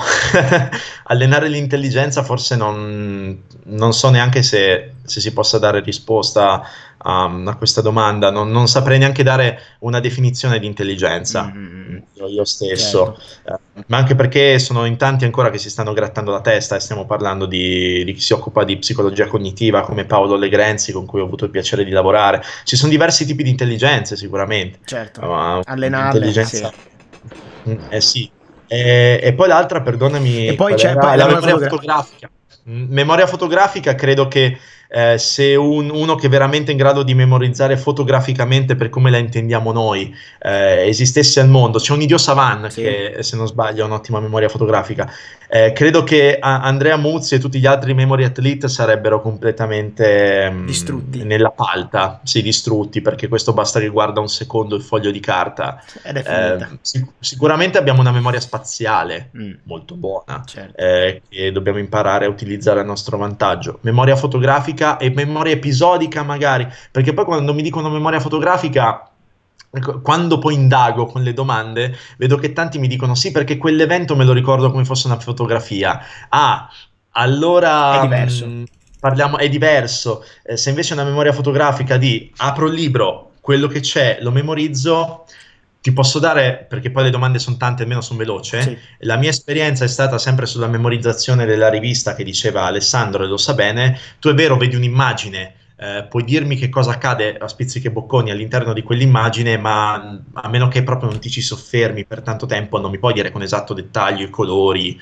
Speaker 2: allenare l'intelligenza forse non, non so neanche se, se si possa dare risposta a, um, a questa domanda, non, non, saprei neanche dare una definizione di intelligenza mm-hmm. io stesso, certo. eh, ma anche perché sono in tanti ancora che si stanno grattando la testa e stiamo parlando di, di chi si occupa di psicologia cognitiva come Paolo Legrenzi con cui ho avuto il piacere di lavorare. Ci sono diversi tipi di intelligenze sicuramente. Certo, uh, allenarle. Sì. eh sì. E, e, poi l'altra, perdonami, e poi c'è, poi la memoria fotografica. Memoria fotografica credo che eh, se un, uno che è veramente in grado di memorizzare fotograficamente per come la intendiamo noi eh, esistesse al mondo, c'è un Idio Savan sì. che se non sbaglio ha un'ottima memoria fotografica, eh, credo che Andrea Muzzi e tutti gli altri memory athlete sarebbero completamente mh, mm, distrutti nella palta, sì, distrutti perché questo basta che guarda un secondo il foglio di carta. Eh, sic- sicuramente abbiamo una memoria spaziale mm. molto buona certo. eh, che dobbiamo imparare a utilizzare a nostro vantaggio. Memoria fotografica e memoria episodica magari, perché poi quando mi dicono memoria fotografica Ecco, quando poi indago con le domande, vedo che tanti mi dicono sì perché quell'evento me lo ricordo come fosse una fotografia. Ah, allora... È diverso. Mh, mm, parliamo, è diverso. Eh, se invece è una memoria fotografica di apro il libro, quello che c'è, lo memorizzo, ti posso dare, perché poi le domande sono tante, almeno sono veloce, sì. la mia esperienza è stata sempre sulla memorizzazione della rivista che diceva Alessandro e lo sa bene, tu è vero, vedi un'immagine eh, puoi dirmi che cosa accade a spizzichi e bocconi all'interno di quell'immagine, ma mm, a meno che proprio non ti ci soffermi per tanto tempo, non mi puoi dire con esatto dettaglio i colori,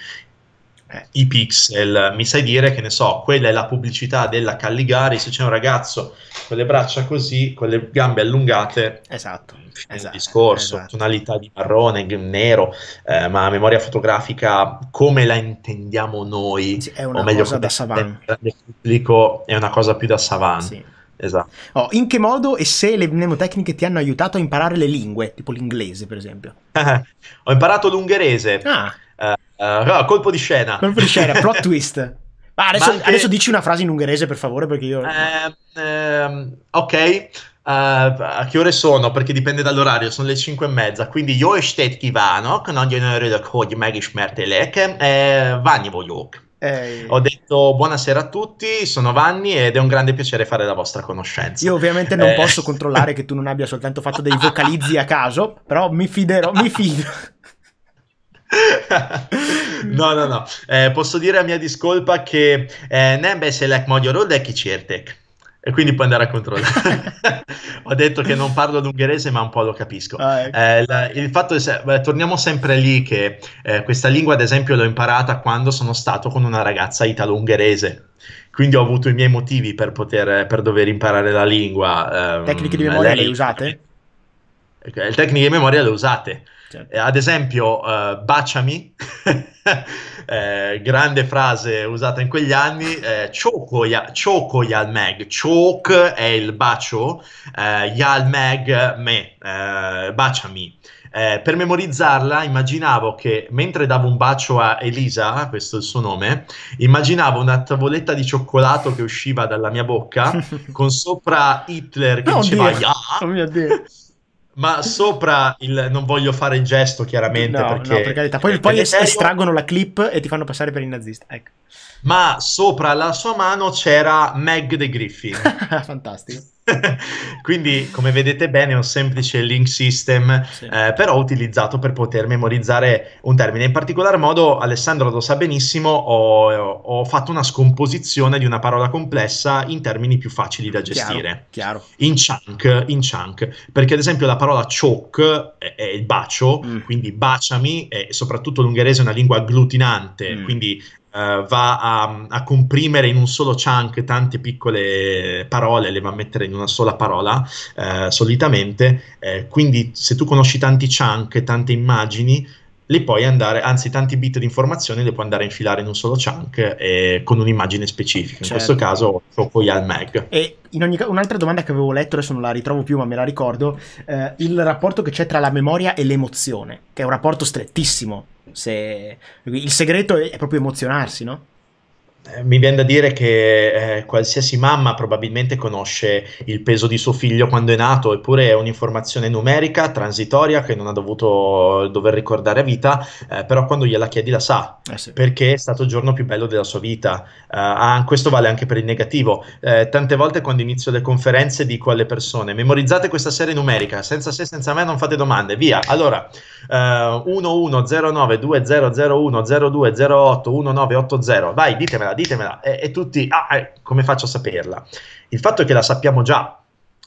Speaker 2: eh, i pixel, mi sai dire che ne so, quella è la pubblicità della Calligari, se c'è un ragazzo con le braccia così, con le gambe allungate. Esatto. Esatto, discorso, esatto. tonalità di marrone, nero, eh, ma memoria fotografica come la intendiamo noi, sì, è una o meglio cosa da savant. Il pubblico è una cosa più da savant. Sì. Esatto.
Speaker 1: Oh, in che modo e se le mnemotecniche ti hanno aiutato a imparare le lingue, tipo l'inglese per esempio?
Speaker 2: Ho imparato l'ungherese. Ah. Eh, eh, no, colpo di scena. Colpo di scena, plot twist. Ma adesso, Ma che... adesso,
Speaker 1: dici una frase in ungherese, per favore, perché io...
Speaker 2: Ehm, ehm, ok, eh, a che ore sono? Perché dipende dall'orario, sono le 5 e mezza. Quindi io e Stet estet kívánok, nagyon örülök, hogy megismertelek, eh, Vanni vagyok.
Speaker 1: Ehi. Ho
Speaker 2: detto buonasera a tutti, sono Vanni ed è un grande piacere fare la vostra conoscenza. Io ovviamente non eh. posso controllare che
Speaker 1: tu non abbia soltanto fatto dei vocalizzi a caso, però mi fiderò, mi fido.
Speaker 2: no, no, no. Eh, posso dire a mia discolpa che eh, se eh, nem beszélek è chi certec. E quindi puoi andare a controllare. Ho detto che non parlo l'ungherese, ma un po' lo capisco. Ah, ecco. eh, il fatto è, se, torniamo sempre lì che eh, questa lingua, ad esempio, l'ho imparata quando sono stato con una ragazza italo-ungherese quindi ho avuto i miei motivi per, poter, per dover imparare la lingua. Ehm, tecniche di memoria lei, le usate? Le tecniche di memoria le usate, Certo. Eh, ad esempio, uh, baciami, eh, grande frase usata in quegli anni, eh, choco, ya, choco Yalmeg, choke è il bacio, eh, Yalmeg me, eh, baciami. Eh, per memorizzarla immaginavo che mentre davo un bacio a Elisa, questo è il suo nome, immaginavo una tavoletta di cioccolato che usciva dalla mia bocca con sopra Hitler che no, diceva Dio. Ja! Oh mio Dio ma sopra il non voglio fare il gesto, chiaramente. No, perché, no, per carità. Poi, poi estraggono
Speaker 1: la clip e ti fanno passare per il nazista. Ecco
Speaker 2: ma sopra la sua mano c'era Meg the Griffin. Fantastico. Quindi, come vedete bene, è un semplice link system, sì. eh, però utilizzato per poter memorizzare un termine. In particolar modo, Alessandro lo sa benissimo, ho, ho fatto una scomposizione di una parola complessa in termini più facili da gestire. Chiaro, chiaro. In, chunk, in chunk, perché ad esempio la parola choke è, è il bacio, mm. quindi baciami, e soprattutto l'ungherese è una lingua agglutinante, mm. quindi Uh, va a, a, comprimere in un solo chunk tante piccole parole, le va a mettere in una sola parola uh, solitamente. Uh, quindi, se tu conosci tanti chunk, tante immagini, li puoi andare, anzi tanti bit di informazioni li puoi andare a infilare in un solo chunk eh, con un'immagine specifica, certo. in questo certo. caso ho poi al mag. E
Speaker 1: ca- un'altra domanda che avevo letto, adesso non la ritrovo più ma me la ricordo, eh, il rapporto che c'è tra la memoria e l'emozione, che è un rapporto strettissimo,
Speaker 2: se... il segreto è proprio emozionarsi, no? mi viene da dire che eh, qualsiasi mamma probabilmente conosce il peso di suo figlio quando è nato, eppure è un'informazione numerica, transitoria, che non ha dovuto eh, dover ricordare a vita, eh, però quando gliela chiedi la sa, eh sì. perché è stato il giorno più bello della sua vita. Uh, questo vale anche per il negativo. Eh, tante volte quando inizio le conferenze dico alle persone, memorizzate questa serie numerica, senza se, senza me non fate domande, via. Allora, uh, 1109 2001 0208 1980, vai, ditemela ditemela, E, e tutti, ah, eh, come faccio a saperla? Il fatto è che la sappiamo già,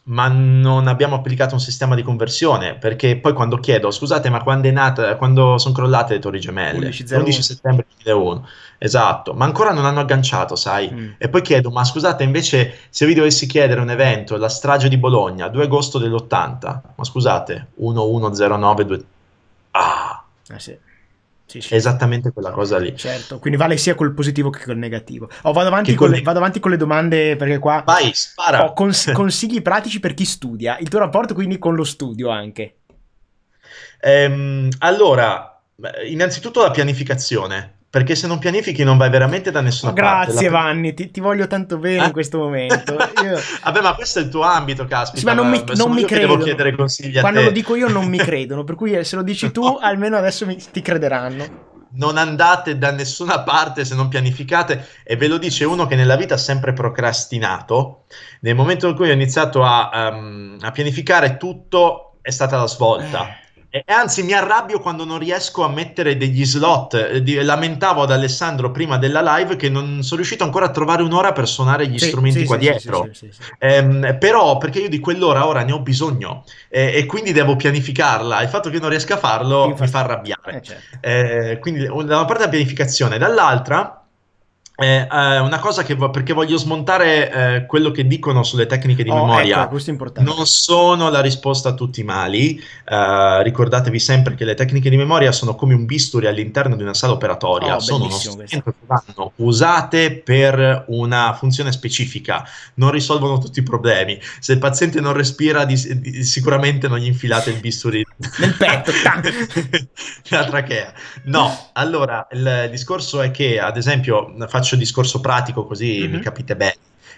Speaker 2: ma non abbiamo applicato un sistema di conversione, perché poi quando chiedo, scusate, ma quando è nata, quando sono crollate le Torri Gemelle? 11 settembre 2001, esatto, ma ancora non hanno agganciato, sai? Mm. E poi chiedo, ma scusate, invece se vi dovessi chiedere un evento, la strage di Bologna, 2 agosto dell'80, ma scusate, 110923, ah... Eh sì. Sì, sì. È esattamente quella cosa lì. Certo,
Speaker 1: quindi vale sia col positivo che col negativo. Oh, vado, avanti con le, vado, avanti con le, domande perché qua... Vai, spara! Ho cons- consigli pratici per chi studia, il tuo rapporto
Speaker 2: quindi con lo studio anche. Ehm, allora, innanzitutto la pianificazione. Perché se non pianifichi non vai veramente da nessuna Grazie, parte. Grazie Vanni, ti, ti, voglio tanto bene eh? in questo momento. Io... Vabbè, ma questo è il tuo ambito, caspita. Sì, ma non mi, non mi credono. Devo chiedere consigli Quando lo dico io non mi credono, per cui eh, se lo dici tu no. almeno adesso mi, ti crederanno non andate da nessuna parte se non pianificate e ve lo dice uno che nella vita ha sempre procrastinato. Nel momento in cui ho iniziato a, um, a pianificare tutto è stata la svolta. Eh. E anzi, mi arrabbio quando non riesco a mettere degli slot. Eh, lamentavo ad Alessandro prima della live che non sono riuscito ancora a trovare un'ora per suonare gli sì, strumenti sì, qua sì, dietro. Ehm, però, perché io di quell'ora ora ne ho bisogno eh, e quindi devo pianificarla. Il fatto che non riesca a farlo Infatti. mi fa arrabbiare. Eh, certo. eh, quindi, da una parte la pianificazione, dall'altra eh, eh, una cosa che vo- perché voglio smontare eh, quello che dicono sulle tecniche di oh, ecco, memoria. Ecco, questo è importante. Non sono la risposta a tutti i mali. Eh, ricordatevi sempre che le tecniche di memoria sono come un bisturi all'interno di una sala operatoria, oh, sono uno che vanno usate per una funzione specifica, non risolvono tutti i problemi. Se il paziente non respira, di- di- sicuramente non gli infilate il bisturi nel petto, la trachea. No, allora il discorso è che, ad esempio, faccio faccio il discorso pratico così mm-hmm. mi mhm. capite bene.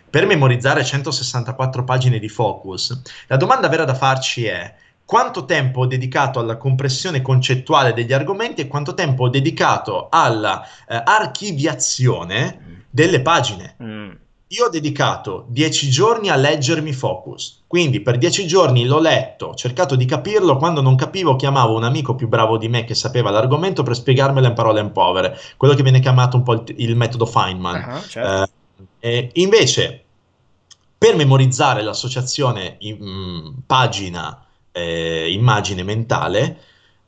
Speaker 2: Per memorizzare 164 pagine di Focus, la domanda vera da farci è quanto tempo ho dedicato alla compressione concettuale degli argomenti e quanto tempo ho dedicato alla eh, archiviazione mm. delle pagine. Mm io ho dedicato 10 giorni a leggermi Focus, quindi per 10 giorni l'ho letto, ho cercato di capirlo, quando non capivo chiamavo un amico più bravo di me che sapeva l'argomento per spiegarmelo in parole in povere, quello che viene chiamato un po' il, il metodo Feynman. Uh-huh, certo. eh, invece, per memorizzare l'associazione in, mh, mm, pagina eh, immagine mentale,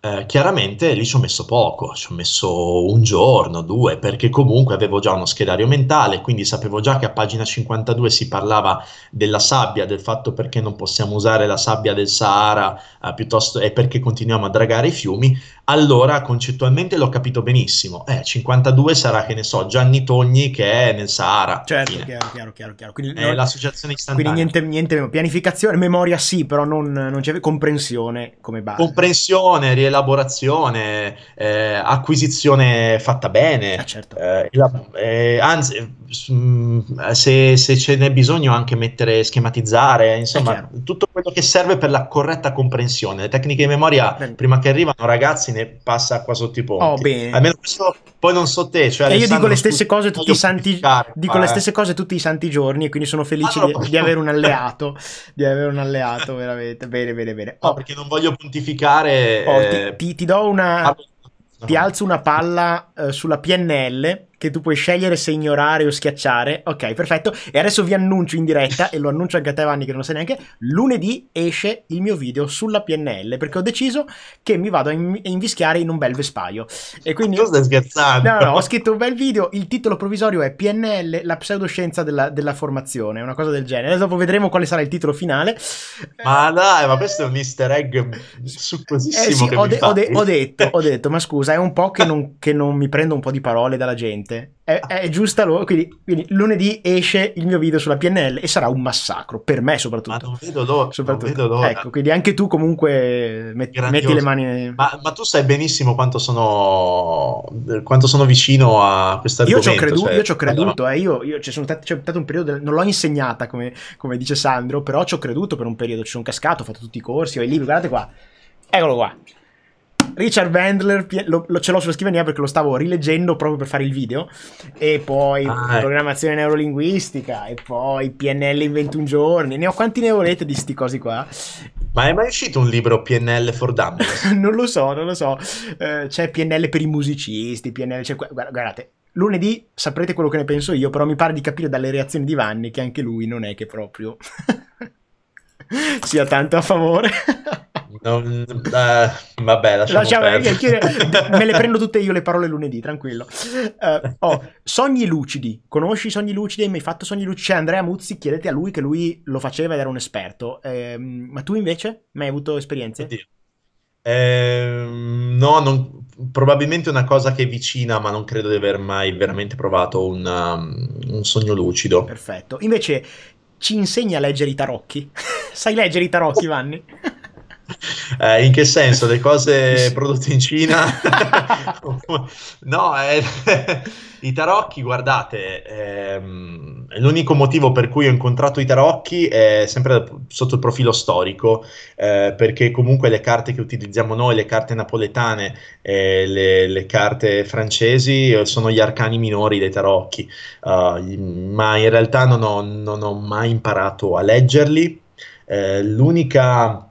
Speaker 2: eh, chiaramente lì ci ho messo poco, ci ho messo un giorno, due, perché comunque avevo già uno schedario mentale, quindi sapevo già che a pagina 52 si parlava della sabbia, del fatto perché non possiamo usare la sabbia del Sahara eh, piuttosto, e perché continuiamo a dragare i fiumi, allora concettualmente l'ho capito benissimo. Eh, 52 sarà, che ne so, Gianni Togni che è nel Sahara. Certo, fine. chiaro, chiaro, chiaro. chiaro. Quindi, eh, no, l'associazione istantanea.
Speaker 1: Quindi niente, niente, pianificazione, memoria sì, però non, non c'è comprensione come base.
Speaker 2: Comprensione, rielazione elaborazione, eh, acquisizione fatta bene. Ah, certo. eh, eh, anzi, mm, se, se, ce n'è bisogno anche mettere, schematizzare, insomma, tutto quello che serve per la corretta comprensione. Le tecniche di memoria, bene. prima che arrivano, ragazzi, ne passa qua sotto i ponti. Oh, bene. Almeno questo, poi non so te. Cioè, e io dico le stesse cose tutti i santi dico le eh. stesse cose
Speaker 1: tutti i santi giorni e quindi sono felice allora, ah, di, di, avere un alleato, di avere un alleato veramente. Bene, bene, bene.
Speaker 2: Oh. No, perché non voglio pontificare. Oh, ti, eh,
Speaker 1: ti, ti, do una. Ah. Ti alzo una palla eh, sulla PNL che tu puoi scegliere se ignorare o schiacciare. Ok, perfetto. E adesso vi annuncio in diretta, e lo annuncio anche a te Vanni che non lo sai neanche, lunedì esce il mio video sulla PNL, perché ho deciso che mi vado a, in- a invischiare in un bel vespaio. E quindi... Tu stai scherzando? No, no, ho scritto un bel video, il titolo provvisorio è PNL, la pseudoscienza della, della formazione, una cosa del genere. Dopo vedremo quale sarà il titolo finale. Ma dai, eh, ma questo è un easter egg succosissimo eh sì, ho, de- ho, de- ho, detto, ho detto, ma scusa, è un po' che non, che non mi prendo un po' di parole dalla gente niente. È, è giusta loro. Quindi, quindi, lunedì esce il mio video sulla PNL e sarà un massacro per me, soprattutto. Ma non vedo l'ora. Soprattutto. Vedo l'ora. Ecco, quindi anche tu, comunque, met- metti le mani. Ma, ma, tu sai benissimo quanto sono,
Speaker 2: quanto sono vicino a questa io, credu- cioè, io ci ho
Speaker 1: creduto. Eh, io, io c'è, t- c'è stato un periodo. Non l'ho insegnata, come, come dice Sandro, però ci ho creduto per un periodo. Ci sono cascato, ho fatto tutti i corsi, ho i libri. Guardate qua, eccolo qua. Richard Bandler lo, lo, ce l'ho sulla scrivania perché lo stavo rileggendo proprio per fare il video. E poi ah, eh. programmazione neurolinguistica, e poi PNL in 21 giorni. Ne ho quanti ne volete di sti cosi qua.
Speaker 2: Ma è mai uscito un libro PNL for Dummies?
Speaker 1: non lo so, non lo so. Eh, c'è PNL per i musicisti, PNL... Cioè, guardate, lunedì saprete quello che ne penso io, però mi pare di capire dalle reazioni di Vanni che anche lui non è che proprio sia tanto a favore.
Speaker 2: Non, uh, vabbè, lasciamo, lasciamo
Speaker 1: Me le prendo tutte io le parole lunedì, tranquillo. Uh, oh, sogni lucidi. Conosci i sogni lucidi? Mi hai fatto sogni lucidi? C'è Andrea Muzzi, chiedete a lui che lui lo faceva ed era un esperto. Eh, ma tu invece?
Speaker 2: Mai avuto esperienze? Eh, no, non, probabilmente una cosa che è vicina, ma non credo di aver mai veramente provato un, um, un sogno lucido. Perfetto.
Speaker 1: Invece ci insegna a leggere i tarocchi? Sai leggere i tarocchi, Vanni?
Speaker 2: eh, in che senso? Le cose prodotte in Cina? no, eh, i tarocchi, guardate, ehm, l'unico motivo per cui ho incontrato i tarocchi è sempre sotto il profilo storico, eh, perché comunque le carte che utilizziamo noi, le carte napoletane, e le, le, carte francesi, eh, sono gli arcani minori dei tarocchi, uh, ma in realtà non ho, non ho mai imparato a leggerli. Eh, l'unica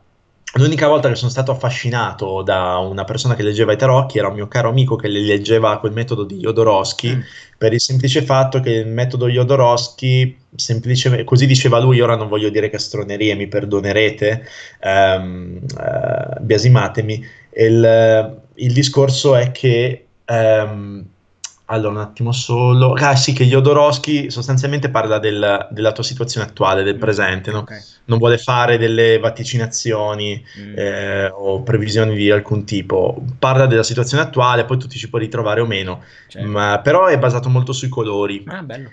Speaker 2: L'unica volta che sono stato affascinato da una persona che leggeva i tarocchi era un mio caro amico che le leggeva quel metodo di Jodorowsky mm. per il semplice fatto che il metodo Jodorowsky, così diceva lui, ora non voglio dire castronerie, mi perdonerete, ehm, eh, biasimatemi, il, il, discorso è che ehm, allora, un attimo solo. Ah, sì, che Jodorowsky sostanzialmente parla del, della tua situazione attuale, del mm, presente, no? okay. Non vuole fare delle vaticinazioni mm. eh, o previsioni di alcun tipo. Parla della situazione attuale, poi tu ti ci puoi ritrovare o meno. Certo. Ma, però è basato molto sui colori. Ah, bello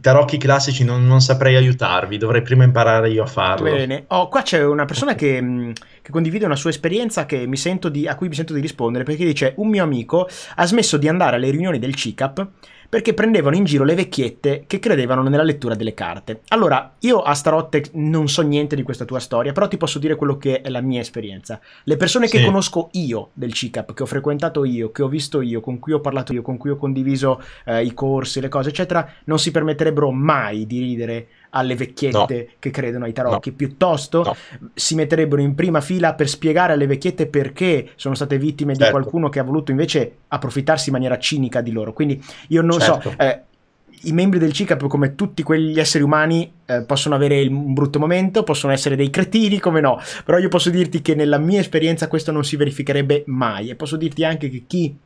Speaker 2: tarocchi mm, classici non, non, saprei aiutarvi, dovrei prima imparare io a farlo. Bene, oh, qua c'è una persona
Speaker 1: che, mm, che condivide una sua esperienza di, a cui mi sento di rispondere perché dice un mio amico ha smesso di andare alle riunioni del CICAP perché prendevano in giro le vecchiette che credevano nella lettura delle carte. Allora, io a Starottex non so niente di questa tua storia, però ti posso dire quello che è la mia esperienza. Le persone sì. che conosco io del CICAP, che ho frequentato io, che ho visto io, con cui ho parlato io, con cui ho condiviso eh, i corsi, le cose, eccetera, non si permetterebbero mai di ridere alle vecchiette no. che credono ai tarocchi, no. piuttosto no. si metterebbero in prima fila per spiegare alle vecchiette perché sono state vittime certo. di qualcuno che ha voluto invece approfittarsi in maniera cinica di loro. Quindi io non certo. so, eh, i membri del CICAP, come tutti quegli esseri umani, eh, possono avere un brutto momento, possono essere dei cretini, come no, però io posso dirti che nella mia esperienza questo non si verificherebbe mai e posso dirti anche che chi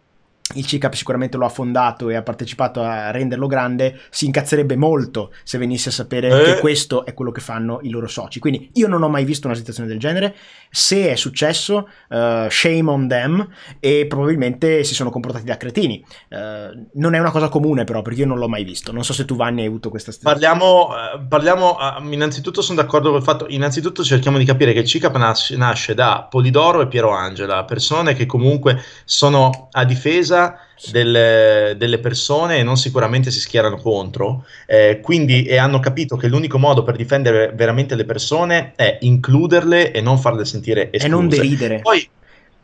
Speaker 1: il CICAP sicuramente lo ha fondato e ha partecipato a renderlo grande, si incazzerebbe molto se venisse a sapere eh. che questo è quello che fanno i loro soci. Quindi io non ho mai visto una situazione del genere, se è successo, uh, shame on them e probabilmente si sono comportati da cretini. Uh, non è una cosa comune però, perché io non l'ho mai visto. Non so se tu Vanni hai avuto questa
Speaker 2: situazione. Parliamo, eh, parliamo innanzitutto sono d'accordo col fatto, innanzitutto cerchiamo di capire che il CICAP nasce, nasce da Polidoro e Piero Angela, persone che comunque sono a difesa vista delle, delle, persone e non sicuramente si schierano contro. Eh, quindi e hanno capito che l'unico modo per difendere veramente le persone è includerle e non farle sentire escluse. E non deridere. Poi,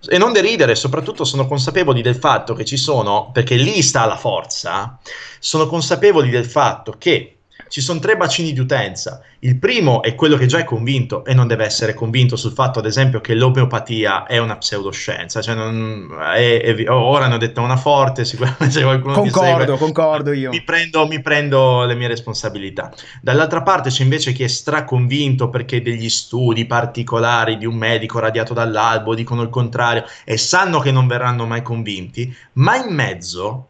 Speaker 2: e non deridere, soprattutto sono consapevoli del fatto che ci sono, perché lì sta la forza, sono consapevoli del fatto che ci sono tre bacini di utenza. Il primo è quello che già è convinto e non deve essere convinto sul fatto, ad esempio, che l'omeopatia è una pseudoscienza. Cioè non, è, è, ora ne ho detto una forte, sicuramente c'è qualcuno che Concordo, segue, concordo io. Mi prendo, mi prendo, le mie responsabilità. Dall'altra parte c'è invece chi è straconvinto perché degli studi particolari di un medico radiato dall'albo dicono il contrario e sanno che non verranno mai convinti, ma in mezzo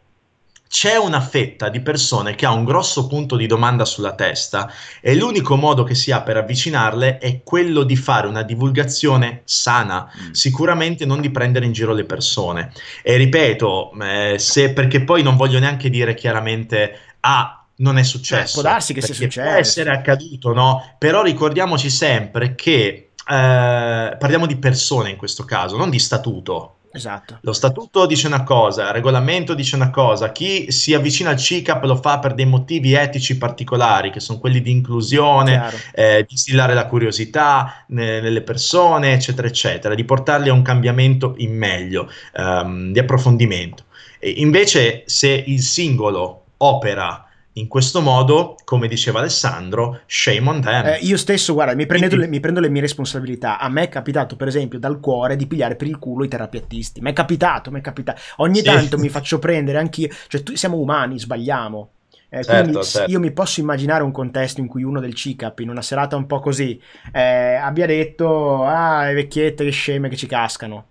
Speaker 2: c'è una fetta di persone che ha un grosso punto di domanda sulla testa e l'unico modo che si ha per avvicinarle è quello di fare una divulgazione sana, mm. sicuramente non di prendere in giro le persone. E ripeto, eh, se, perché poi non voglio neanche dire chiaramente ah, non è successo. Eh, può darsi che sia successo. Può essere accaduto, no? Però ricordiamoci sempre che eh, parliamo di persone in questo caso, non di statuto Esatto. Lo statuto dice una cosa, il regolamento dice una cosa, chi si avvicina al CICAP lo fa per dei motivi etici particolari, che sono quelli di inclusione, eh, di stillare la curiosità nelle persone, eccetera, eccetera, di portarli a un cambiamento in meglio, ehm, di approfondimento. E invece se il singolo opera in questo modo, come diceva Alessandro, shame on them. Eh, io
Speaker 1: stesso, guarda, mi prendo, le, mi prendo, le, mie responsabilità. A me è capitato, per esempio, dal cuore di pigliare per il culo i terapeutisti. Mi è capitato, mi è capitato. Ogni sì. tanto mi faccio prendere anch'io. Cioè, tu, siamo umani, sbagliamo. Eh, certo, certo. io mi posso immaginare un contesto in cui uno del CICAP in una serata un po' così eh, abbia detto ah le vecchiette che sceme che ci cascano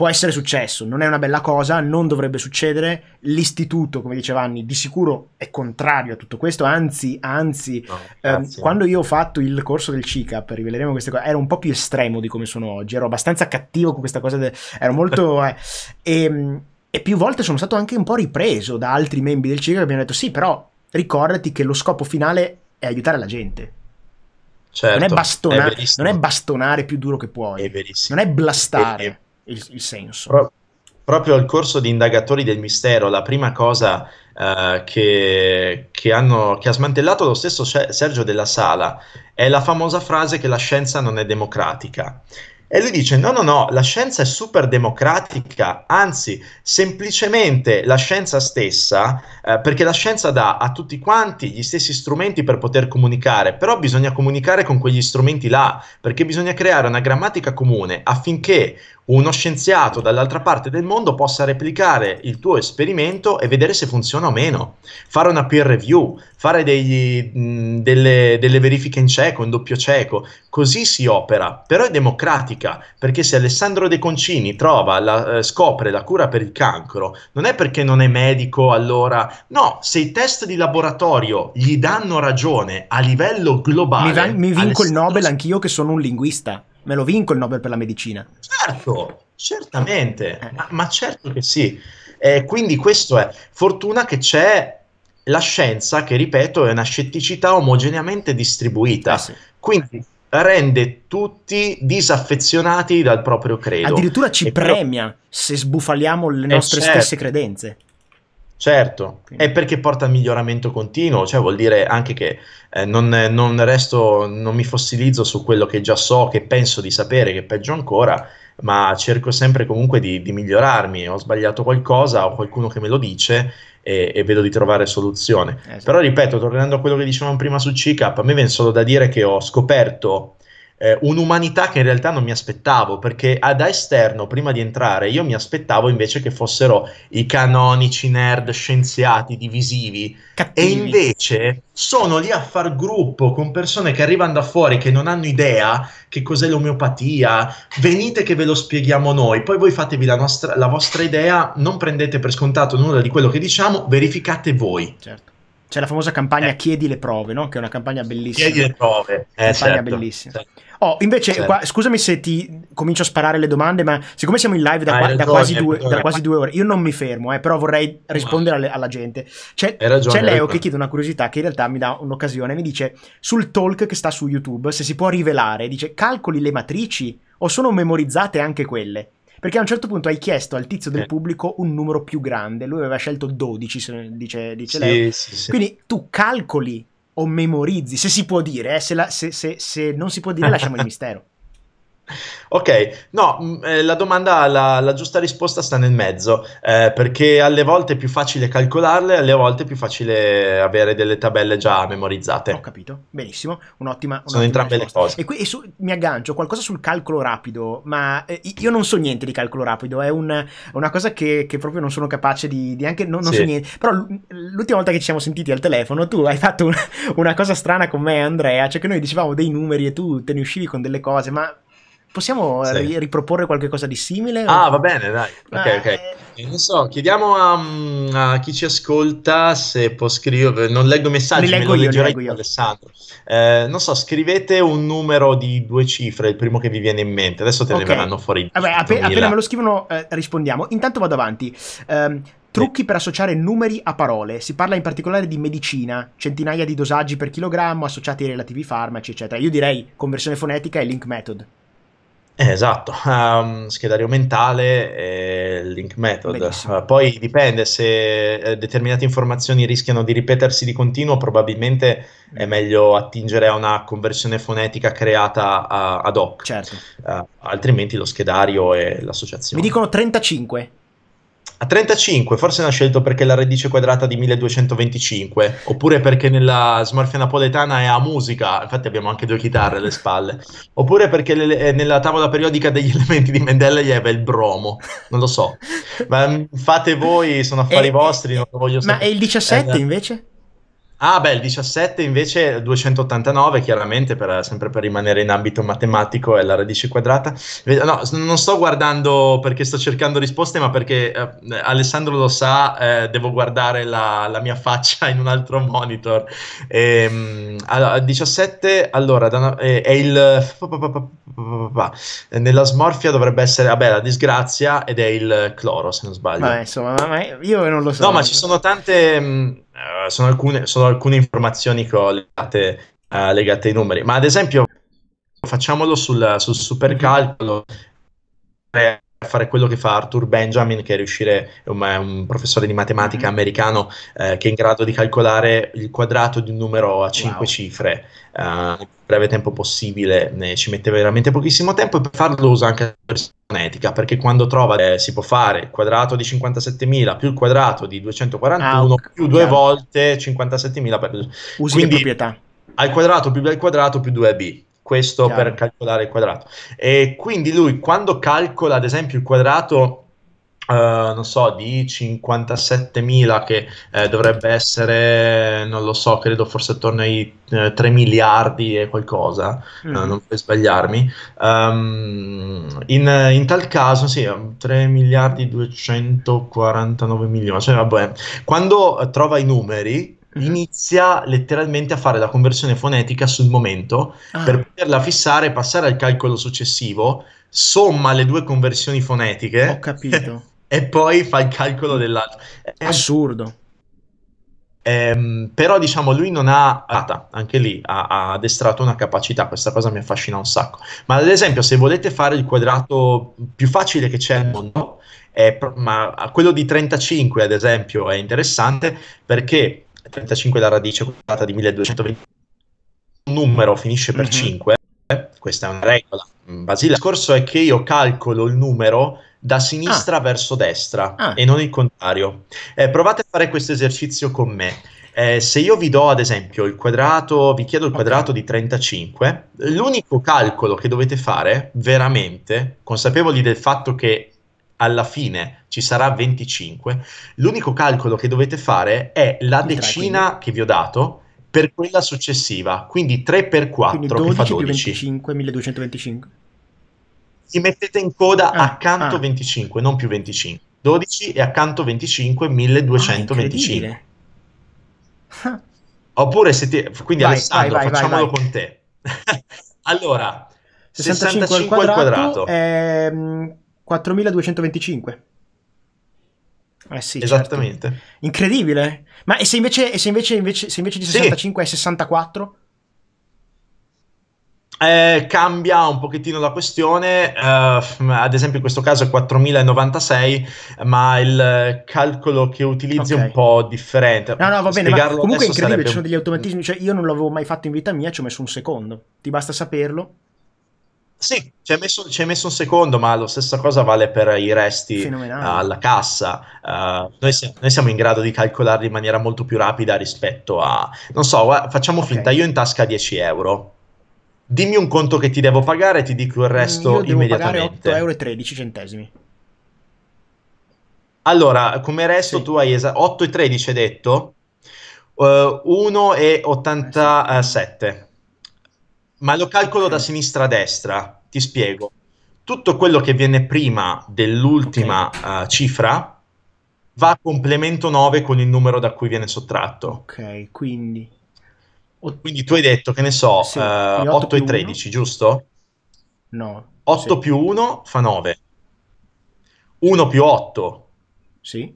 Speaker 1: può essere successo, non è una bella cosa, non dovrebbe succedere, l'istituto, come diceva Anni, di sicuro è contrario a tutto questo, anzi, anzi no, ehm, quando io ho fatto il corso del CICAP, riveleremo queste cose, ero un po' più estremo di come sono oggi, ero abbastanza cattivo con questa cosa, de- ero molto... eh, e, ehm, e più volte sono stato anche un po' ripreso da altri membri del CICAP che mi hanno detto sì, però ricordati che lo scopo finale è aiutare la gente, Certo, non, è certo, bastonare, è non, è bastonare
Speaker 2: più duro che puoi, è non è blastare il, il senso. Pro- proprio al corso di indagatori del mistero, la prima cosa uh, che, che, hanno, che, ha smantellato lo stesso Sergio della Sala è la famosa frase che la scienza non è democratica. E lui dice: No, no, no, la scienza è super democratica, anzi, semplicemente la scienza stessa, eh, perché la scienza dà a tutti quanti gli stessi strumenti per poter comunicare, però bisogna comunicare con quegli strumenti là, perché bisogna creare una grammatica comune affinché uno scienziato dall'altra parte del mondo possa replicare il tuo esperimento e vedere se funziona o meno, fare una peer review, fare degli, mh, mm, delle, delle, verifiche in cieco, in doppio cieco, così si opera, però è democratica, perché se Alessandro De Concini trova, la, eh, scopre la cura per il cancro, non è perché non è medico allora, no, se i test di laboratorio gli danno ragione a livello globale... Mi, va, mi vinco Alessandro...
Speaker 1: il Nobel anch'io che sono un linguista
Speaker 2: me lo vinco il Nobel per la medicina. Certo, certamente, eh. ma, ma, certo che sì. Eh, quindi questo è fortuna che c'è la scienza che, ripeto, è una scetticità omogeneamente distribuita. Eh sì. Quindi rende tutti disaffezionati dal proprio credo. Addirittura ci e premia però... se sbufaliamo
Speaker 1: le eh, nostre certo. stesse
Speaker 2: credenze. Certo, è perché porta al miglioramento continuo, cioè vuol dire anche che eh, non, non, resto, non mi fossilizzo su quello che già so, che penso di sapere, che peggio ancora, ma cerco sempre comunque di, di migliorarmi. Ho sbagliato qualcosa, ho qualcuno che me lo dice e, e vedo di trovare soluzione. Esatto. Però ripeto, tornando a quello che dicevamo prima su CCAP, a me viene solo da dire che ho scoperto eh, un'umanità che in realtà non mi aspettavo, perché da esterno, prima di entrare, io mi aspettavo invece che fossero i canonici nerd scienziati divisivi, Cattivi. e invece sono lì a far gruppo con persone che arrivano da fuori, che non hanno idea che cos'è l'omeopatia, venite che ve lo spieghiamo noi, poi voi fatevi la, nostra, la vostra idea, non prendete per scontato nulla di quello che diciamo, verificate voi. Certo c'è la famosa campagna eh. Chiedi
Speaker 1: le prove, no? che è una campagna bellissima. Chiedi le
Speaker 2: prove. Eh, campagna certo,
Speaker 1: bellissima. Certo. Oh, invece, certo. qua, scusami se ti comincio a sparare le domande, ma siccome siamo in live da, ah, qua, da, quasi, due, da quasi, due, ore, io non mi fermo, eh, però vorrei rispondere alle, alla gente. C'è, ragione, c'è Leo che chiede una curiosità che in realtà mi dà un'occasione, mi dice sul talk che sta su YouTube, se si può rivelare, dice calcoli le matrici o sono memorizzate anche quelle? Perché a un certo punto hai chiesto al tizio del eh. pubblico un numero più grande, lui aveva scelto 12, dice, dice sì, Leo. Sì, sì. Quindi tu calcoli o memorizzi, se si può dire, eh, se, la, se, se, se non si può dire lasciamo il mistero.
Speaker 2: Ok, no, mm, eh, la domanda, la, la, giusta risposta sta nel mezzo, eh, perché alle volte è più facile calcolarle, alle volte è più facile avere delle tabelle già memorizzate. Ho capito,
Speaker 1: benissimo, un'ottima... un'ottima Sono entrambe risposta. le cose. E qui e su, mi aggancio, qualcosa sul calcolo rapido, ma eh, io non so niente di calcolo rapido, è un, una cosa che, che, proprio non sono capace di... di anche, non, non sì. so niente, però l'ultima volta che ci siamo sentiti al telefono tu hai fatto un, una cosa strana con me Andrea, cioè che noi dicevamo dei numeri e tu te ne uscivi con delle cose, ma Possiamo sì. riproporre qualcosa di simile? Ah, o... va bene,
Speaker 2: dai. Ok, ah, eh... ok. Non so, chiediamo a, mm, a, chi ci ascolta se può scrivere. Non leggo messaggi, li leggo me io, leggo io. Alessandro. Eh, non so, scrivete un numero di due cifre, il primo che vi viene in mente. Adesso te okay. ne verranno fuori. Vabbè, appena, appena me lo
Speaker 1: scrivono, eh, rispondiamo. Intanto vado avanti. Um, Trucchi per associare numeri a parole. Si parla in particolare di medicina, centinaia di dosaggi per chilogrammo associati ai relativi farmaci, eccetera. Io direi conversione fonetica e link method.
Speaker 2: Eh, esatto, um, ehm, schedario mentale e link method. Benissimo. Eh, poi dipende se eh, determinate informazioni rischiano di ripetersi di continuo, probabilmente è meglio attingere a una conversione fonetica creata a, ad hoc, certo. uh, altrimenti lo schedario e l'associazione. Mi dicono 35. A 35 forse l'ha scelto perché la radice quadrata di 1225, oppure perché nella smorfia napoletana è a musica, infatti abbiamo anche due chitarre alle spalle, oppure perché le, eh, nella tavola periodica degli elementi di Mendeleev è il bromo, non lo so. Ma mm, fate voi, sono affari e, vostri, non lo voglio sapere. Ma è il 17 eh, invece? Ah, beh, il 17 invece 289, chiaramente, per, sempre per rimanere in ambito matematico, è la radice quadrata. No, non sto guardando perché sto cercando risposte, ma perché eh, Alessandro lo sa, eh, devo guardare la, la, mia faccia in un altro monitor. Ehm, e, allora, 17, allora, eh, è il... Nella smorfia dovrebbe essere, vabbè, la disgrazia ed è il cloro, se non sbaglio. Vabbè, insomma, io non lo so. No, ma ci sono tante mm, eh, sono, alcune, sono, alcune, informazioni che ho legate, uh, legate, ai numeri, ma ad esempio facciamolo sul, sul supercalcolo fare quello che fa Arthur Benjamin, che è riuscire, un, um, un professore di matematica mm-hmm. americano eh, che è in grado di calcolare il quadrato di un numero a 5 wow. cifre, eh, breve tempo possibile, eh, ci mette veramente pochissimo tempo e per farlo usa anche la versione etica, perché quando trova eh, si può fare il quadrato di 57.000 più il quadrato di 241 ah, ok, più due volte 57.000 per... Usi Quindi, proprietà. Al quadrato più b al quadrato più 2b questo Chiaro. per calcolare il quadrato. E quindi lui quando calcola ad esempio il quadrato eh, non so, di 57.000 che eh, dovrebbe essere, non lo so, credo forse attorno ai eh, 3 miliardi e qualcosa, mm. uh, non puoi sbagliarmi. Um, in, in, tal caso, sì, 3 miliardi 249 milioni, cioè vabbè, quando eh, trova i numeri mm-hmm. inizia letteralmente a fare la conversione fonetica sul momento ah. per poterla fissare e passare al calcolo successivo somma le due conversioni fonetiche ho capito e poi fa il calcolo dell'altro. È ehm, assurdo. Ehm, però diciamo lui non ha anche lì ha, ha, addestrato una capacità questa cosa mi affascina un sacco ma ad esempio se volete fare il quadrato più facile che c'è al mondo è, ma quello di 35 ad esempio è interessante perché 35 è la radice quadrata di 1220 un numero finisce per mm-hmm. 5 eh, questa è una regola mm, basilare il discorso è che io calcolo il numero da sinistra ah. verso destra ah. e non il contrario. Eh, provate a fare questo esercizio con me. Eh, se io vi do ad esempio il quadrato, vi chiedo il quadrato okay. di 35, l'unico calcolo che dovete fare veramente, consapevoli del fatto che alla fine ci sarà 25, l'unico calcolo che dovete fare è la decina che vi ho dato per quella successiva, quindi 3 per 4 quindi 12 che fa 12. 25, 1225 ti mettete in coda ah, accanto ah. 25, non più 25. 12 e accanto 25, 1225. Ah, Oppure se ti... Quindi vai, Alessandro, vai, vai, facciamolo con te. allora, 65, 65 al quadrato, quadrato.
Speaker 1: È ehm, 4225. Eh
Speaker 2: sì, certo. Esattamente. Certo.
Speaker 1: Incredibile. Ma e se invece, e se invece, invece, se invece di 65 sì. è 64?
Speaker 2: eh, cambia un pochettino la questione, eh, ad esempio in questo caso è 4096, ma il calcolo che utilizzi okay. è un po' differente. No, no, va bene, ma comunque è incredibile, sarebbe... ci sono degli
Speaker 1: automatismi, cioè io non l'avevo mai fatto in vita mia, ci ho messo un secondo, ti basta saperlo.
Speaker 2: Sì, ci hai, messo, messo, un secondo, ma la stessa cosa vale per i resti Fenomenale. Eh, alla cassa. Uh, noi, siamo, noi, siamo in grado di calcolarli in maniera molto più rapida rispetto a... Non so, facciamo okay. finta, io in tasca 10 euro Dimmi un conto che ti devo pagare e ti dico il mm, resto Io devo immediatamente. 8,13 euro. Allora, come resto sì. tu hai esa- 8,13 hai detto, uh, eh, 1,87. Eh, eh, Ma lo calcolo okay. da sinistra a destra, ti spiego. Tutto quello che viene prima dell'ultima okay. uh, cifra va a complemento 9 con il numero da cui viene sottratto.
Speaker 1: Ok, quindi
Speaker 2: quindi tu hai detto, che ne so, sì, uh, 8, 8 e 13, 1. giusto? No. 8 sì. più 1 fa 9. 1 più 8 sì.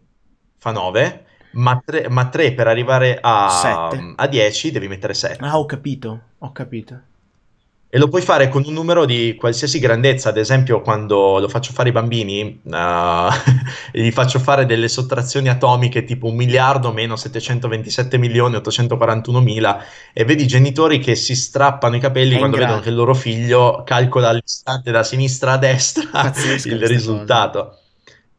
Speaker 2: fa 9, ma 3, ma 3 per arrivare a, a, 10 devi mettere 7. Ah, ho capito, ho capito e lo puoi fare con un numero di qualsiasi grandezza, ad esempio quando lo faccio fare ai bambini, uh, gli faccio fare delle sottrazioni atomiche tipo un miliardo meno 727 milioni 841 mila e vedi i genitori che si strappano i capelli È quando vedono che il loro figlio calcola all'istante da sinistra a destra Pazzesco il risultato.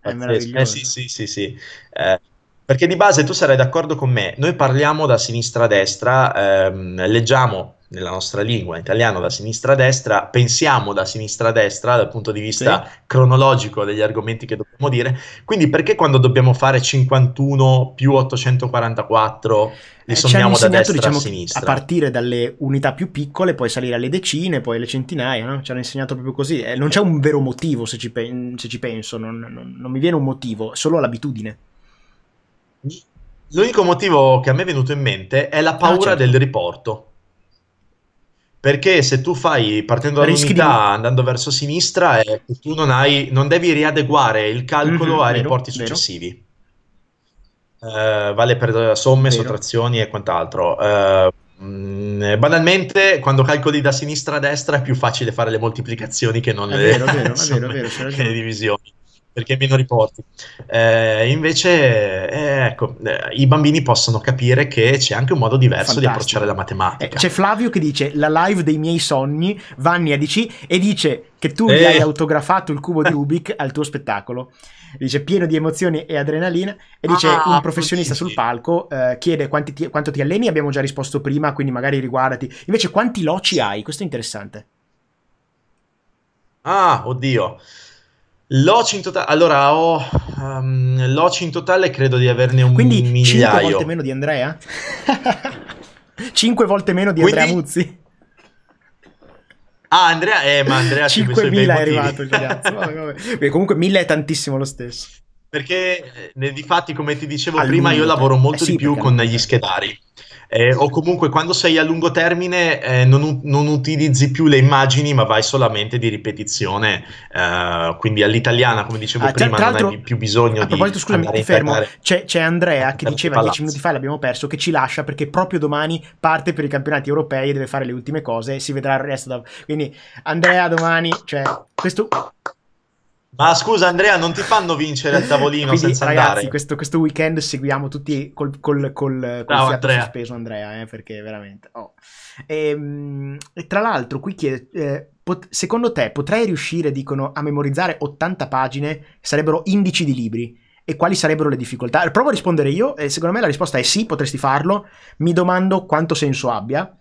Speaker 2: È meraviglioso. Eh, sì, sì, sì, sì. Eh. Perché di base tu sarai d'accordo con me, noi parliamo da sinistra a destra, ehm, leggiamo nella nostra lingua, in italiano da sinistra a destra, pensiamo da sinistra a destra dal punto di vista sì. cronologico degli argomenti che dobbiamo dire, quindi perché quando dobbiamo fare 51 più 844 li eh, sommiamo da destra diciamo, a sinistra? A
Speaker 1: partire dalle unità più piccole, poi salire alle decine, poi alle centinaia, no? ci hanno insegnato proprio così, eh, non c'è un vero motivo se ci, pe- se ci penso, non, non, non mi viene un motivo, solo l'abitudine.
Speaker 2: L'unico motivo che a me è venuto in mente è la paura ah, certo. del riporto perché se tu fai partendo dall'unità di... andando verso sinistra eh, tu non, hai, non, devi riadeguare il calcolo mm-hmm, ai riporti successivi eh, vale per eh, somme, vero. sottrazioni e quant'altro eh, mm, banalmente quando calcoli da sinistra a destra è più facile fare le moltiplicazioni che non è le, vero, vero, insomma, vero, vero, le divisioni perché meno riporti. Eh, invece, eh, ecco, eh, i bambini possono capire che c'è anche un modo diverso Fantastico. di approcciare la eh, matematica. c'è Flavio
Speaker 1: che dice la live dei miei sogni, Vanni a DC, e dice che tu gli eh. hai autografato il cubo di Rubik al tuo spettacolo. Dice pieno di emozioni e adrenalina. E dice ah, un professionista sì. sul palco eh, chiede ti, quanto ti alleni. Abbiamo già risposto prima, quindi magari riguardati. Invece, quanti loci hai? Questo è interessante.
Speaker 2: Ah, oddio. Loci in totale, allora ho um, loci in totale credo di averne un Quindi, migliaio. 5 volte meno di Andrea? 5
Speaker 1: volte meno di Quindi... Andrea Muzzi?
Speaker 2: Ah, Andrea, eh, ma Andrea ci 5.000 è arrivato Vabbè,
Speaker 1: vabbè. Comunque 1.000 è tantissimo lo stesso.
Speaker 2: Perché, eh, di fatti, come ti dicevo Al prima, limite. io lavoro molto eh sì, di più con gli schedari eh, o comunque quando sei a lungo termine eh, non, non, utilizzi più le immagini ma vai solamente di ripetizione, eh, quindi all'italiana come dicevo ah, prima non hai più bisogno a proposito, scusami, ti fermo,
Speaker 1: c'è, c'è Andrea che diceva palazzi. 10 minuti fa l'abbiamo perso, che ci lascia perché proprio domani parte per i campionati europei e deve fare le ultime cose e si vedrà il resto. Da... Quindi Andrea domani, cioè questo
Speaker 2: ma scusa Andrea, non ti fanno vincere al tavolino Quindi, senza ragazzi, andare. Questo,
Speaker 1: questo weekend seguiamo tutti col, col, col, col Ciao, Andrea.
Speaker 2: sospeso Andrea, eh, perché veramente...
Speaker 1: Oh. E, ehm, e, tra l'altro qui chiede, eh, pot- secondo te potrei riuscire, dicono, a memorizzare 80 pagine sarebbero indici di libri? E quali sarebbero le difficoltà? Provo a rispondere io e secondo me la risposta è sì, potresti farlo. Mi domando quanto senso abbia.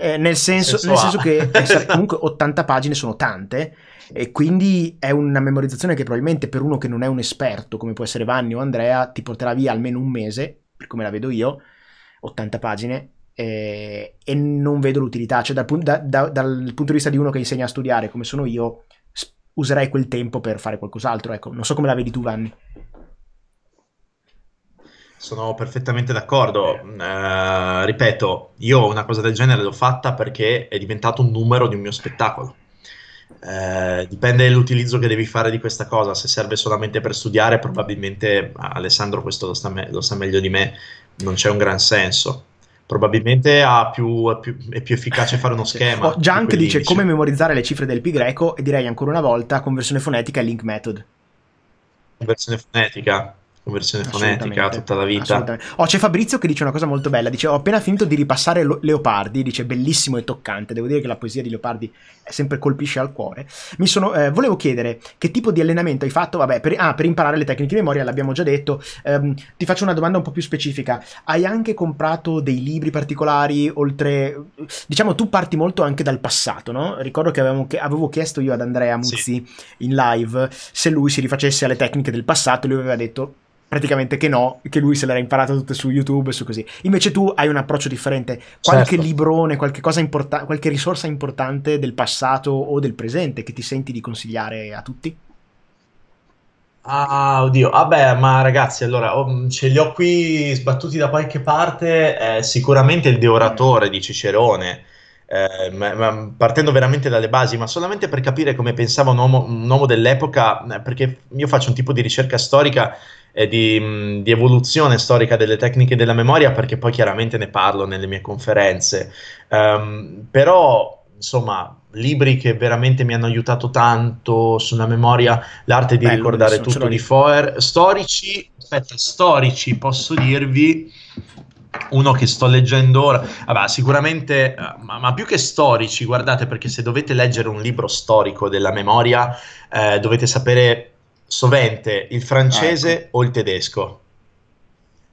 Speaker 1: Eh, nel, senso, nel senso, che comunque 80 pagine sono tante e quindi è una memorizzazione che probabilmente per uno che non è un esperto come può essere Vanni o Andrea ti porterà via almeno un mese, per come la vedo io, 80 pagine eh, e non vedo l'utilità, cioè dal, da, da, dal, punto di vista di uno che insegna a studiare come sono io userei quel tempo per fare qualcos'altro, ecco, non so come la vedi tu Vanni.
Speaker 2: Sono perfettamente d'accordo. Eh, ripeto, io una cosa del genere l'ho fatta perché è diventato un numero di un mio spettacolo. Eh, dipende dall'utilizzo che devi fare di questa cosa. Se serve solamente per studiare, probabilmente Alessandro questo lo sa, me- lo sta meglio di me, non c'è un gran senso. Probabilmente più, è, più, è, più, efficace fare uno schema. Oh, Junk dice come
Speaker 1: memorizzare le cifre del pi greco e direi ancora una volta conversione fonetica e link method.
Speaker 2: Conversione fonetica, conversione fonetica tutta la vita.
Speaker 1: Oh, c'è Fabrizio che dice una cosa molto bella, dice ho appena finito di ripassare Leopardi, dice bellissimo e toccante, devo dire che la poesia di Leopardi sempre colpisce al cuore. Mi Sono, eh, volevo chiedere che tipo di allenamento hai fatto, vabbè, per, ah, per imparare le tecniche di memoria l'abbiamo già detto, ehm, ti faccio una domanda un po' più specifica, hai anche comprato dei libri particolari oltre, diciamo tu parti molto anche dal passato, no? Ricordo che avevo, che avevo chiesto io ad Andrea Muzzi sì. in live se lui si rifacesse alle tecniche del passato, lui aveva detto praticamente che no, che lui se l'era imparata tutte su YouTube e su così. Invece tu hai un approccio differente, qualche certo. librone, qualche, cosa importa- qualche risorsa importante del passato o del presente che ti senti di consigliare a tutti?
Speaker 2: Ah, oddio, vabbè, ah, ma ragazzi, allora oh, ce li ho qui sbattuti da qualche parte. Eh, sicuramente il Deoratore mm. di Cicerone, eh, ma, ma partendo veramente dalle basi, ma solamente per capire come pensava un uomo, un uomo dell'epoca, eh, perché io faccio un tipo di ricerca storica eh, di, mm, di, evoluzione storica delle tecniche della memoria, perché poi chiaramente ne parlo nelle mie conferenze. Um, però, insomma, libri che veramente mi hanno aiutato tanto sulla memoria, l'arte di Bello, ricordare tutto di Foer. Storici, aspetta, storici, posso dirvi uno che sto leggendo ora, vabbè, sicuramente, eh, ma, ma, più che storici, guardate, perché se dovete leggere un libro storico della memoria, eh, dovete sapere sovente il francese ecco. o il tedesco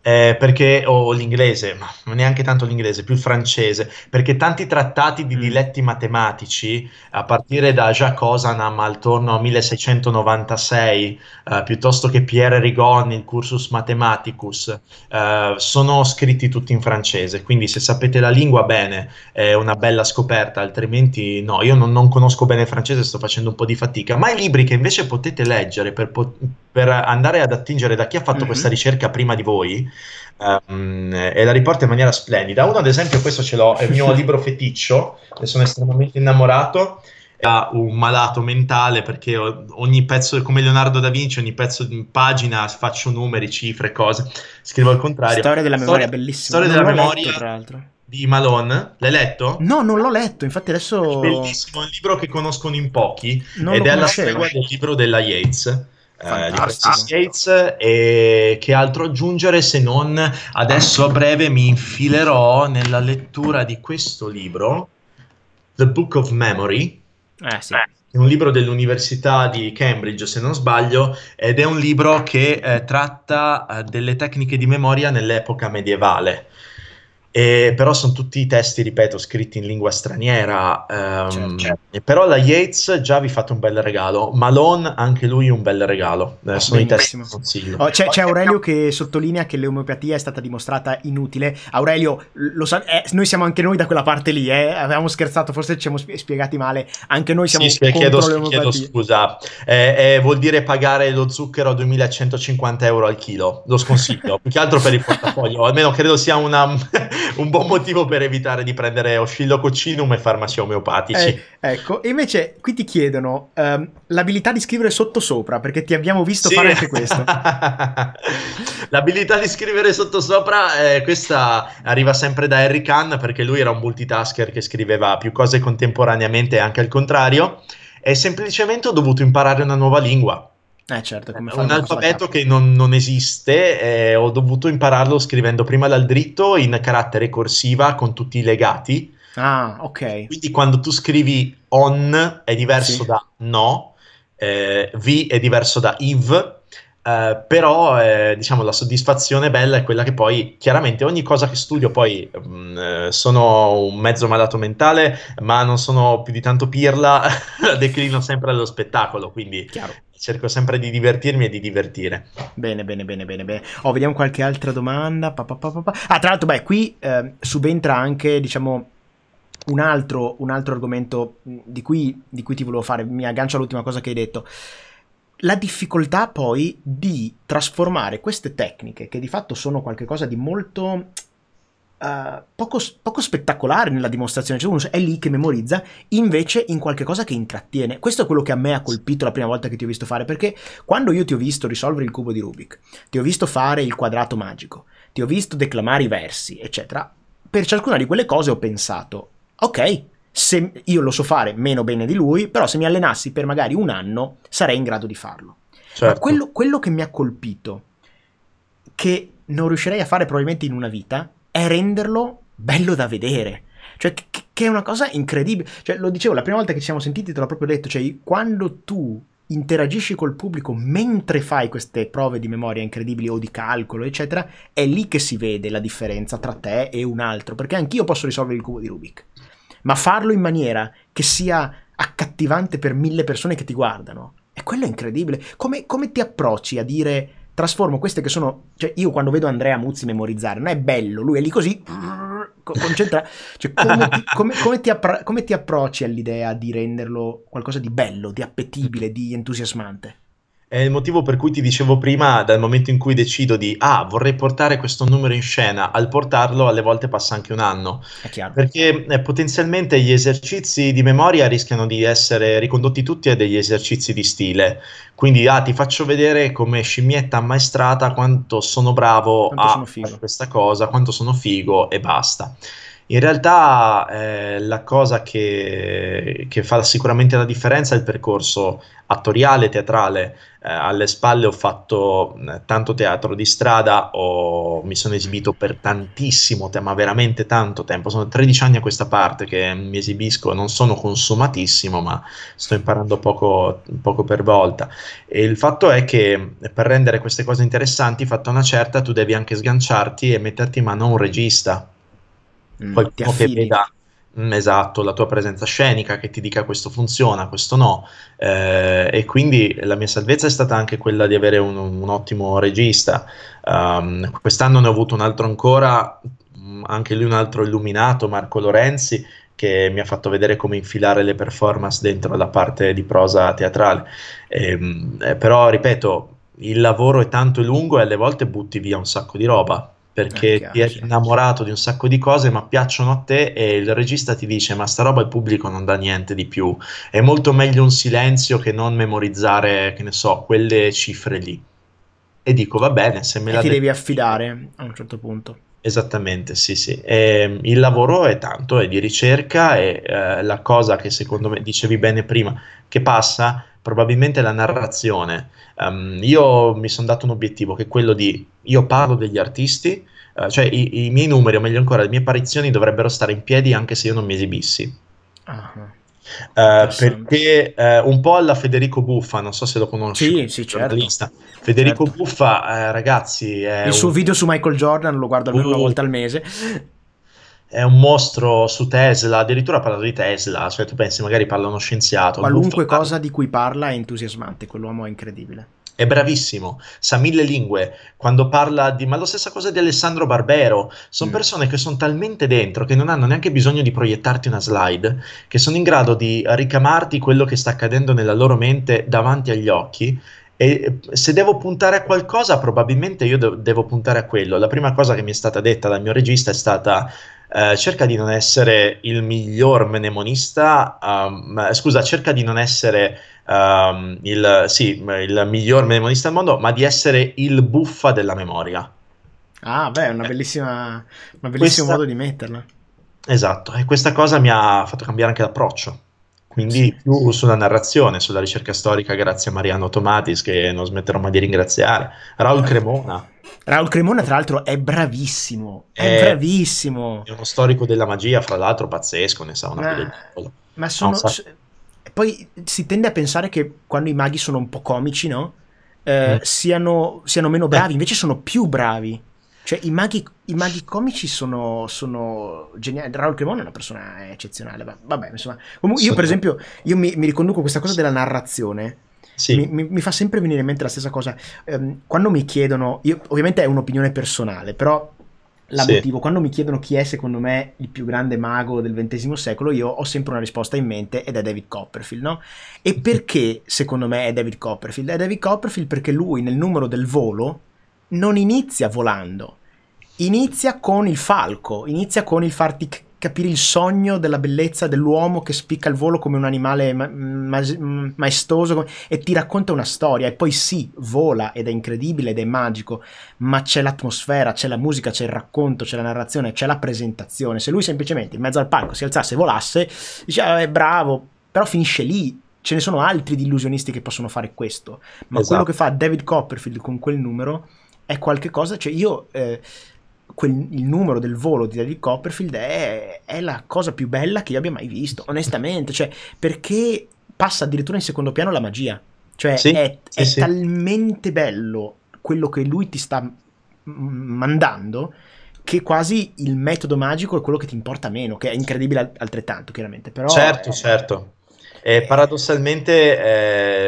Speaker 2: eh, perché o oh, l'inglese, ma neanche tanto l'inglese, più il francese, perché tanti trattati di mm. diletti matematici, a partire da Jacques Osanam attorno al 1696, eh, piuttosto che Pierre Rigon, il Cursus Mathematicus, eh, sono scritti tutti in francese, quindi se sapete la lingua bene è una bella scoperta, altrimenti no, io non, non conosco bene il francese, sto facendo un po' di fatica, ma i libri che invece potete leggere per, po- per andare ad attingere da chi ha fatto mm-hmm. questa ricerca prima di voi um, e la riporta in maniera splendida. Uno, ad esempio, questo ce l'ho, è il mio libro feticcio, ne sono estremamente innamorato. Era un malato mentale perché ogni pezzo, come Leonardo da Vinci, ogni pezzo di pagina faccio numeri, cifre, cose, scrivo al contrario. Storia della memoria, Stor- bellissima. Storia non della memoria. Letto, tra l'altro di Malone. L'hai letto? No, non l'ho letto, infatti adesso... Bellissimo, è un libro che conoscono in pochi non ed è alla stregua del libro della Yates di questi skates e che altro aggiungere se non adesso a breve mi infilerò nella lettura di questo libro The Book of Memory eh, sì. è un libro dell'università di Cambridge se non sbaglio ed è un libro che eh, tratta eh, delle tecniche di memoria nell'epoca medievale e, però sono tutti i testi, ripeto, scritti in lingua straniera. Um, certo, Però la Yates già vi fate un bel regalo. Malone, anche lui, un bel regalo. Eh, sono i testi consiglio. Oh, c'è,
Speaker 1: c'è, Aurelio che sottolinea che l'omeopatia è stata dimostrata inutile. Aurelio, sa- eh, noi siamo anche noi da quella parte lì. Eh? Avevamo scherzato, forse ci siamo spiegati male. Anche noi siamo sì, chiedo, l'omeopatia. Chiedo
Speaker 2: scusa. Eh, eh, vuol dire pagare lo zucchero a 2150 euro al chilo. Lo sconsiglio. più che altro per il portafoglio. Almeno credo sia una. un buon motivo per evitare di prendere oscillococcinum e farmaci omeopatici. Eh,
Speaker 1: ecco, e invece qui ti chiedono um, l'abilità di scrivere sottosopra, perché ti abbiamo visto sì. fare anche questo.
Speaker 2: l'abilità di scrivere sottosopra, eh, questa arriva sempre da Harry Kahn, perché lui era un multitasker che scriveva più cose contemporaneamente e anche al contrario. È semplicemente ho dovuto imparare una nuova lingua
Speaker 1: eh certo, come eh, un alfabeto
Speaker 2: che non, non esiste, eh, ho dovuto impararlo scrivendo prima dal dritto in carattere corsiva con tutti i legati. Ah, ok. Quindi quando tu scrivi on è diverso sì. da no, eh, v è diverso da if, eh, però eh, diciamo la soddisfazione bella è quella che poi chiaramente ogni cosa che studio poi mh, mm, eh, sono un mezzo malato mentale ma non sono più di tanto pirla declino sempre allo spettacolo quindi Chiaro. cerco sempre di divertirmi e di divertire bene bene bene bene bene
Speaker 1: oh, vediamo qualche altra domanda pa, pa, pa, ah tra l'altro beh qui eh, subentra anche diciamo un altro, un altro argomento mm, di cui, di cui ti volevo fare, mi aggancio all'ultima cosa che hai detto la difficoltà poi di trasformare queste tecniche, che di fatto sono qualcosa di molto Uh, poco, poco, spettacolare nella dimostrazione, cioè uno è lì che memorizza, invece in qualcosa che intrattiene. Questo è quello che a me ha colpito la prima volta che ti ho visto fare, perché quando io ti ho visto risolvere il cubo di Rubik, ti ho visto fare il quadrato magico, ti ho visto declamare i versi, eccetera, per ciascuna di quelle cose ho pensato, ok, se io lo so fare meno bene di lui, però se mi allenassi per magari un anno sarei in grado di farlo. Certo. Ma quello, quello che mi ha colpito, che non riuscirei a fare probabilmente in una vita, è renderlo bello da vedere. Cioè, che è una cosa incredibile. Cioè, lo dicevo, la prima volta che ci siamo sentiti te l'ho proprio detto, cioè, quando tu interagisci col pubblico mentre fai queste prove di memoria incredibili o di calcolo, eccetera, è lì che si vede la differenza tra te e un altro, perché anch'io posso risolvere il cubo di Rubik ma farlo in maniera che sia accattivante per mille persone che ti guardano, e quello è incredibile. Come, come ti approcci a dire trasformo queste che sono. Cioè, io quando vedo Andrea Muzzi memorizzare, non è bello, lui è lì così. Concentra, cioè, come, ti, come, come, ti appro- come ti approcci all'idea di renderlo qualcosa di bello, di
Speaker 2: appetibile, di entusiasmante? È il motivo per cui ti dicevo prima, dal momento in cui decido di, ah, vorrei portare questo numero in scena, al portarlo alle volte passa anche un anno. Perché eh, potenzialmente gli esercizi di memoria rischiano di essere ricondotti tutti a degli esercizi di stile. Quindi, ah, ti faccio vedere come scimmietta ammaestrata quanto sono bravo quanto a sono questa cosa, quanto sono figo e basta. In realtà eh, la cosa che, che, fa sicuramente la differenza è il percorso attoriale, teatrale. Eh, alle spalle ho fatto tanto teatro di strada, ho, mi sono esibito per tantissimo tempo, ma veramente tanto tempo. Sono 13 anni a questa parte che mi esibisco, non sono consumatissimo, ma sto imparando poco, poco per volta. E il fatto è che per rendere queste cose interessanti, fatta una certa, tu devi anche sganciarti e metterti in mano un regista
Speaker 1: mm, qualcuno che
Speaker 2: veda mm, esatto la tua presenza scenica che ti dica questo funziona, questo no. Eh, e quindi la mia salvezza è stata anche quella di avere un, un ottimo regista. Um, quest'anno ne ho avuto un altro ancora, mm, anche lui un altro illuminato, Marco Lorenzi, che mi ha fatto vedere come infilare le performance dentro la parte di prosa teatrale. Ehm, eh, però, ripeto, il lavoro è tanto lungo e alle volte butti via un sacco di roba perché eh, ti è innamorato di un sacco di cose, ma piacciono a te e il regista ti dice: Ma sta roba il pubblico non dà niente di più. È molto meglio un silenzio che non memorizzare, che ne so, quelle cifre lì. E dico: Va bene, se me e la. ti de- devi
Speaker 1: affidare a un certo punto.
Speaker 2: Esattamente, sì, sì. E, ehm, il lavoro è tanto, è di ricerca e eh, la cosa che secondo me dicevi bene prima, che passa probabilmente è la narrazione. Um, io mi sono dato un obiettivo che è quello di io parlo degli artisti, eh, cioè i, i, miei numeri, o meglio ancora, le mie apparizioni dovrebbero stare in piedi anche se io non mi esibissi. Ah. Uh, perché uh, un po' alla Federico Buffa, non so se lo conosci, sì, sì, certo. Federico certo. Buffa, eh, ragazzi, il suo un... video su Michael Jordan lo guardo almeno uh, una volta al mese. È un mostro su Tesla, addirittura parla di Tesla, cioè tu pensi magari parla uno scienziato. Qualunque
Speaker 1: Buffa, cosa parla... di cui
Speaker 2: parla è entusiasmante, quell'uomo è incredibile è bravissimo, sa mille lingue, quando parla di... ma la stessa cosa di Alessandro Barbero, sono mm. persone che sono talmente dentro che non hanno neanche bisogno di proiettarti una slide, che sono in grado di ricamarti quello che sta accadendo nella loro mente davanti agli occhi e eh, se devo puntare a qualcosa probabilmente io de- devo puntare a quello. La prima cosa che mi è stata detta dal mio regista è stata eh, cerca di non essere il miglior mnemonista, um, scusa, cerca di non essere um, il, sì, il miglior mnemonista al mondo, ma di essere il buffa della memoria.
Speaker 1: Ah, beh, è una eh, bellissima, un bellissimo questa... modo di metterla.
Speaker 2: Esatto, e questa cosa mi ha fatto cambiare anche l'approccio. Quindi più sulla narrazione, sulla ricerca storica, grazie a Mariano Tomatis, che non smetterò mai di ringraziare. Raul Cremona.
Speaker 1: Raul Cremona, tra l'altro, è bravissimo. È, è eh, bravissimo.
Speaker 2: È uno storico della magia, fra l'altro, pazzesco, ne sa una ma, bella.
Speaker 1: Ma sono. So. Poi si tende a pensare che quando i maghi sono un po' comici, no? Eh, mm. siano, siano, meno bravi, eh. invece sono più bravi. Cioè, i maghi, i maghi comici sono, sono geniali. Raul Cremona è una persona eccezionale. Ma vabbè, insomma. Comunque, io, per esempio, io mi, mi riconduco a questa cosa della narrazione. Sì. Mi, mi, mi, fa sempre venire in mente la stessa cosa. Um, quando mi chiedono, io, ovviamente è un'opinione personale, però la sì. motivo. Quando mi chiedono chi è, secondo me, il più grande mago del XX secolo, io ho sempre una risposta in mente ed è David Copperfield, no? E perché, secondo me, è David Copperfield? È David Copperfield perché lui, nel numero del volo, non inizia volando, inizia con il falco, inizia con il farti c- capire il sogno della bellezza dell'uomo che spicca il volo come un animale ma- ma- maestoso e ti racconta una storia e poi sì, vola ed è incredibile ed è magico, ma c'è l'atmosfera, c'è la musica, c'è il racconto, c'è la narrazione, c'è la presentazione. Se lui semplicemente in mezzo al palco si alzasse e volasse, dice ah, è bravo, però finisce lì. Ce ne sono altri di illusionisti che possono fare questo, ma esatto. quello che fa David Copperfield con quel numero è qualcosa, cioè io... Eh, Quel, il numero del volo di David Copperfield è, è, la cosa più bella che io abbia mai visto, onestamente, cioè, perché passa addirittura in secondo piano la magia, cioè sì, è, sì, è sì. talmente bello quello che lui ti sta mandando che quasi il metodo magico è quello che ti importa meno, che è incredibile altrettanto, chiaramente, però... Certo,
Speaker 2: è, certo. Eh, paradossalmente,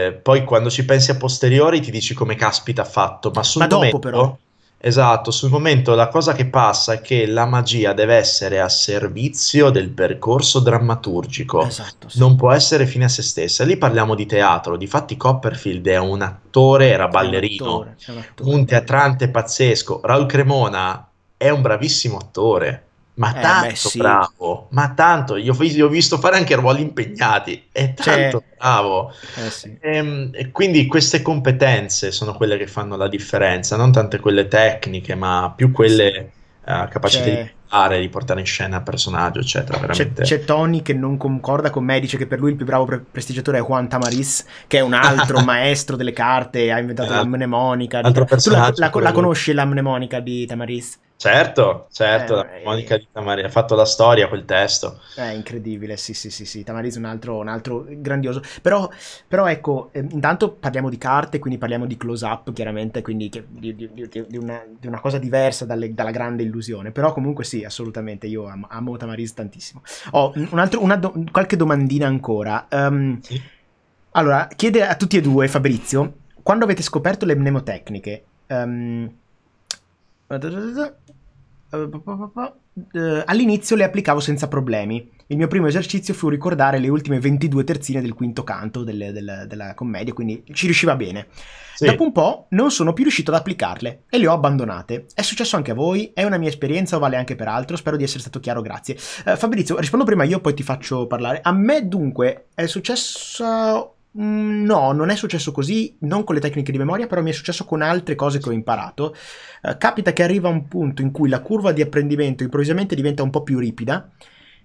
Speaker 2: eh, poi quando ci pensi a posteriori ti dici come caspita ha fatto, ma sul ma dopo momento, però. Esatto, sul momento la cosa che passa è che la magia deve essere a servizio del percorso drammaturgico, esatto, sì. non può essere fine a se stessa. Lì parliamo di teatro, difatti Copperfield è un attore, era ballerino, un, attore, un, attore, un teatrante pazzesco. Raul Cremona è un bravissimo attore ma eh, tanto beh, sì. bravo, ma tanto, io ho, ho, visto fare anche ruoli impegnati, è tanto cioè, bravo. Eh, sì. e, ehm, e quindi queste competenze sono quelle che fanno la differenza, non tante quelle tecniche, ma più quelle sì. uh, capacità cioè, di di portare in scena personaggio, eccetera. Veramente. C'è,
Speaker 1: c'è, Tony che non concorda con me, dice che per lui il più bravo pre- prestigiatore è Juan Tamaris, che è un altro maestro delle carte, ha inventato eh, la esatto. mnemonica. Di... Tu la, la, la conosci la mnemonica di Tamaris?
Speaker 2: Certo, certo, eh, Monica eh. di Tamari ha fatto la storia quel testo.
Speaker 1: È eh, incredibile, sì, sì, sì, sì. Tamari è un altro, un altro grandioso. Però, però ecco, eh, intanto parliamo di carte, quindi parliamo di close-up, chiaramente, quindi che, di, di, di, una, di, una, cosa diversa dalle, dalla grande illusione. Però comunque sì, assolutamente, io amo, amo Tamariz tantissimo. Ho oh, un altro, una do, qualche domandina ancora. Um, sì. Allora, chiede a tutti e due, Fabrizio, quando avete scoperto le mnemotecniche... Um, eh, all'inizio le applicavo senza problemi. Il mio primo esercizio fu ricordare le ultime 22 terzine del quinto canto delle, della, della commedia, quindi ci riusciva bene. Sì. Dopo un po' non sono più riuscito ad applicarle e le ho abbandonate. È successo anche a voi? È una mia esperienza o vale anche per altro? Spero di essere stato chiaro, grazie. Eh, Fabrizio, rispondo prima io, poi ti faccio parlare. A me dunque è successo Mm, no, non è successo così, non con le tecniche di memoria, però mi è successo con altre cose che ho imparato. Eh, capita che arriva un punto in cui la curva di apprendimento improvvisamente diventa un po' più ripida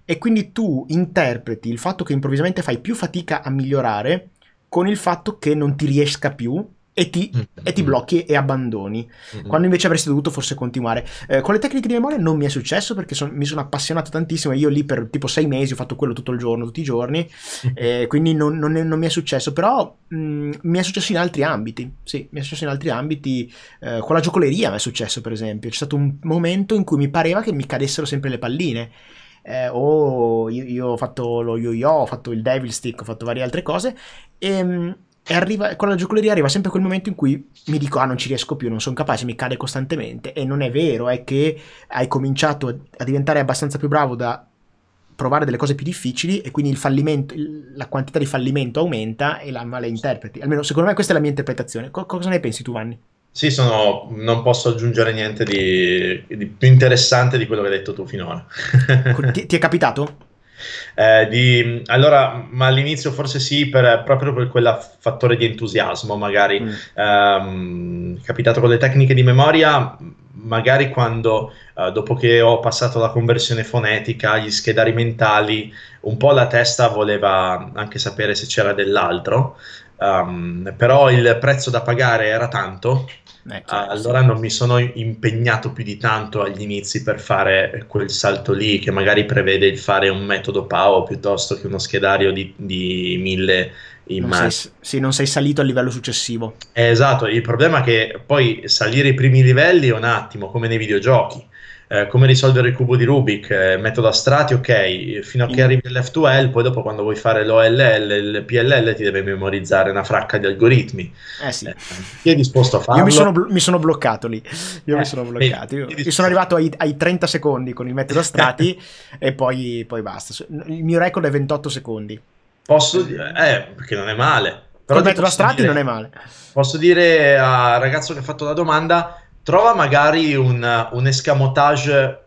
Speaker 1: e quindi tu interpreti il fatto che improvvisamente fai più fatica a migliorare con il fatto che non ti riesca più e ti, mm. e ti blocchi e abbandoni. Mm-hmm. Quando invece avresti dovuto forse continuare. Eh, con le tecniche di memoria non mi è successo perché son, mi sono appassionato tantissimo. Io lì per tipo sei mesi ho fatto quello tutto il giorno, tutti i giorni. Eh, quindi non, non, non, mi è successo. Però mh, mm, mi è successo in altri ambiti. Sì, mi è successo in altri ambiti. Eh, con la giocoleria mi è successo, per esempio. C'è stato un momento in cui mi pareva che mi cadessero sempre le palline. Eh, o io, io, ho fatto lo yo-yo, ho fatto il devil stick, ho fatto varie altre cose. E, ehm, e arriva, con la giocoleria arriva sempre quel momento in cui mi dico ah non ci riesco più, non sono capace, mi cade costantemente e non è vero, è che hai cominciato a diventare abbastanza più bravo da provare delle cose più difficili e quindi il fallimento, la quantità di fallimento aumenta e la male interpreti. Almeno secondo me questa è la mia interpretazione. cosa ne pensi tu Vanni?
Speaker 2: Sì, sono, non posso aggiungere niente di, di, più interessante di quello che hai detto tu finora. ti, ti è capitato? Eh, di, allora, ma all'inizio forse sì, per, proprio per quel fattore di entusiasmo, magari. Mm. Um, capitato con le tecniche di memoria, magari quando uh, dopo che ho passato la conversione fonetica, gli schedari mentali, un po' la testa voleva anche sapere se c'era dell'altro, um, però il prezzo da pagare era tanto Ecco, uh, allora non mi sono impegnato più di tanto agli inizi per fare quel salto lì che magari prevede il fare un metodo PAO piuttosto che uno schedario di, di mille immagini. Sei, sì, non sei salito al livello successivo. Eh, esatto, il problema è che poi salire i primi livelli è un attimo, come nei videogiochi eh, come risolvere il cubo di Rubik, eh, metodo a strati, ok, fino a che mm. arrivi all'F2L, poi dopo quando vuoi fare l'OLL, il PLL ti deve memorizzare una fracca di algoritmi. Eh sì. Eh, chi è disposto a farlo? Io mi sono,
Speaker 1: bl- mi sono bloccato lì, io mi eh, sono bloccato, io, io sono arrivato ai, ai, 30 secondi con il metodo a strati e poi, poi, basta. Il mio record è 28 secondi. Posso dire,
Speaker 2: eh, perché non è male. Però il metodo a strati dire, non è male. Posso dire al ragazzo che ha fatto la domanda trova magari un, un escamotage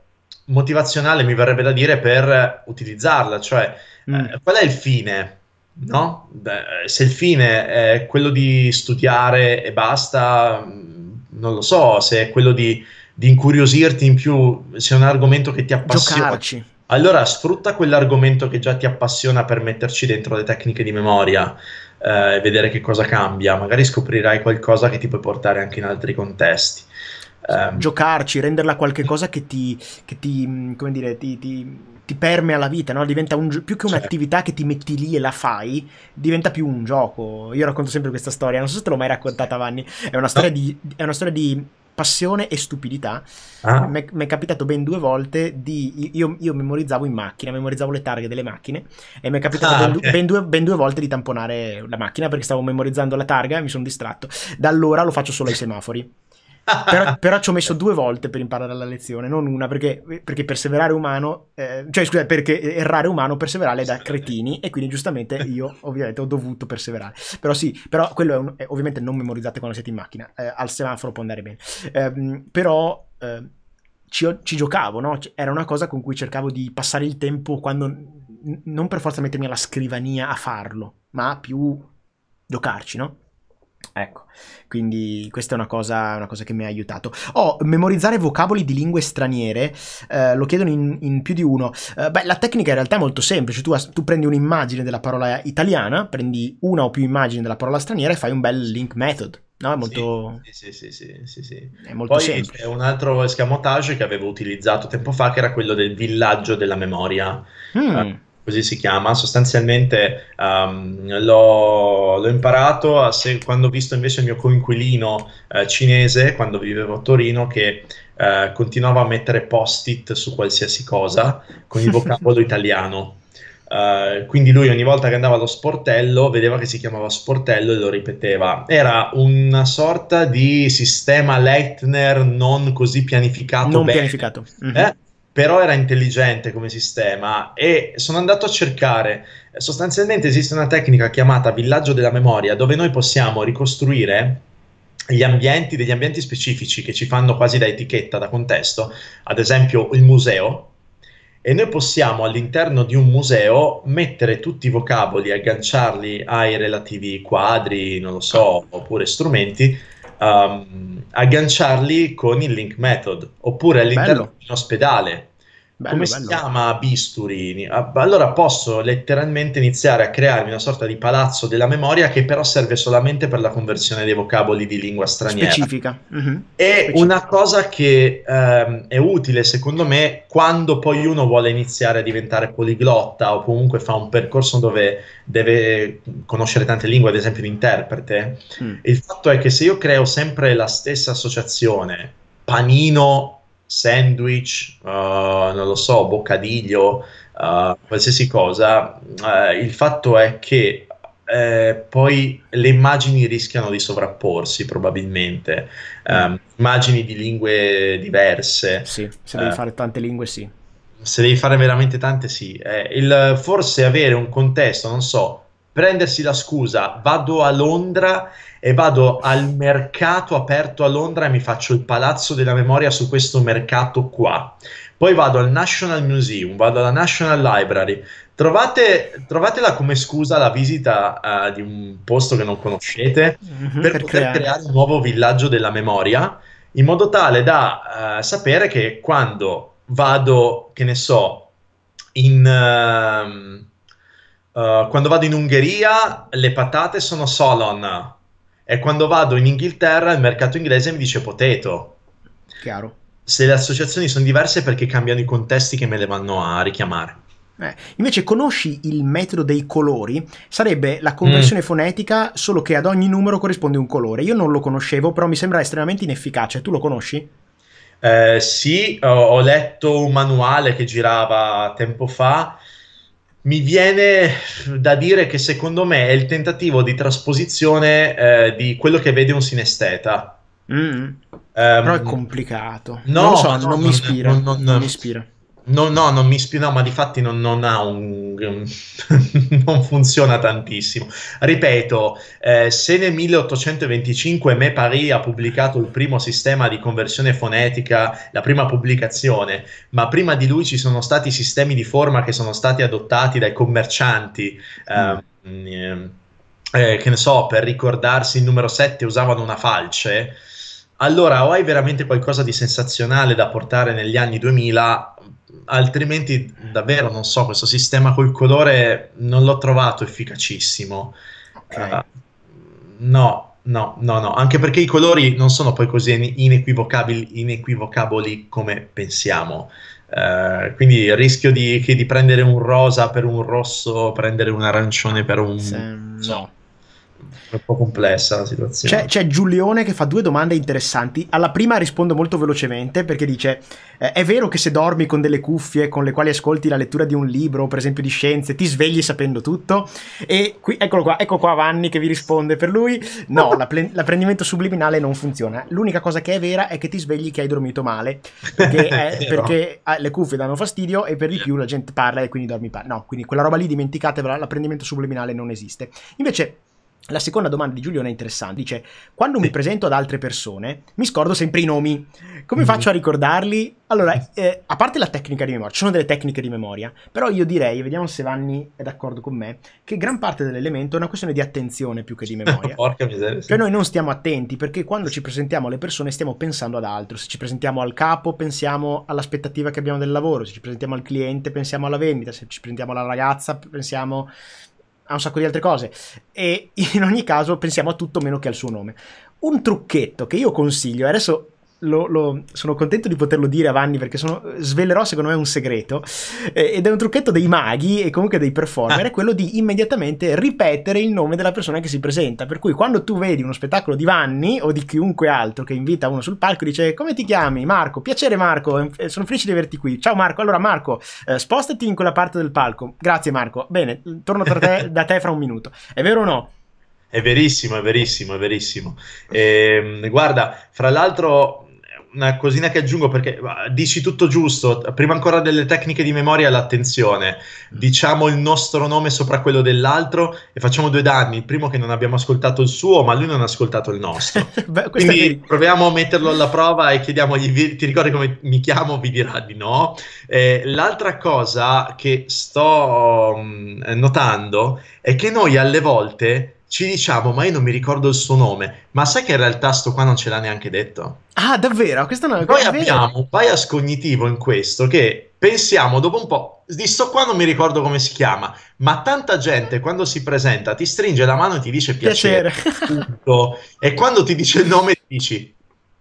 Speaker 2: motivazionale, mi verrebbe da dire, per utilizzarla, cioè mm. eh, qual è il fine? No? Beh, se il fine è quello di studiare e basta, mm, non lo so, se è quello di, di incuriosirti in più, se è un argomento che ti appassiona. Giocarci. Allora sfrutta quell'argomento che già ti appassiona per metterci dentro le tecniche di memoria eh, e vedere che cosa cambia. Magari scoprirai qualcosa che ti puoi portare anche in altri contesti um,
Speaker 1: giocarci, renderla qualcosa che ti, che ti come dire, ti, ti, ti permea la vita, no? diventa un, più che un'attività che ti metti lì e la fai, diventa più un gioco. Io racconto sempre questa storia, non so se te l'ho mai raccontata Vanni, è una storia di, è una storia di passione e stupidità. Ah. Mi è capitato ben due volte di. Io, io, memorizzavo in macchina, memorizzavo le targhe delle macchine. E mi è capitato ah, ben, okay. ben, due, ben, due, volte di tamponare la macchina perché stavo memorizzando la targa e mi sono distratto. Da allora lo faccio solo ai semafori però, però, ci ho messo due volte per imparare la lezione, non una, perché, perché perseverare umano, eh, cioè scusa, perché errare umano, perseverare è da cretini e quindi giustamente io ovviamente ho dovuto perseverare. Però sì, però quello è un, eh, ovviamente non memorizzate quando siete in macchina, eh, al semaforo può andare bene. Ehm, però ehm, ci, ci, giocavo, no? era una cosa con cui cercavo di passare il tempo quando n- non per forza mettermi alla scrivania a farlo, ma più giocarci, no? Ecco, quindi questa è una cosa, una cosa che mi ha aiutato. Oh, memorizzare vocaboli di lingue straniere, eh, lo chiedono in, in, più di uno. Eh, beh, la tecnica in realtà è molto semplice, tu, tu prendi un'immagine della parola italiana, prendi una o più immagini della parola straniera e fai un bel link method. No, è molto... Sì, sì, sì, sì, sì, È molto Poi semplice.
Speaker 2: c'è un altro escamotage che avevo utilizzato tempo fa che era quello del villaggio della memoria. Mm. Eh, così si chiama, sostanzialmente um, l'ho, l'ho, imparato se, quando ho visto invece il mio coinquilino eh, cinese, quando vivevo a Torino, che eh, continuava a mettere post-it su qualsiasi cosa con il vocabolo italiano. Uh, quindi lui ogni volta che andava allo sportello vedeva che si chiamava sportello e lo ripeteva. Era una sorta di sistema Leitner non così pianificato. Non bene. pianificato. Eh? Mm-hmm. Eh? però era intelligente come sistema e sono andato a cercare, sostanzialmente esiste una tecnica chiamata villaggio della memoria dove noi possiamo ricostruire gli ambienti, degli ambienti specifici che ci fanno quasi da etichetta, da contesto, ad esempio il museo, e noi possiamo all'interno di un museo mettere tutti i vocaboli, agganciarli ai relativi quadri, non lo so, oppure strumenti, um, agganciarli con il link method oppure all'interno Bello. di un ospedale Bello, Come bello. si chiama Bisturini? Ah, allora posso letteralmente iniziare a crearmi una sorta di palazzo della memoria che però serve solamente per la conversione dei vocaboli di lingua straniera. Specifica. Mm-hmm. È Specifica. una cosa che ehm, è utile secondo me quando poi uno vuole iniziare a diventare poliglotta o comunque fa un percorso dove deve conoscere tante lingue, ad esempio l'interprete. Mm. Il fatto è che se io creo sempre la stessa associazione, panino sandwich, uh, non lo so, boccadiglio, uh, eh, qualsiasi cosa, uh, il fatto è che eh, poi le immagini rischiano di sovrapporsi probabilmente, um, immagini di lingue diverse. Sì, se devi fare tante lingue sì. Se devi fare veramente tante sì. Eh, il, forse avere un contesto, non so, prendersi la scusa, vado a Londra e vado al mercato aperto a Londra e mi faccio il palazzo della memoria su questo mercato qua. Poi vado al National Museum, vado alla National Library. Trovate, trovatela come scusa la visita uh, di un posto che non conoscete mm-hmm, per, per, poter creare. creare. un nuovo villaggio della memoria, in modo tale da uh, sapere che quando vado, che ne so, in... Uh, eh, quando vado in Ungheria le patate sono Solon e quando vado in Inghilterra il mercato inglese mi dice potato. Chiaro. Se le associazioni sono diverse è perché cambiano i contesti che me le vanno a richiamare. Eh.
Speaker 1: Invece conosci il metodo dei colori? Sarebbe la conversione mm. fonetica solo che ad ogni numero corrisponde un colore. Io non lo conoscevo, però mi sembra estremamente inefficace. Tu lo conosci?
Speaker 2: Eh, sì, ho, ho letto un manuale che girava tempo fa mi viene da dire che secondo me è il tentativo di trasposizione eh, di quello che vede un sinesteta. Mm. Um, Però è complicato. No, non so, no, non, mi ispira, non, non, non mi ispira. No, no, non mi spiego, no, ma di fatti non, non, ha un... non funziona tantissimo. Ripeto, eh, se nel 1825 Me Paris ha pubblicato il primo sistema di conversione fonetica, la prima pubblicazione, ma prima di lui ci sono stati sistemi di forma che sono stati adottati dai commercianti. Ehm, eh, eh, che ne so, per ricordarsi il numero 7 usavano una falce. Allora, o hai veramente qualcosa di sensazionale da portare negli anni 2000 altrimenti davvero non so, questo sistema col colore non l'ho trovato efficacissimo. Okay. Uh, no, no, no, no, anche perché i colori non sono poi così inequivocabili, inequivocabili come pensiamo. Uh, quindi il rischio di, di, prendere un rosa per un rosso, prendere un arancione per un... Sì, no troppo complessa la situazione. C'è,
Speaker 1: c'è, Giulione che fa due domande interessanti. Alla prima rispondo molto velocemente perché dice: eh, È vero che se dormi con delle cuffie con le quali ascolti la lettura di un libro, per esempio di scienze, ti svegli sapendo tutto? E qui, eccolo qua, ecco qua Vanni che vi risponde per lui: No, l'app- l'apprendimento subliminale non funziona. L'unica cosa che è vera è che ti svegli che hai dormito male perché, eh, perché le cuffie danno fastidio e per di più la gente parla e quindi dormi. Pa- no, quindi quella roba lì dimenticatevela, l'apprendimento subliminale non esiste. Invece la seconda domanda di Giulio è interessante. Dice: Quando sì. mi presento ad altre persone, mi scordo sempre i nomi. Come mm. faccio a ricordarli? Allora, eh, a parte la tecnica di memoria, ci sono delle tecniche di memoria, però io direi, vediamo se Vanni è d'accordo con me, che gran parte dell'elemento è una questione di attenzione più che di memoria.
Speaker 2: Porca miseria. Sì. Cioè, noi
Speaker 1: non stiamo attenti perché quando ci presentiamo alle persone stiamo pensando ad altro. Se ci presentiamo al capo, pensiamo all'aspettativa che abbiamo del lavoro. Se ci presentiamo al cliente, pensiamo alla vendita. Se ci presentiamo alla ragazza, pensiamo ha un sacco di altre cose e in ogni caso pensiamo a tutto meno che al suo nome. Un trucchetto che io consiglio, adesso lo, lo, sono contento di poterlo dire a Vanni perché sono, svelerò secondo me un segreto eh, ed è un trucchetto dei maghi e comunque dei performer ah. è quello di immediatamente ripetere il nome della persona che si presenta per cui quando tu vedi uno spettacolo di Vanni o di chiunque altro che invita uno sul palco dice come ti chiami Marco piacere Marco eh, eh, sono felice di averti qui ciao Marco allora Marco eh, spostati in quella parte del palco
Speaker 2: grazie Marco bene torno te, da te fra un minuto è vero o no? È verissimo, è verissimo, è verissimo. E, ehm, guarda, fra l'altro una cosina che aggiungo perché dici tutto giusto, prima ancora delle tecniche di memoria l'attenzione, mm. diciamo il nostro nome sopra quello dell'altro e facciamo due danni, il primo che non abbiamo ascoltato il suo ma lui non ha ascoltato il nostro, Beh, quindi è... proviamo a metterlo alla prova e chiediamogli ti ricordi come mi chiamo, vi dirà di no. Eh, l'altra cosa che sto mh, mm, notando è che noi alle volte ci diciamo, ma io non mi ricordo il suo nome, ma sai che in realtà sto qua non ce l'ha neanche detto? Ah, davvero?
Speaker 1: Questa non è Noi abbiamo
Speaker 2: un bias cognitivo in questo che pensiamo dopo un po', di sto qua non mi ricordo come si chiama, ma tanta gente quando si presenta ti stringe la mano e ti dice piacere.
Speaker 1: piacere.
Speaker 2: e quando ti dice il nome dici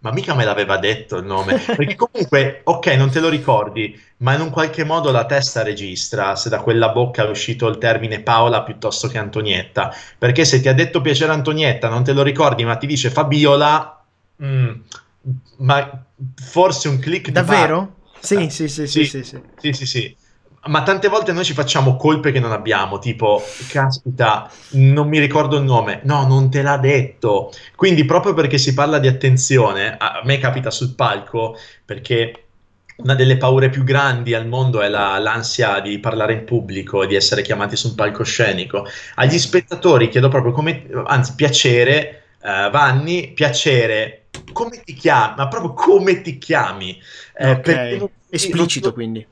Speaker 2: ma mica me l'aveva detto il nome, perché comunque, ok, non te lo ricordi, ma in un qualche modo la testa registra se da quella bocca è uscito il termine Paola piuttosto che Antonietta, perché se ti ha detto piacere Antonietta, non te lo ricordi, ma ti dice Fabiola, mh, mm, ma forse un click Davvero? Eh, sì, sì, sì, sì, sì, sì, sì, sì, sì, sì ma tante volte noi ci facciamo colpe che non abbiamo, tipo, caspita, non mi ricordo il nome, no, non te l'ha detto. Quindi proprio perché si parla di attenzione, a me capita sul palco, perché una delle paure più grandi al mondo è la, l'ansia di parlare in pubblico e di essere chiamati su un palcoscenico. Agli spettatori chiedo proprio come, anzi, piacere, eh, Vanni, piacere, come ti chiami, ma proprio come ti chiami. Eh, okay. Esplicito non... quindi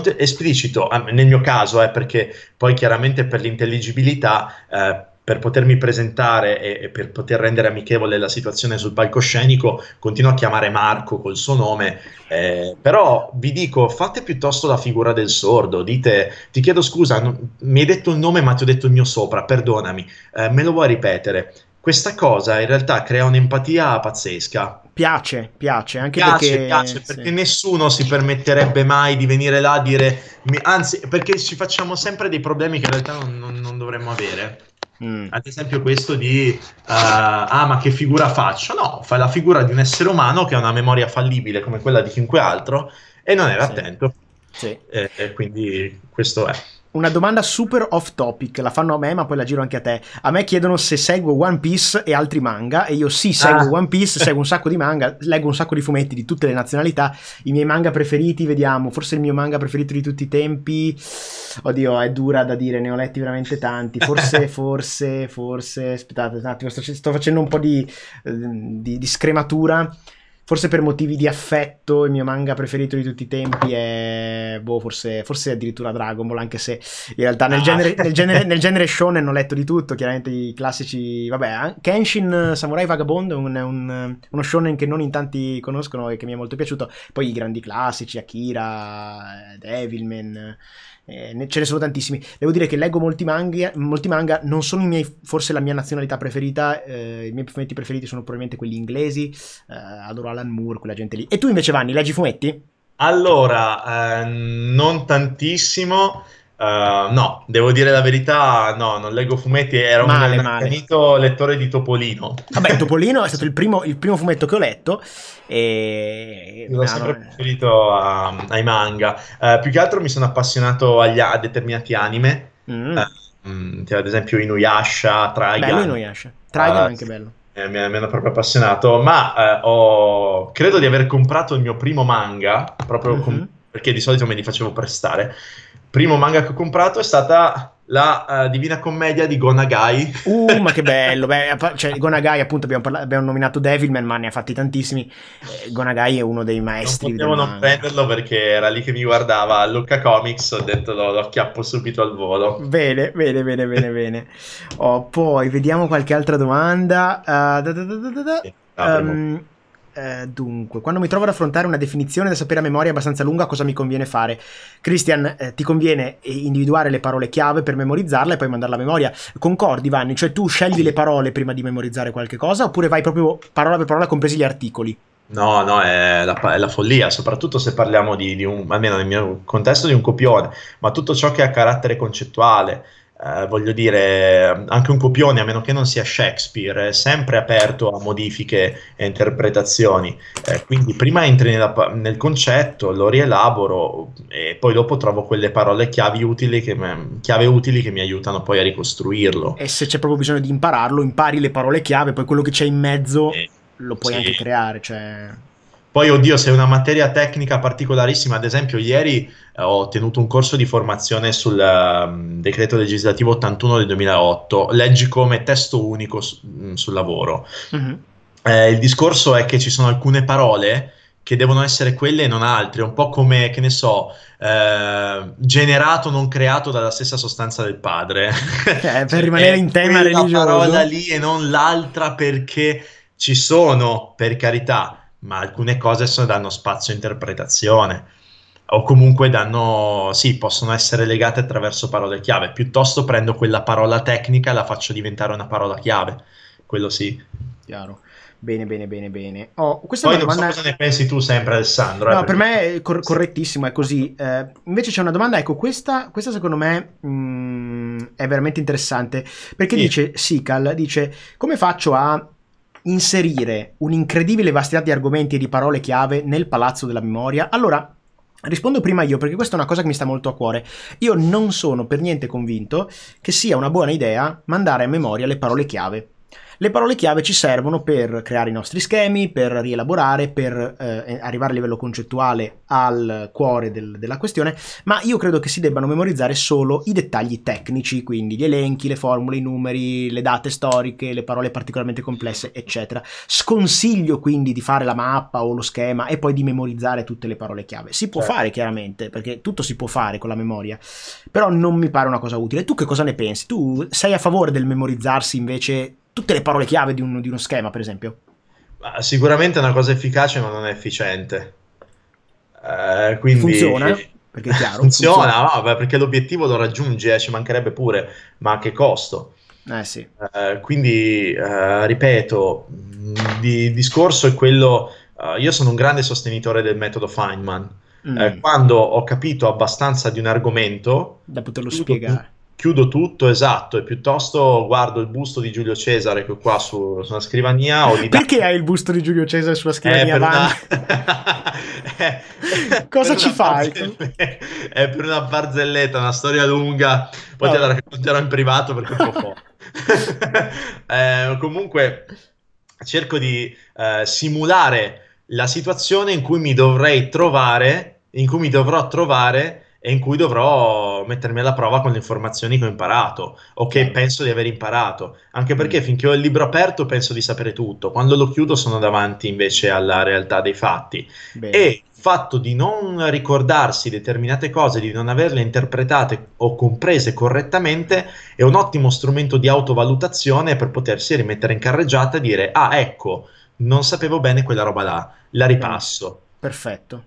Speaker 2: te, esplicito, ah, nel mio caso, eh, perché poi chiaramente per l'intelligibilità, eh, per potermi presentare e, e, per poter rendere amichevole la situazione sul palcoscenico, continuo a chiamare Marco col suo nome, eh, però vi dico, fate piuttosto la figura del sordo, dite, ti chiedo scusa, non, mi hai detto il nome ma ti ho detto il mio sopra, perdonami, eh, me lo vuoi ripetere? questa cosa in realtà crea un'empatia pazzesca. Piace,
Speaker 1: piace, anche piace, perché... Piace,
Speaker 2: perché sì. nessuno si permetterebbe mai di venire là a dire... Anzi, perché ci facciamo sempre dei problemi che in realtà non, non, non dovremmo avere. Mm. Ad esempio questo di, uh, ah ma che figura faccio? No, fai la figura di un essere umano che ha una memoria fallibile come quella di chiunque altro e non era sì. attento. Sì. Eh, quindi questo è.
Speaker 1: Una domanda super off topic, la fanno a me ma poi la giro anche a te. A me chiedono se seguo One Piece e altri manga e io sì, seguo ah. One Piece, seguo un sacco di manga, leggo un sacco di fumetti di tutte le nazionalità, i miei manga preferiti, vediamo, forse il mio manga preferito di tutti i tempi, oddio è dura da dire, ne ho letti veramente tanti, forse, forse, forse, aspettate un attimo, sto, sto facendo un po' di, ehm, di, di scrematura forse per motivi di affetto il mio manga preferito di tutti i tempi è boh, forse, forse addirittura Dragon Ball anche se in realtà nel ah. genere, nel genere, nel genere shonen ho letto di tutto chiaramente i classici vabbè Kenshin eh, Samurai Vagabond è un, un, eh, uno shonen che non in tanti conoscono e che mi è molto piaciuto poi i grandi classici Akira eh, Devilman eh, ce ne sono tantissimi. Devo dire che leggo molti manga, molti manga non sono miei, forse la mia nazionalità preferita, eh, i miei fumetti preferiti sono probabilmente quelli inglesi, eh, adoro Alan Moore, quella gente lì. E tu invece Vanni,
Speaker 2: leggi fumetti? Allora, eh, non tantissimo, Uh, no, devo dire la verità, no, non leggo fumetti, ero male, un accanito lettore di Topolino. Vabbè,
Speaker 1: Topolino è stato il primo, il primo fumetto che ho letto.
Speaker 2: E... L'ho no, sempre no. preferito a, ai manga. Uh, più che altro mi sono appassionato agli, a determinati anime, mm. uh, ad esempio Inuyasha, Traigan. Bello Inuyasha, Traigan è ah, anche bello. Eh, mi, mi, hanno proprio appassionato, ma eh, ho, credo di aver comprato il mio primo manga, proprio mm-hmm. con, mhm. perché di solito me li facevo prestare primo manga che ho comprato è stata la uh, Divina Commedia di Gonagai. Uh, ma che bello! Beh, cioè,
Speaker 1: Gonagai, appunto, abbiamo, parla- abbiamo, nominato Devilman, ma ne ha fatti tantissimi. Eh, Gonagai è uno dei maestri.
Speaker 2: Non potevo non manga. prenderlo perché era lì che mi guardava a Lucca Comics. Ho detto lo, lo acchiappo subito al volo.
Speaker 1: Bene, bene, bene, bene, bene. Oh, poi vediamo qualche altra domanda. Uh, da, da, da, da, um, eh, dunque, quando mi trovo ad affrontare una definizione da sapere a memoria abbastanza lunga, cosa mi conviene fare? Christian, eh, ti conviene eh, individuare le parole chiave per memorizzarla e poi mandarla a memoria. Concordi, Vanni? Cioè tu scegli le parole prima di memorizzare qualche cosa oppure vai proprio parola per parola compresi gli articoli?
Speaker 2: No, no, è la, è la, follia, soprattutto se parliamo di, di, un, almeno nel mio contesto, di un copione, ma tutto ciò che ha carattere concettuale, eh, voglio dire, anche un copione, a meno che non sia Shakespeare, è sempre aperto a modifiche e interpretazioni. Eh, quindi prima entri nella, nel concetto, lo rielaboro e poi dopo trovo quelle parole chiavi utili che, chiave utili che mi aiutano poi a ricostruirlo. E se c'è proprio bisogno di impararlo, impari le parole chiave, poi quello che c'è in mezzo e, eh, lo puoi sì. anche creare. Cioè... Poi, oddio, se è una materia tecnica particolarissima, ad esempio, ieri eh, ho tenuto un corso di formazione sul um, decreto legislativo 81 del 2008, leggi come testo unico su, mh, mm, sul lavoro. Mm-hmm. Eh, il discorso è che ci sono alcune parole che devono essere quelle e non altre, un po' come, che ne so, eh, generato non creato dalla stessa sostanza del padre. Eh, per rimanere in tema religioso. Una parola lì e non l'altra perché ci sono, per carità, ma alcune cose sono, danno spazio a interpretazione o comunque danno, sì, possono essere legate attraverso parole chiave. Piuttosto prendo quella parola tecnica e la faccio diventare una parola chiave. Quello sì.
Speaker 1: Chiaro. Bene, bene, bene, bene. Oh, questa Poi domanda... non
Speaker 2: so cosa ne pensi tu sempre, Alessandro.
Speaker 1: Eh, no, eh, per me è cor- correttissimo, è così. Eh, invece c'è una domanda, ecco, questa, questa secondo me mh, mm, è veramente interessante, perché sì. dice, Sical, dice, come faccio a inserire un'incredibile vastità di argomenti e di parole chiave nel palazzo della memoria, allora Rispondo prima io perché questa è una cosa che mi sta molto a cuore. Io non sono per niente convinto che sia una buona idea mandare a memoria le parole chiave. Le parole chiave ci servono per creare i nostri schemi, per rielaborare, per eh, arrivare a livello concettuale al cuore del, della questione, ma io credo che si debbano memorizzare solo i dettagli tecnici, quindi gli elenchi, le formule, i numeri, le date storiche, le parole particolarmente complesse, eccetera. Sconsiglio quindi di fare la mappa o lo schema e poi di memorizzare tutte le parole chiave. Si può certo. fare chiaramente, perché tutto si può fare con la memoria, però non mi pare una cosa utile. Tu che cosa ne pensi? Tu sei a favore del memorizzarsi invece tutte le parole chiave
Speaker 2: di, un, di uno schema, per esempio? Sicuramente è una cosa efficace, ma non è efficiente. Eh, quindi... Funziona? Eh, perché è chiaro, funziona, funziona. No, perché l'obiettivo lo raggiunge, eh, ci mancherebbe pure, ma a che costo? Eh sì. eh, quindi, eh, ripeto, il discorso è quello, eh, io sono un grande sostenitore del metodo Feynman. Mm. quando ho capito abbastanza di un argomento... Da poterlo spiegare chiudo tutto, esatto, e piuttosto guardo il busto di Giulio Cesare che ho qua su, sulla scrivania. O di Perché
Speaker 1: hai il busto di Giulio Cesare sulla eh, scrivania? Una... Eh, Cosa ci fai? È
Speaker 2: eh, per una barzelletta, una storia lunga, poi no. te la racconterò in privato perché è un po' eh, Comunque cerco di eh, simulare la situazione in cui mi dovrei trovare, in cui mi dovrò trovare e in cui dovrò mettermi alla prova con le informazioni che ho imparato o che certo. penso di aver imparato, anche perché mm. finché ho il libro aperto penso di sapere tutto, quando lo chiudo sono davanti invece alla realtà dei fatti Bene. e il fatto di non ricordarsi determinate cose, di non averle interpretate o comprese correttamente è un ottimo strumento di autovalutazione per potersi rimettere in carreggiata e dire ah ecco, non sapevo bene quella roba là, la ripasso. Perfetto.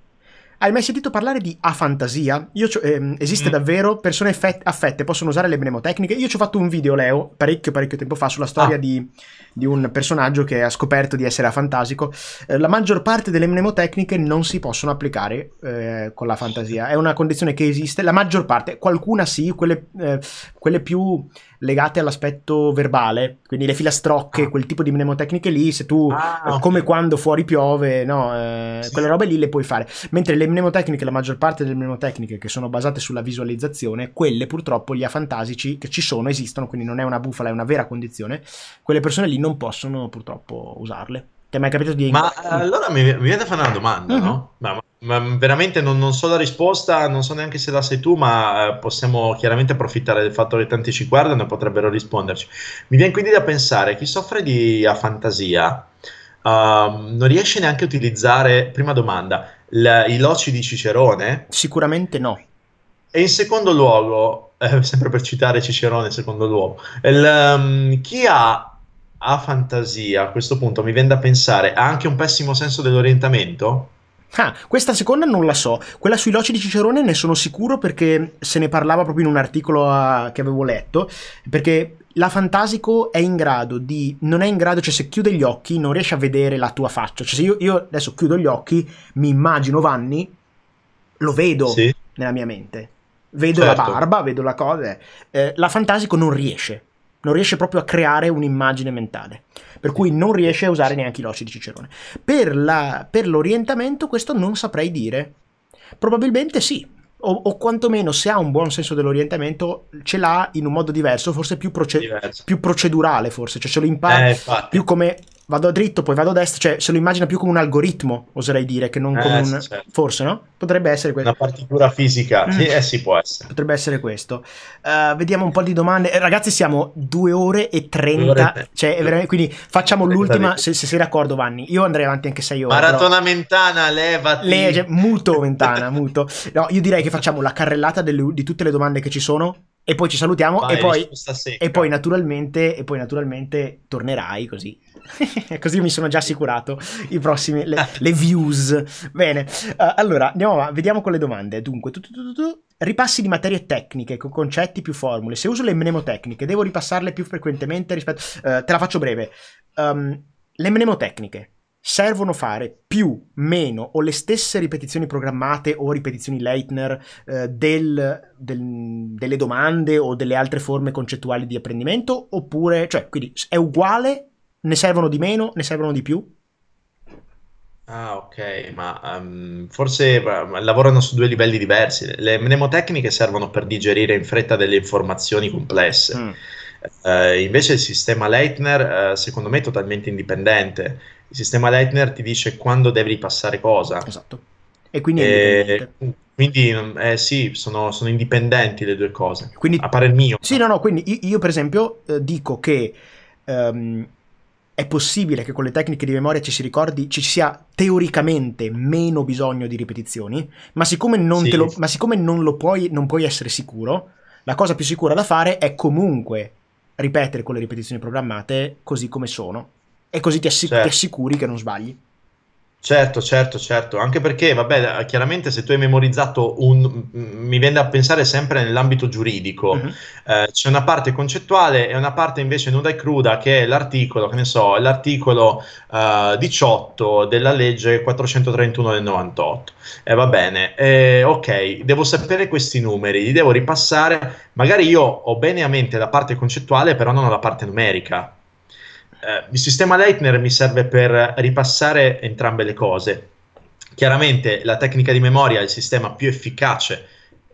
Speaker 1: Hai mai sentito parlare di afantasia? Io, ehm, esiste mm. davvero? Persone affette, affette possono usare le mnemotecniche? Io ci ho fatto un video, Leo, parecchio parecchio tempo fa, sulla storia ah. di, di, un personaggio che ha scoperto di essere afantasico. Eh, la maggior parte delle mnemotecniche non si possono applicare eh, con la fantasia. È una condizione che esiste. La maggior parte, qualcuna sì, quelle, eh, quelle più legate all'aspetto verbale, quindi le filastrocche, ah. quel tipo di mnemotecniche lì, se tu, ah, eh, come quando fuori piove, no, eh, sì. quelle robe lì le puoi fare. Mentre le mnemotecniche, la maggior parte delle mnemotecniche che sono basate sulla visualizzazione, quelle purtroppo gli afantasici che ci sono, esistono, quindi non è una bufala, è una vera condizione, quelle persone lì non possono
Speaker 2: purtroppo usarle. Ti è mai capito di... Ma eh, allora mi, mi viene da fare una domanda, uh-huh. no? Ma, ma ma veramente non, non, so la risposta, non so neanche se la sei tu, ma eh, possiamo chiaramente approfittare del fatto che tanti ci guardano e potrebbero risponderci. Mi viene quindi da pensare, chi soffre di afantasia uh, non riesce neanche a utilizzare, prima domanda, la, i loci di Cicerone? Sicuramente no. E in secondo luogo, eh, sempre per citare Cicerone, secondo luogo, il, um, chi ha afantasia a questo punto mi viene da pensare ha anche un pessimo senso dell'orientamento? Ah, questa
Speaker 1: seconda non la so. Quella sui loci di Cicerone ne sono sicuro perché se ne parlava proprio in un articolo a... Ah, che avevo letto. Perché la Fantasico è in grado di. Non è in grado, cioè se chiude gli occhi non riesce a vedere la tua faccia. Cioè se io, io adesso chiudo gli occhi, mi immagino Vanni, lo vedo sì. nella mia mente. Vedo certo. la barba, vedo la cosa. Eh, la Fantasico non riesce non riesce proprio a creare un'immagine mentale, per cui non riesce a usare neanche i loci di Cicerone. Per, la, per l'orientamento questo non saprei dire, probabilmente sì, o, o, quantomeno se ha un buon senso dell'orientamento ce l'ha in un modo diverso, forse più, proce- diverso. più procedurale forse, cioè se lo impara eh, più come vado a dritto, poi vado a destra, cioè se lo immagina più come un algoritmo, oserei dire, che non eh, come un... Certo. Forse, no? Potrebbe essere questo. Una
Speaker 2: partitura fisica, mm. sì, eh, sì, può essere.
Speaker 1: Potrebbe essere questo. Uh, vediamo un po' di domande. Eh, ragazzi, siamo due ore e trenta, ore cioè, veramente... quindi facciamo l'ultima, se, se, sei d'accordo Vanni. Io andrei avanti anche sei ore. Maratona però...
Speaker 2: mentana, levati. Le, cioè,
Speaker 1: muto mentana, muto. No, io direi che facciamo la carrellata delle, di tutte le domande che ci sono e poi ci salutiamo Vai, e, poi, e, poi e poi naturalmente tornerai così Così mi sono già assicurato i prossimi, le, ah. le views. Bene, uh, allora andiamo avanti, vediamo con le domande. Dunque, tu, tu, tu, ripassi di materie tecniche con concetti più formule. Se uso le mnemotecniche, devo ripassarle più frequentemente rispetto. Uh, te la faccio breve. Um, le mnemotecniche servono fare più, meno o le stesse ripetizioni programmate o ripetizioni Leitner eh, del, del, delle domande o delle altre forme concettuali di apprendimento oppure, cioè, quindi è uguale ne servono di meno? Ne servono di più?
Speaker 2: Ah, ok, ma um, forse uh, lavorano su due livelli diversi. Le mnemotecniche servono per digerire in fretta delle informazioni complesse. Mm. Uh, invece il sistema Leitner, uh, secondo me, è totalmente indipendente. Il sistema Leitner ti dice quando devi passare cosa. Esatto. E quindi eh, e, Quindi eh, sì, sono, sono, indipendenti le due cose. Quindi, a parer mio.
Speaker 1: Sì, no, no, quindi io, io per esempio dico che um, è possibile che con le tecniche di memoria ci si ricordi, ci sia teoricamente meno bisogno di ripetizioni, ma siccome non, sì. lo, ma siccome non lo puoi, non puoi essere sicuro, la cosa più sicura da fare è comunque ripetere con le ripetizioni programmate così come sono.
Speaker 2: E così ti, assic certo. ti assicuri che non sbagli. Certo, certo, certo, anche perché, vabbè, chiaramente se tu hai memorizzato un, mi viene a pensare sempre nell'ambito giuridico, uh-huh. eh, c'è una parte concettuale e una parte invece nuda e cruda che è l'articolo, che ne so, l'articolo eh, 18 della legge 431 del 98. E eh, va bene, ok, devo sapere questi numeri, li devo ripassare, magari io ho bene a mente la parte concettuale, però non ho la parte numerica eh, il sistema Leitner mi serve per ripassare entrambe le cose. Chiaramente la tecnica di memoria è il sistema più efficace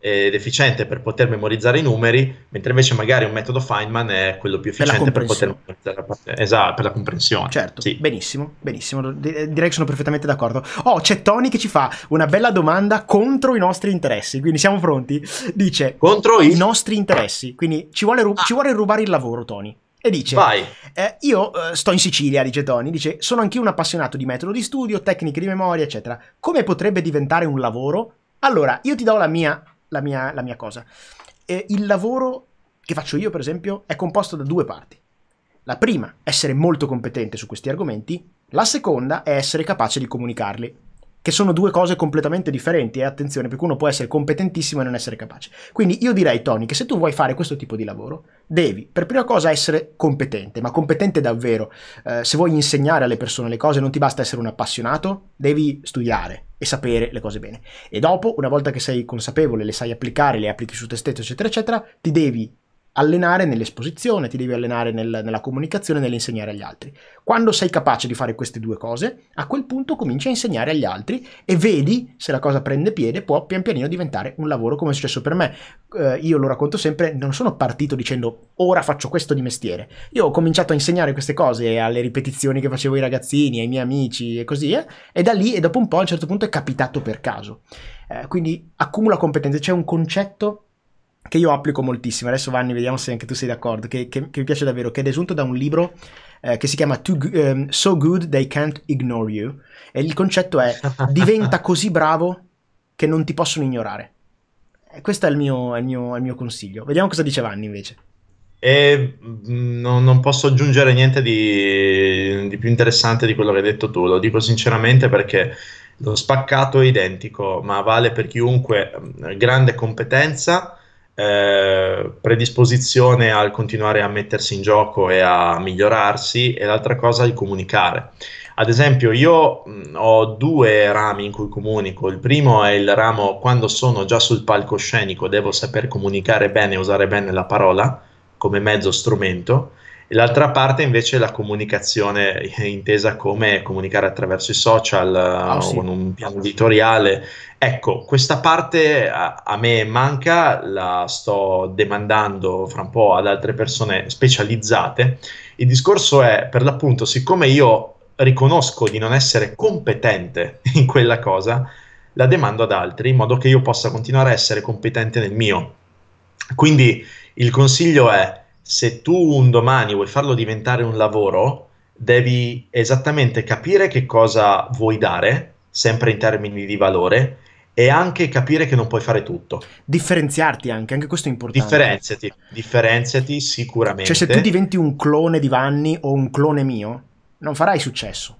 Speaker 2: ed efficiente per poter memorizzare i numeri, mentre invece magari un metodo Feynman è quello più efficiente per, per poter memorizzare la parte, esatto, per la comprensione. Certo,
Speaker 1: sì. benissimo, benissimo, eh, direi che sono perfettamente d'accordo. Oh, c'è Tony che ci fa una bella domanda contro i nostri interessi, quindi siamo pronti. Dice, contro i, i nostri interessi, quindi ci vuole, ru- ah. ci vuole rubare il lavoro Tony. E dice: eh, Io eh, sto in Sicilia, dice Tony. Dice: Sono anch'io un appassionato di metodo di studio, tecniche di memoria, eccetera. Come potrebbe diventare un lavoro? Allora, io ti do la mia, la mia, la mia cosa. Eh, il lavoro che faccio io, per esempio, è composto da due parti. La prima, essere molto competente su questi argomenti. La seconda è essere capace di comunicarli che sono due cose completamente differenti e attenzione perché uno può essere competentissimo e non essere capace. Quindi io direi Tony che se tu vuoi fare questo tipo di lavoro devi per prima cosa essere competente, ma competente davvero. Eh, se vuoi insegnare alle persone le cose non ti basta essere un appassionato, devi studiare e sapere le cose bene. E dopo, una volta che sei consapevole, le sai applicare, le applichi su te stesso, eccetera, eccetera, ti devi allenare nell'esposizione, ti devi allenare nel, nella comunicazione, nell'insegnare agli altri. Quando sei capace di fare queste due cose, a quel punto cominci a insegnare agli altri e vedi se la cosa prende piede, può pian pianino diventare un lavoro come è successo per me. Eh, io lo racconto sempre, non sono partito dicendo ora faccio questo di mestiere. Io ho cominciato a insegnare queste cose alle ripetizioni che facevo ai ragazzini, ai miei amici e così, eh, e da lì e dopo un po' a un certo punto è capitato per caso. Eh, quindi accumula competenze, c'è un concetto che io applico moltissimo. Adesso Vanni, vediamo se anche tu sei d'accordo, che, che, che mi piace davvero, che è desunto da un libro eh, che si chiama Too, um, So Good They Can't Ignore You. E il concetto è diventa così bravo che non ti possono ignorare. E questo è il mio, è il mio, è il mio consiglio. Vediamo cosa dice
Speaker 2: Vanni invece. E mm, no, non posso aggiungere niente di, di più interessante di quello che hai detto tu, lo dico sinceramente perché lo spaccato è identico, ma vale per chiunque, mm, grande competenza, eh, predisposizione al continuare a mettersi in gioco e a migliorarsi e l'altra cosa il comunicare. Ad esempio, io mh, ho due rami in cui comunico. Il primo è il ramo quando sono già sul palcoscenico, devo saper comunicare bene e usare bene la parola come mezzo strumento e l'altra parte invece è la comunicazione intesa come comunicare attraverso i social oh, sì. con un piano editoriale. Ecco, questa parte a, a, me manca, la sto demandando fra un po' ad altre persone specializzate. Il discorso è, per l'appunto, siccome io riconosco di non essere competente in quella cosa, la demando ad altri in modo che io possa continuare a essere competente nel mio. Quindi il consiglio è se tu un domani vuoi farlo diventare un lavoro, devi esattamente capire che cosa vuoi dare, sempre in termini di valore, e anche capire che non puoi fare tutto. Differenziarti anche, anche questo è importante. Differenziati, differenziati sicuramente. Cioè se tu
Speaker 1: diventi un clone di Vanni o un clone mio, non farai successo.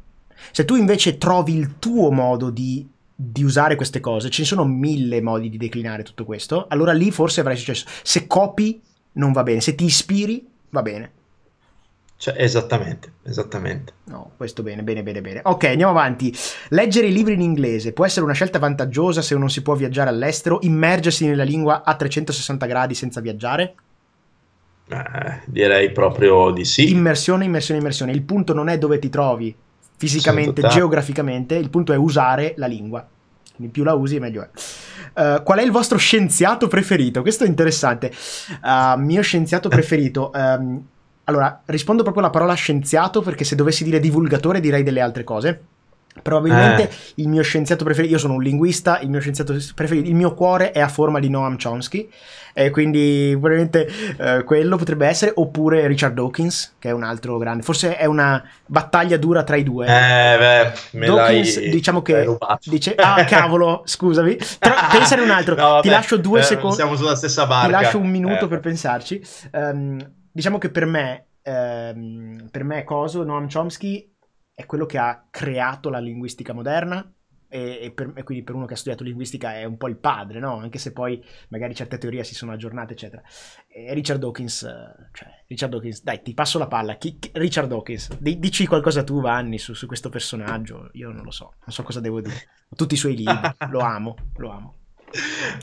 Speaker 1: Se tu invece trovi il tuo modo di, di usare queste cose, ci sono mille modi di declinare tutto questo, allora lì forse avrai successo. Se copi non va bene. Se ti ispiri, va bene.
Speaker 2: Cioè, esattamente, esattamente.
Speaker 1: No, questo bene, bene, bene, bene. Ok, andiamo avanti. Leggere i libri in inglese può essere una scelta vantaggiosa se non si può viaggiare all'estero, immergersi nella lingua a 360 gradi senza viaggiare?
Speaker 2: Eh, direi proprio di sì.
Speaker 1: Immersione, immersione, immersione. Il punto non è dove ti trovi fisicamente, geograficamente, il punto è usare la lingua. Quindi più la usi meglio è. Uh, qual è il vostro scienziato preferito? Questo è interessante. Uh, mio scienziato preferito. Um, allora, rispondo proprio alla parola scienziato perché se dovessi dire divulgatore direi delle altre cose. Probabilmente eh. il mio scienziato preferito, io sono un linguista, il mio scienziato preferito, il mio cuore è a forma di Noam Chomsky, e quindi probabilmente eh, quello potrebbe essere, oppure Richard Dawkins, che è un altro grande, forse è una battaglia dura tra i due. Eh,
Speaker 2: beh, Dawkins,
Speaker 1: diciamo che dice, ah cavolo,
Speaker 2: scusami, tra, pensare un altro, no, vabbè, ti lascio due eh, secondi, siamo sulla stessa barca. Ti lascio un minuto eh. per
Speaker 1: pensarci. Um, diciamo che per me, um, per me, Coso, Noam Chomsky è quello che ha creato la linguistica moderna e, e, per, e, quindi per uno che ha studiato linguistica è un po' il padre, no? anche se poi magari certe teorie si sono aggiornate, eccetera. E Richard Dawkins, eh, cioè, Richard Dawkins, dai, ti passo la palla. Chi, Richard Dawkins, di, dici qualcosa tu, Vanni, su, su, questo personaggio. Io non lo so, non so cosa devo dire. Ho tutti i suoi libri, lo amo, lo amo.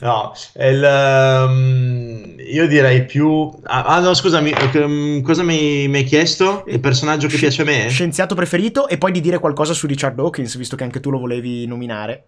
Speaker 2: No, il, um, io direi più. Ah, ah no, scusami, eh, mm, cosa mi, mi hai chiesto? Il personaggio che Sci- piace a me? Scienziato
Speaker 1: preferito, e poi di dire qualcosa su Richard Hawkins, visto che anche tu lo volevi nominare.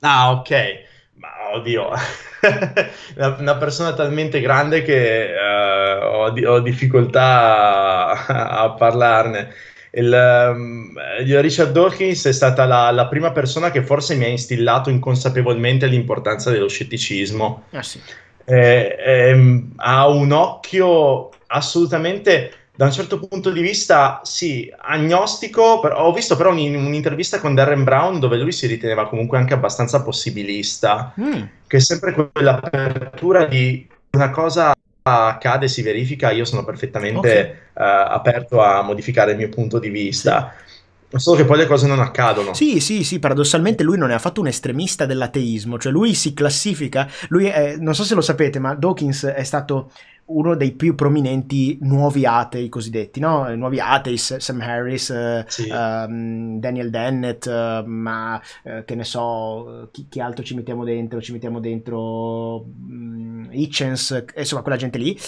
Speaker 2: Ah, ok. Ma oddio, una, una persona talmente grande che uh, ho, ho, difficoltà a, a parlarne. Il, um, Richard Dawkins è stata la, la, prima persona che forse mi ha instillato inconsapevolmente l'importanza dello scetticismo. Ah, sì. eh, eh, ha un occhio assolutamente da un certo punto di vista, sì, agnostico. Però, ho visto però un, un'intervista con Darren Brown dove lui si riteneva comunque anche abbastanza possibilista, mm. che è sempre quell'apertura di una cosa accade, si verifica, io sono perfettamente okay. uh, aperto a modificare il mio punto di vista. Sì solo che poi le cose non accadono. Sì, sì, sì, paradossalmente lui non è affatto un estremista
Speaker 1: dell'ateismo, cioè lui si classifica, lui è, non so se lo sapete, ma Dawkins è stato uno dei più prominenti nuovi atei cosiddetti, no? Nuovi atei, Sam Harris, eh, sì. um, Daniel Dennett, eh, ma uh, che ne so, chi, chi, altro ci mettiamo dentro, ci mettiamo dentro um, Hitchens, insomma quella gente lì,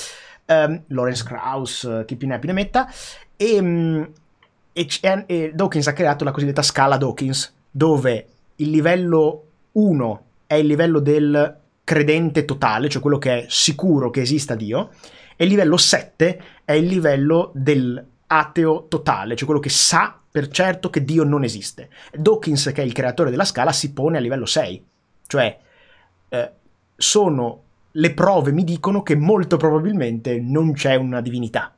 Speaker 1: um, Lawrence Krauss, chi più ne ha più ne metta, e ehm, e, e Dawkins ha creato la cosiddetta scala Dawkins, dove il livello 1 è il livello del credente totale, cioè quello che è sicuro che esista Dio, e il livello 7 è il livello dell'ateo totale, cioè quello che sa per certo che Dio non esiste. Dawkins, che è il creatore della scala, si pone a livello 6, cioè eh, sono le prove mi dicono che molto probabilmente non c'è una divinità,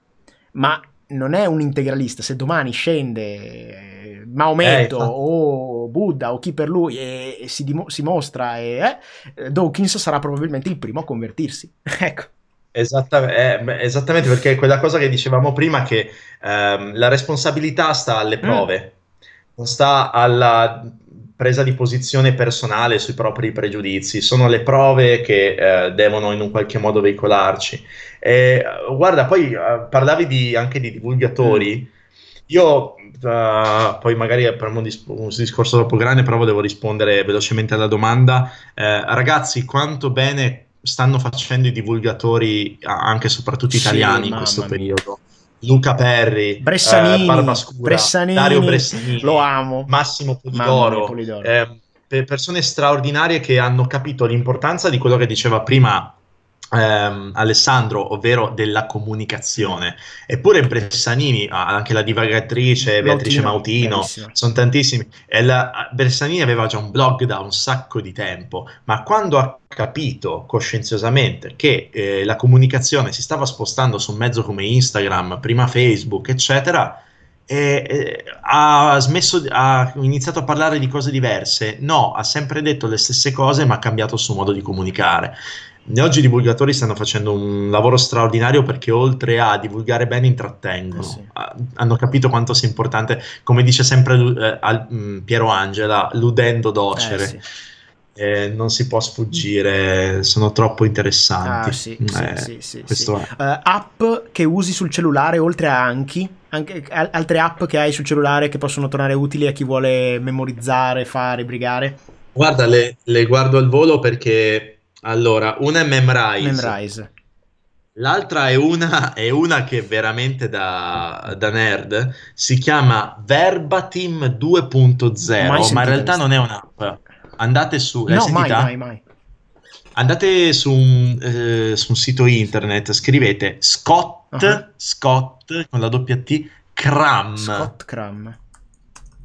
Speaker 1: ma non è un integralista, se domani scende Maometto eh, eh o Buddha o chi per lui e, e si, dim- si, mostra, e, eh, Dawkins sarà probabilmente il primo a convertirsi. ecco.
Speaker 2: Esattamente, eh, esattamente, perché quella cosa che dicevamo prima che ehm, la responsabilità sta alle mm. prove, mm. sta alla presa di posizione personale sui propri pregiudizi, sono le prove che eh, devono in un qualche modo veicolarci. E, eh, guarda, poi eh, parlavi di, anche di divulgatori. Mm. Io Uh, poi magari per un, dis- un, discorso troppo grande, però devo rispondere velocemente alla domanda. Eh, ragazzi, quanto bene stanno facendo i divulgatori, anche e soprattutto italiani, sì, in questo periodo? Mia. Luca Perri, eh, Bressanini, eh, Barbascura, Bressanini, Dario Bressanini, lo amo, Massimo Polidoro, Polidoro. Eh, persone straordinarie che hanno capito l'importanza di quello che diceva prima Ehm, Alessandro, ovvero della comunicazione. Eppure Bressanini, anche la divagatrice Beatrice Mautino, Mautino sono tantissimi. E la, Bressanini aveva già un blog da un sacco di tempo, ma quando ha capito coscienziosamente che eh, la comunicazione si stava spostando su un mezzo come Instagram, prima Facebook, eccetera, e, e, ha, smesso, ha iniziato a parlare di cose diverse. No, ha sempre detto le stesse cose, ma ha cambiato il suo modo di comunicare oggi i divulgatori stanno facendo un lavoro straordinario perché oltre a divulgare bene intrattengono, eh sì. Ah, hanno capito quanto sia importante, come dice sempre eh, al, mh, mm, Piero Angela, ludendo docere. Eh sì. Eh, non si può sfuggire, sono troppo interessanti. Ah, sì, eh, sì, sì, sì uh,
Speaker 1: app che usi sul cellulare oltre a Anki, anche, eh, al- altre app che hai sul cellulare che possono tornare utili a chi vuole memorizzare, fare, brigare. Guarda, le,
Speaker 2: le guardo al volo perché allora, una è Memrise. Memrise. L'altra è una, è una che è veramente da, da nerd, si chiama Verbatim 2.0, ma in realtà non è un'app. Andate su... No, mai, mai, mai. Andate su un, eh, su un, sito internet, scrivete Scott, uh-huh. Scott con la doppia T, Cram. Scott Cram.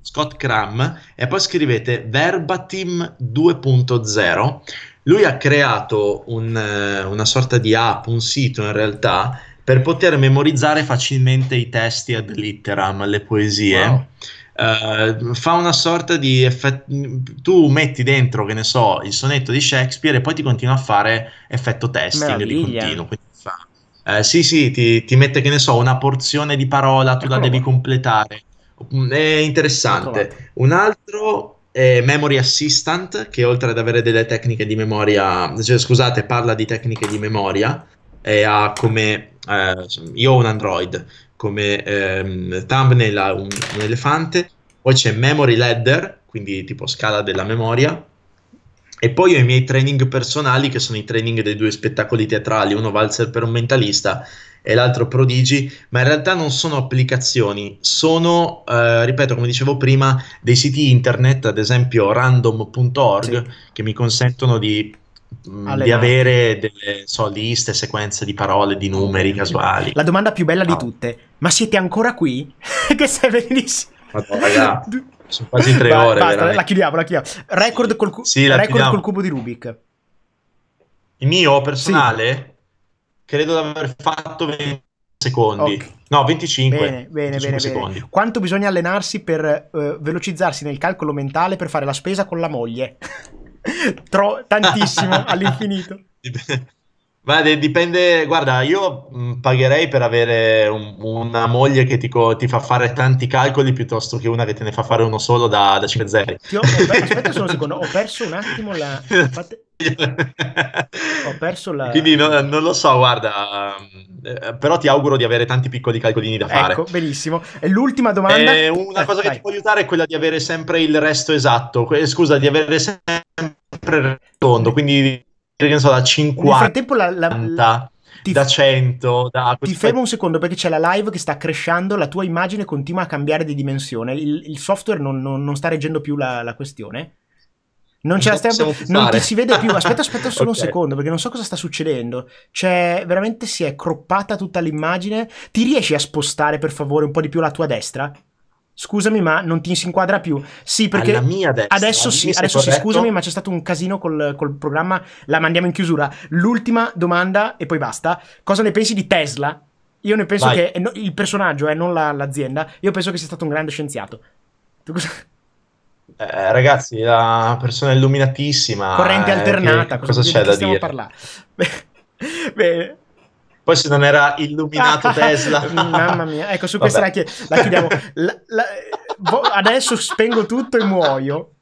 Speaker 2: Scott Cram e poi scrivete Verbatim 2.0 lui ha creato un, eh, una sorta di app, un sito in realtà, per poter memorizzare facilmente i testi ad litteram, le poesie. Wow. Uh, fa una sorta di effetto. Tu metti dentro, che ne so, il sonetto di Shakespeare e poi ti continua a fare effetto testing Meraviglia. di continuo. Quindi fa. Uh, sì, sì, ti, ti, mette, che ne so, una porzione di parola, tu Eccolo la devi completare. Mm, è interessante. Un altro eh, Memory Assistant, che oltre ad avere delle tecniche di memoria, cioè, scusate, parla di tecniche di memoria, e ha come eh, io ho un Android, come ehm, thumbnail ha un, un, elefante, poi c'è Memory Ladder, quindi tipo scala della memoria, e poi ho i miei training personali, che sono i training dei due spettacoli teatrali, uno valzer per un mentalista e l'altro Prodigi, ma in realtà non sono applicazioni, sono, eh, ripeto, come dicevo prima, dei siti internet, ad esempio random.org, sì. che mi consentono di Allenati. Mm, di avere delle so, liste, sequenze di parole, di numeri casuali.
Speaker 1: La domanda più bella no. di ah. tutte, ma siete ancora qui? che sei bellissimo.
Speaker 2: Madonna, sono quasi tre Va, ore. Basta, la
Speaker 1: chiudiamo, la chiudiamo. Record col, cu- sì, record col
Speaker 2: cubo di Rubik. Il
Speaker 1: mio personale?
Speaker 2: Sì credo di aver fatto 20 secondi. Okay. No, 25. Bene, bene, 25 bene, bene,
Speaker 1: Quanto bisogna allenarsi per eh, velocizzarsi nel calcolo mentale per fare la spesa con la moglie? Tro- tantissimo, all'infinito.
Speaker 2: Vale, dipende, guarda, io mm, pagherei per avere un, una moglie che ti, co- ti, fa fare tanti calcoli piuttosto che una che te ne fa fare uno solo da, da 5 0.
Speaker 1: aspetta solo un secondo, ho perso un attimo la... Fate... Ho perso la... Quindi
Speaker 2: no, non lo so, guarda, eh, però ti auguro di avere tanti piccoli calcolini da fare. Ecco, benissimo. E l'ultima domanda... Eh, una eh, cosa ah, che vai. ti può aiutare è quella di avere sempre il resto esatto, scusa, di avere sempre il tondo, quindi che so, da 50... Nel frattempo
Speaker 1: la... la, la...
Speaker 2: Ti, da 100, da... Ti fermo
Speaker 1: un secondo perché c'è la live che sta crescendo, la tua immagine continua a cambiare di dimensione, il, il software non, non, non, sta reggendo più la, la questione. Non c'è tempo, non ti si vede più. Aspetta, aspetta solo okay. un secondo perché non so cosa sta succedendo. Cioè, veramente si è croppata tutta l'immagine. Ti riesci a spostare per favore un po' di più la tua destra? Scusami, ma non ti si inquadra più. Sì, perché destra, adesso sì, adesso sì, scusami, ma c'è stato un casino col, col programma. La mandiamo in chiusura. L'ultima domanda e poi basta. Cosa ne pensi di Tesla? Io ne penso Vai. che no, il personaggio, eh, non la, l'azienda. Io penso che sia stato un grande
Speaker 2: scienziato. Tu cosa... Eh, ragazzi, la persona illuminatissima. Corrente eh, alternata. che, cosa, c'è da dire?
Speaker 1: Parlare? Bene.
Speaker 2: Poi se non era illuminato Tesla. Mamma
Speaker 1: mia, ecco, su questa la, la, chiudiamo. La, la, bo- adesso spengo tutto e muoio.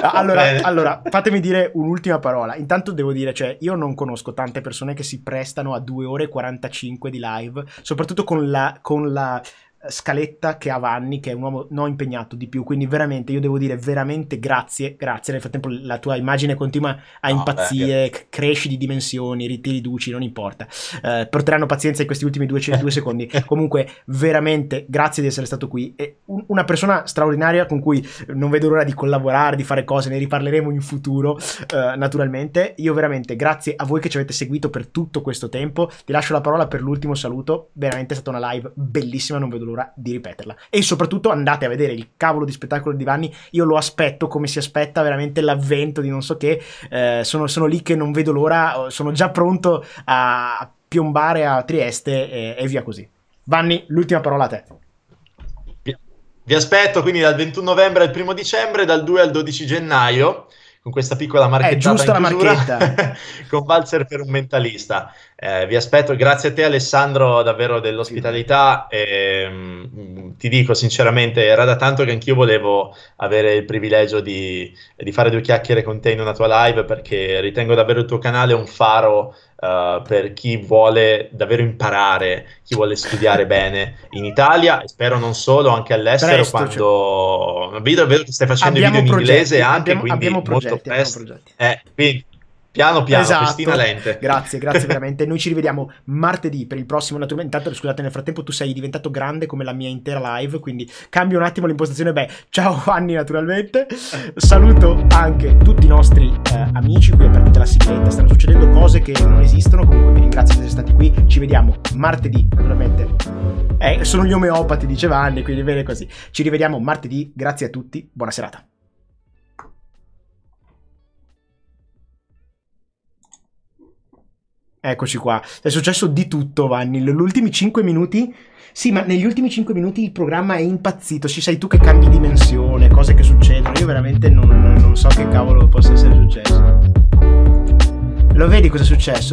Speaker 1: allora, allora, fatemi dire un'ultima parola. Intanto devo dire, cioè, io non conosco tante persone che si prestano a 2 ore e 45 di live, soprattutto con la, con la scaletta che ha Vanni, che è un uomo non impegnato di più. Quindi, veramente, io devo dire veramente grazie, grazie. Nel frattempo, la tua immagine continua a no, impazzire, beh, cresci di dimensioni, ti riduci, non importa. Eh, porteranno pazienza in questi ultimi due, secondi. Comunque, veramente grazie di essere stato qui. È un, una persona straordinaria con cui non vedo l'ora di collaborare, di fare cose, ne riparleremo in futuro, eh, naturalmente. Io veramente grazie a voi che ci avete seguito per tutto questo tempo. Ti lascio la parola per l'ultimo saluto. Veramente è stata una live bellissima, non vedo l'ora l'ora di ripeterla. E soprattutto andate a vedere il cavolo di spettacolo di Vanni, io lo aspetto come si aspetta veramente l'avvento di non so che, eh, sono, sono, lì che non vedo l'ora, oh, sono già pronto a piombare a Trieste e, e via così. Vanni, l'ultima parola a te.
Speaker 2: Vi aspetto quindi dal 21 novembre al 1 dicembre, dal 2 al 12 gennaio, con questa piccola eh, marchetta. È giusta la marchetta. con Valzer per un mentalista. Eh, vi aspetto, grazie a te Alessandro davvero dell'ospitalità. E, ehm, mh, ti dico sinceramente, era da tanto che anch'io volevo avere il privilegio di, di, fare due chiacchiere con te in una tua live perché ritengo davvero il tuo canale un faro uh, per chi vuole davvero imparare, chi vuole studiare bene in Italia e spero non solo, anche all'estero presto, quando... Cioè... Vedo, vedo che stai facendo abbiamo video progetti, in inglese anche, abbiamo, quindi abbiamo molto presto. Eh, quindi, Piano piano, esatto. festina lente. Grazie,
Speaker 1: grazie veramente. Noi ci rivediamo martedì per il prossimo naturalmente. Intanto scusate, nel frattempo tu sei diventato grande come la mia intera live, quindi cambio un attimo l'impostazione. Beh, ciao Anni naturalmente. Saluto anche tutti i nostri eh, amici qui a partita la sigletta, stanno succedendo cose che non esistono. Comunque vi ringrazio di essere stati qui. Ci vediamo martedì naturalmente. Eh, sono gli omeopati, diceva Anni, quindi bene così. Ci rivediamo martedì. Grazie a tutti. Buona serata. Eccoci qua. È successo di tutto, Vanni. Negli ultimi 5 minuti. Sì, ma negli ultimi 5 minuti il programma è impazzito. Ci sei tu che cambi dimensione, cose che succedono. Io veramente non, non so che cavolo possa essere successo. Lo vedi cosa è successo?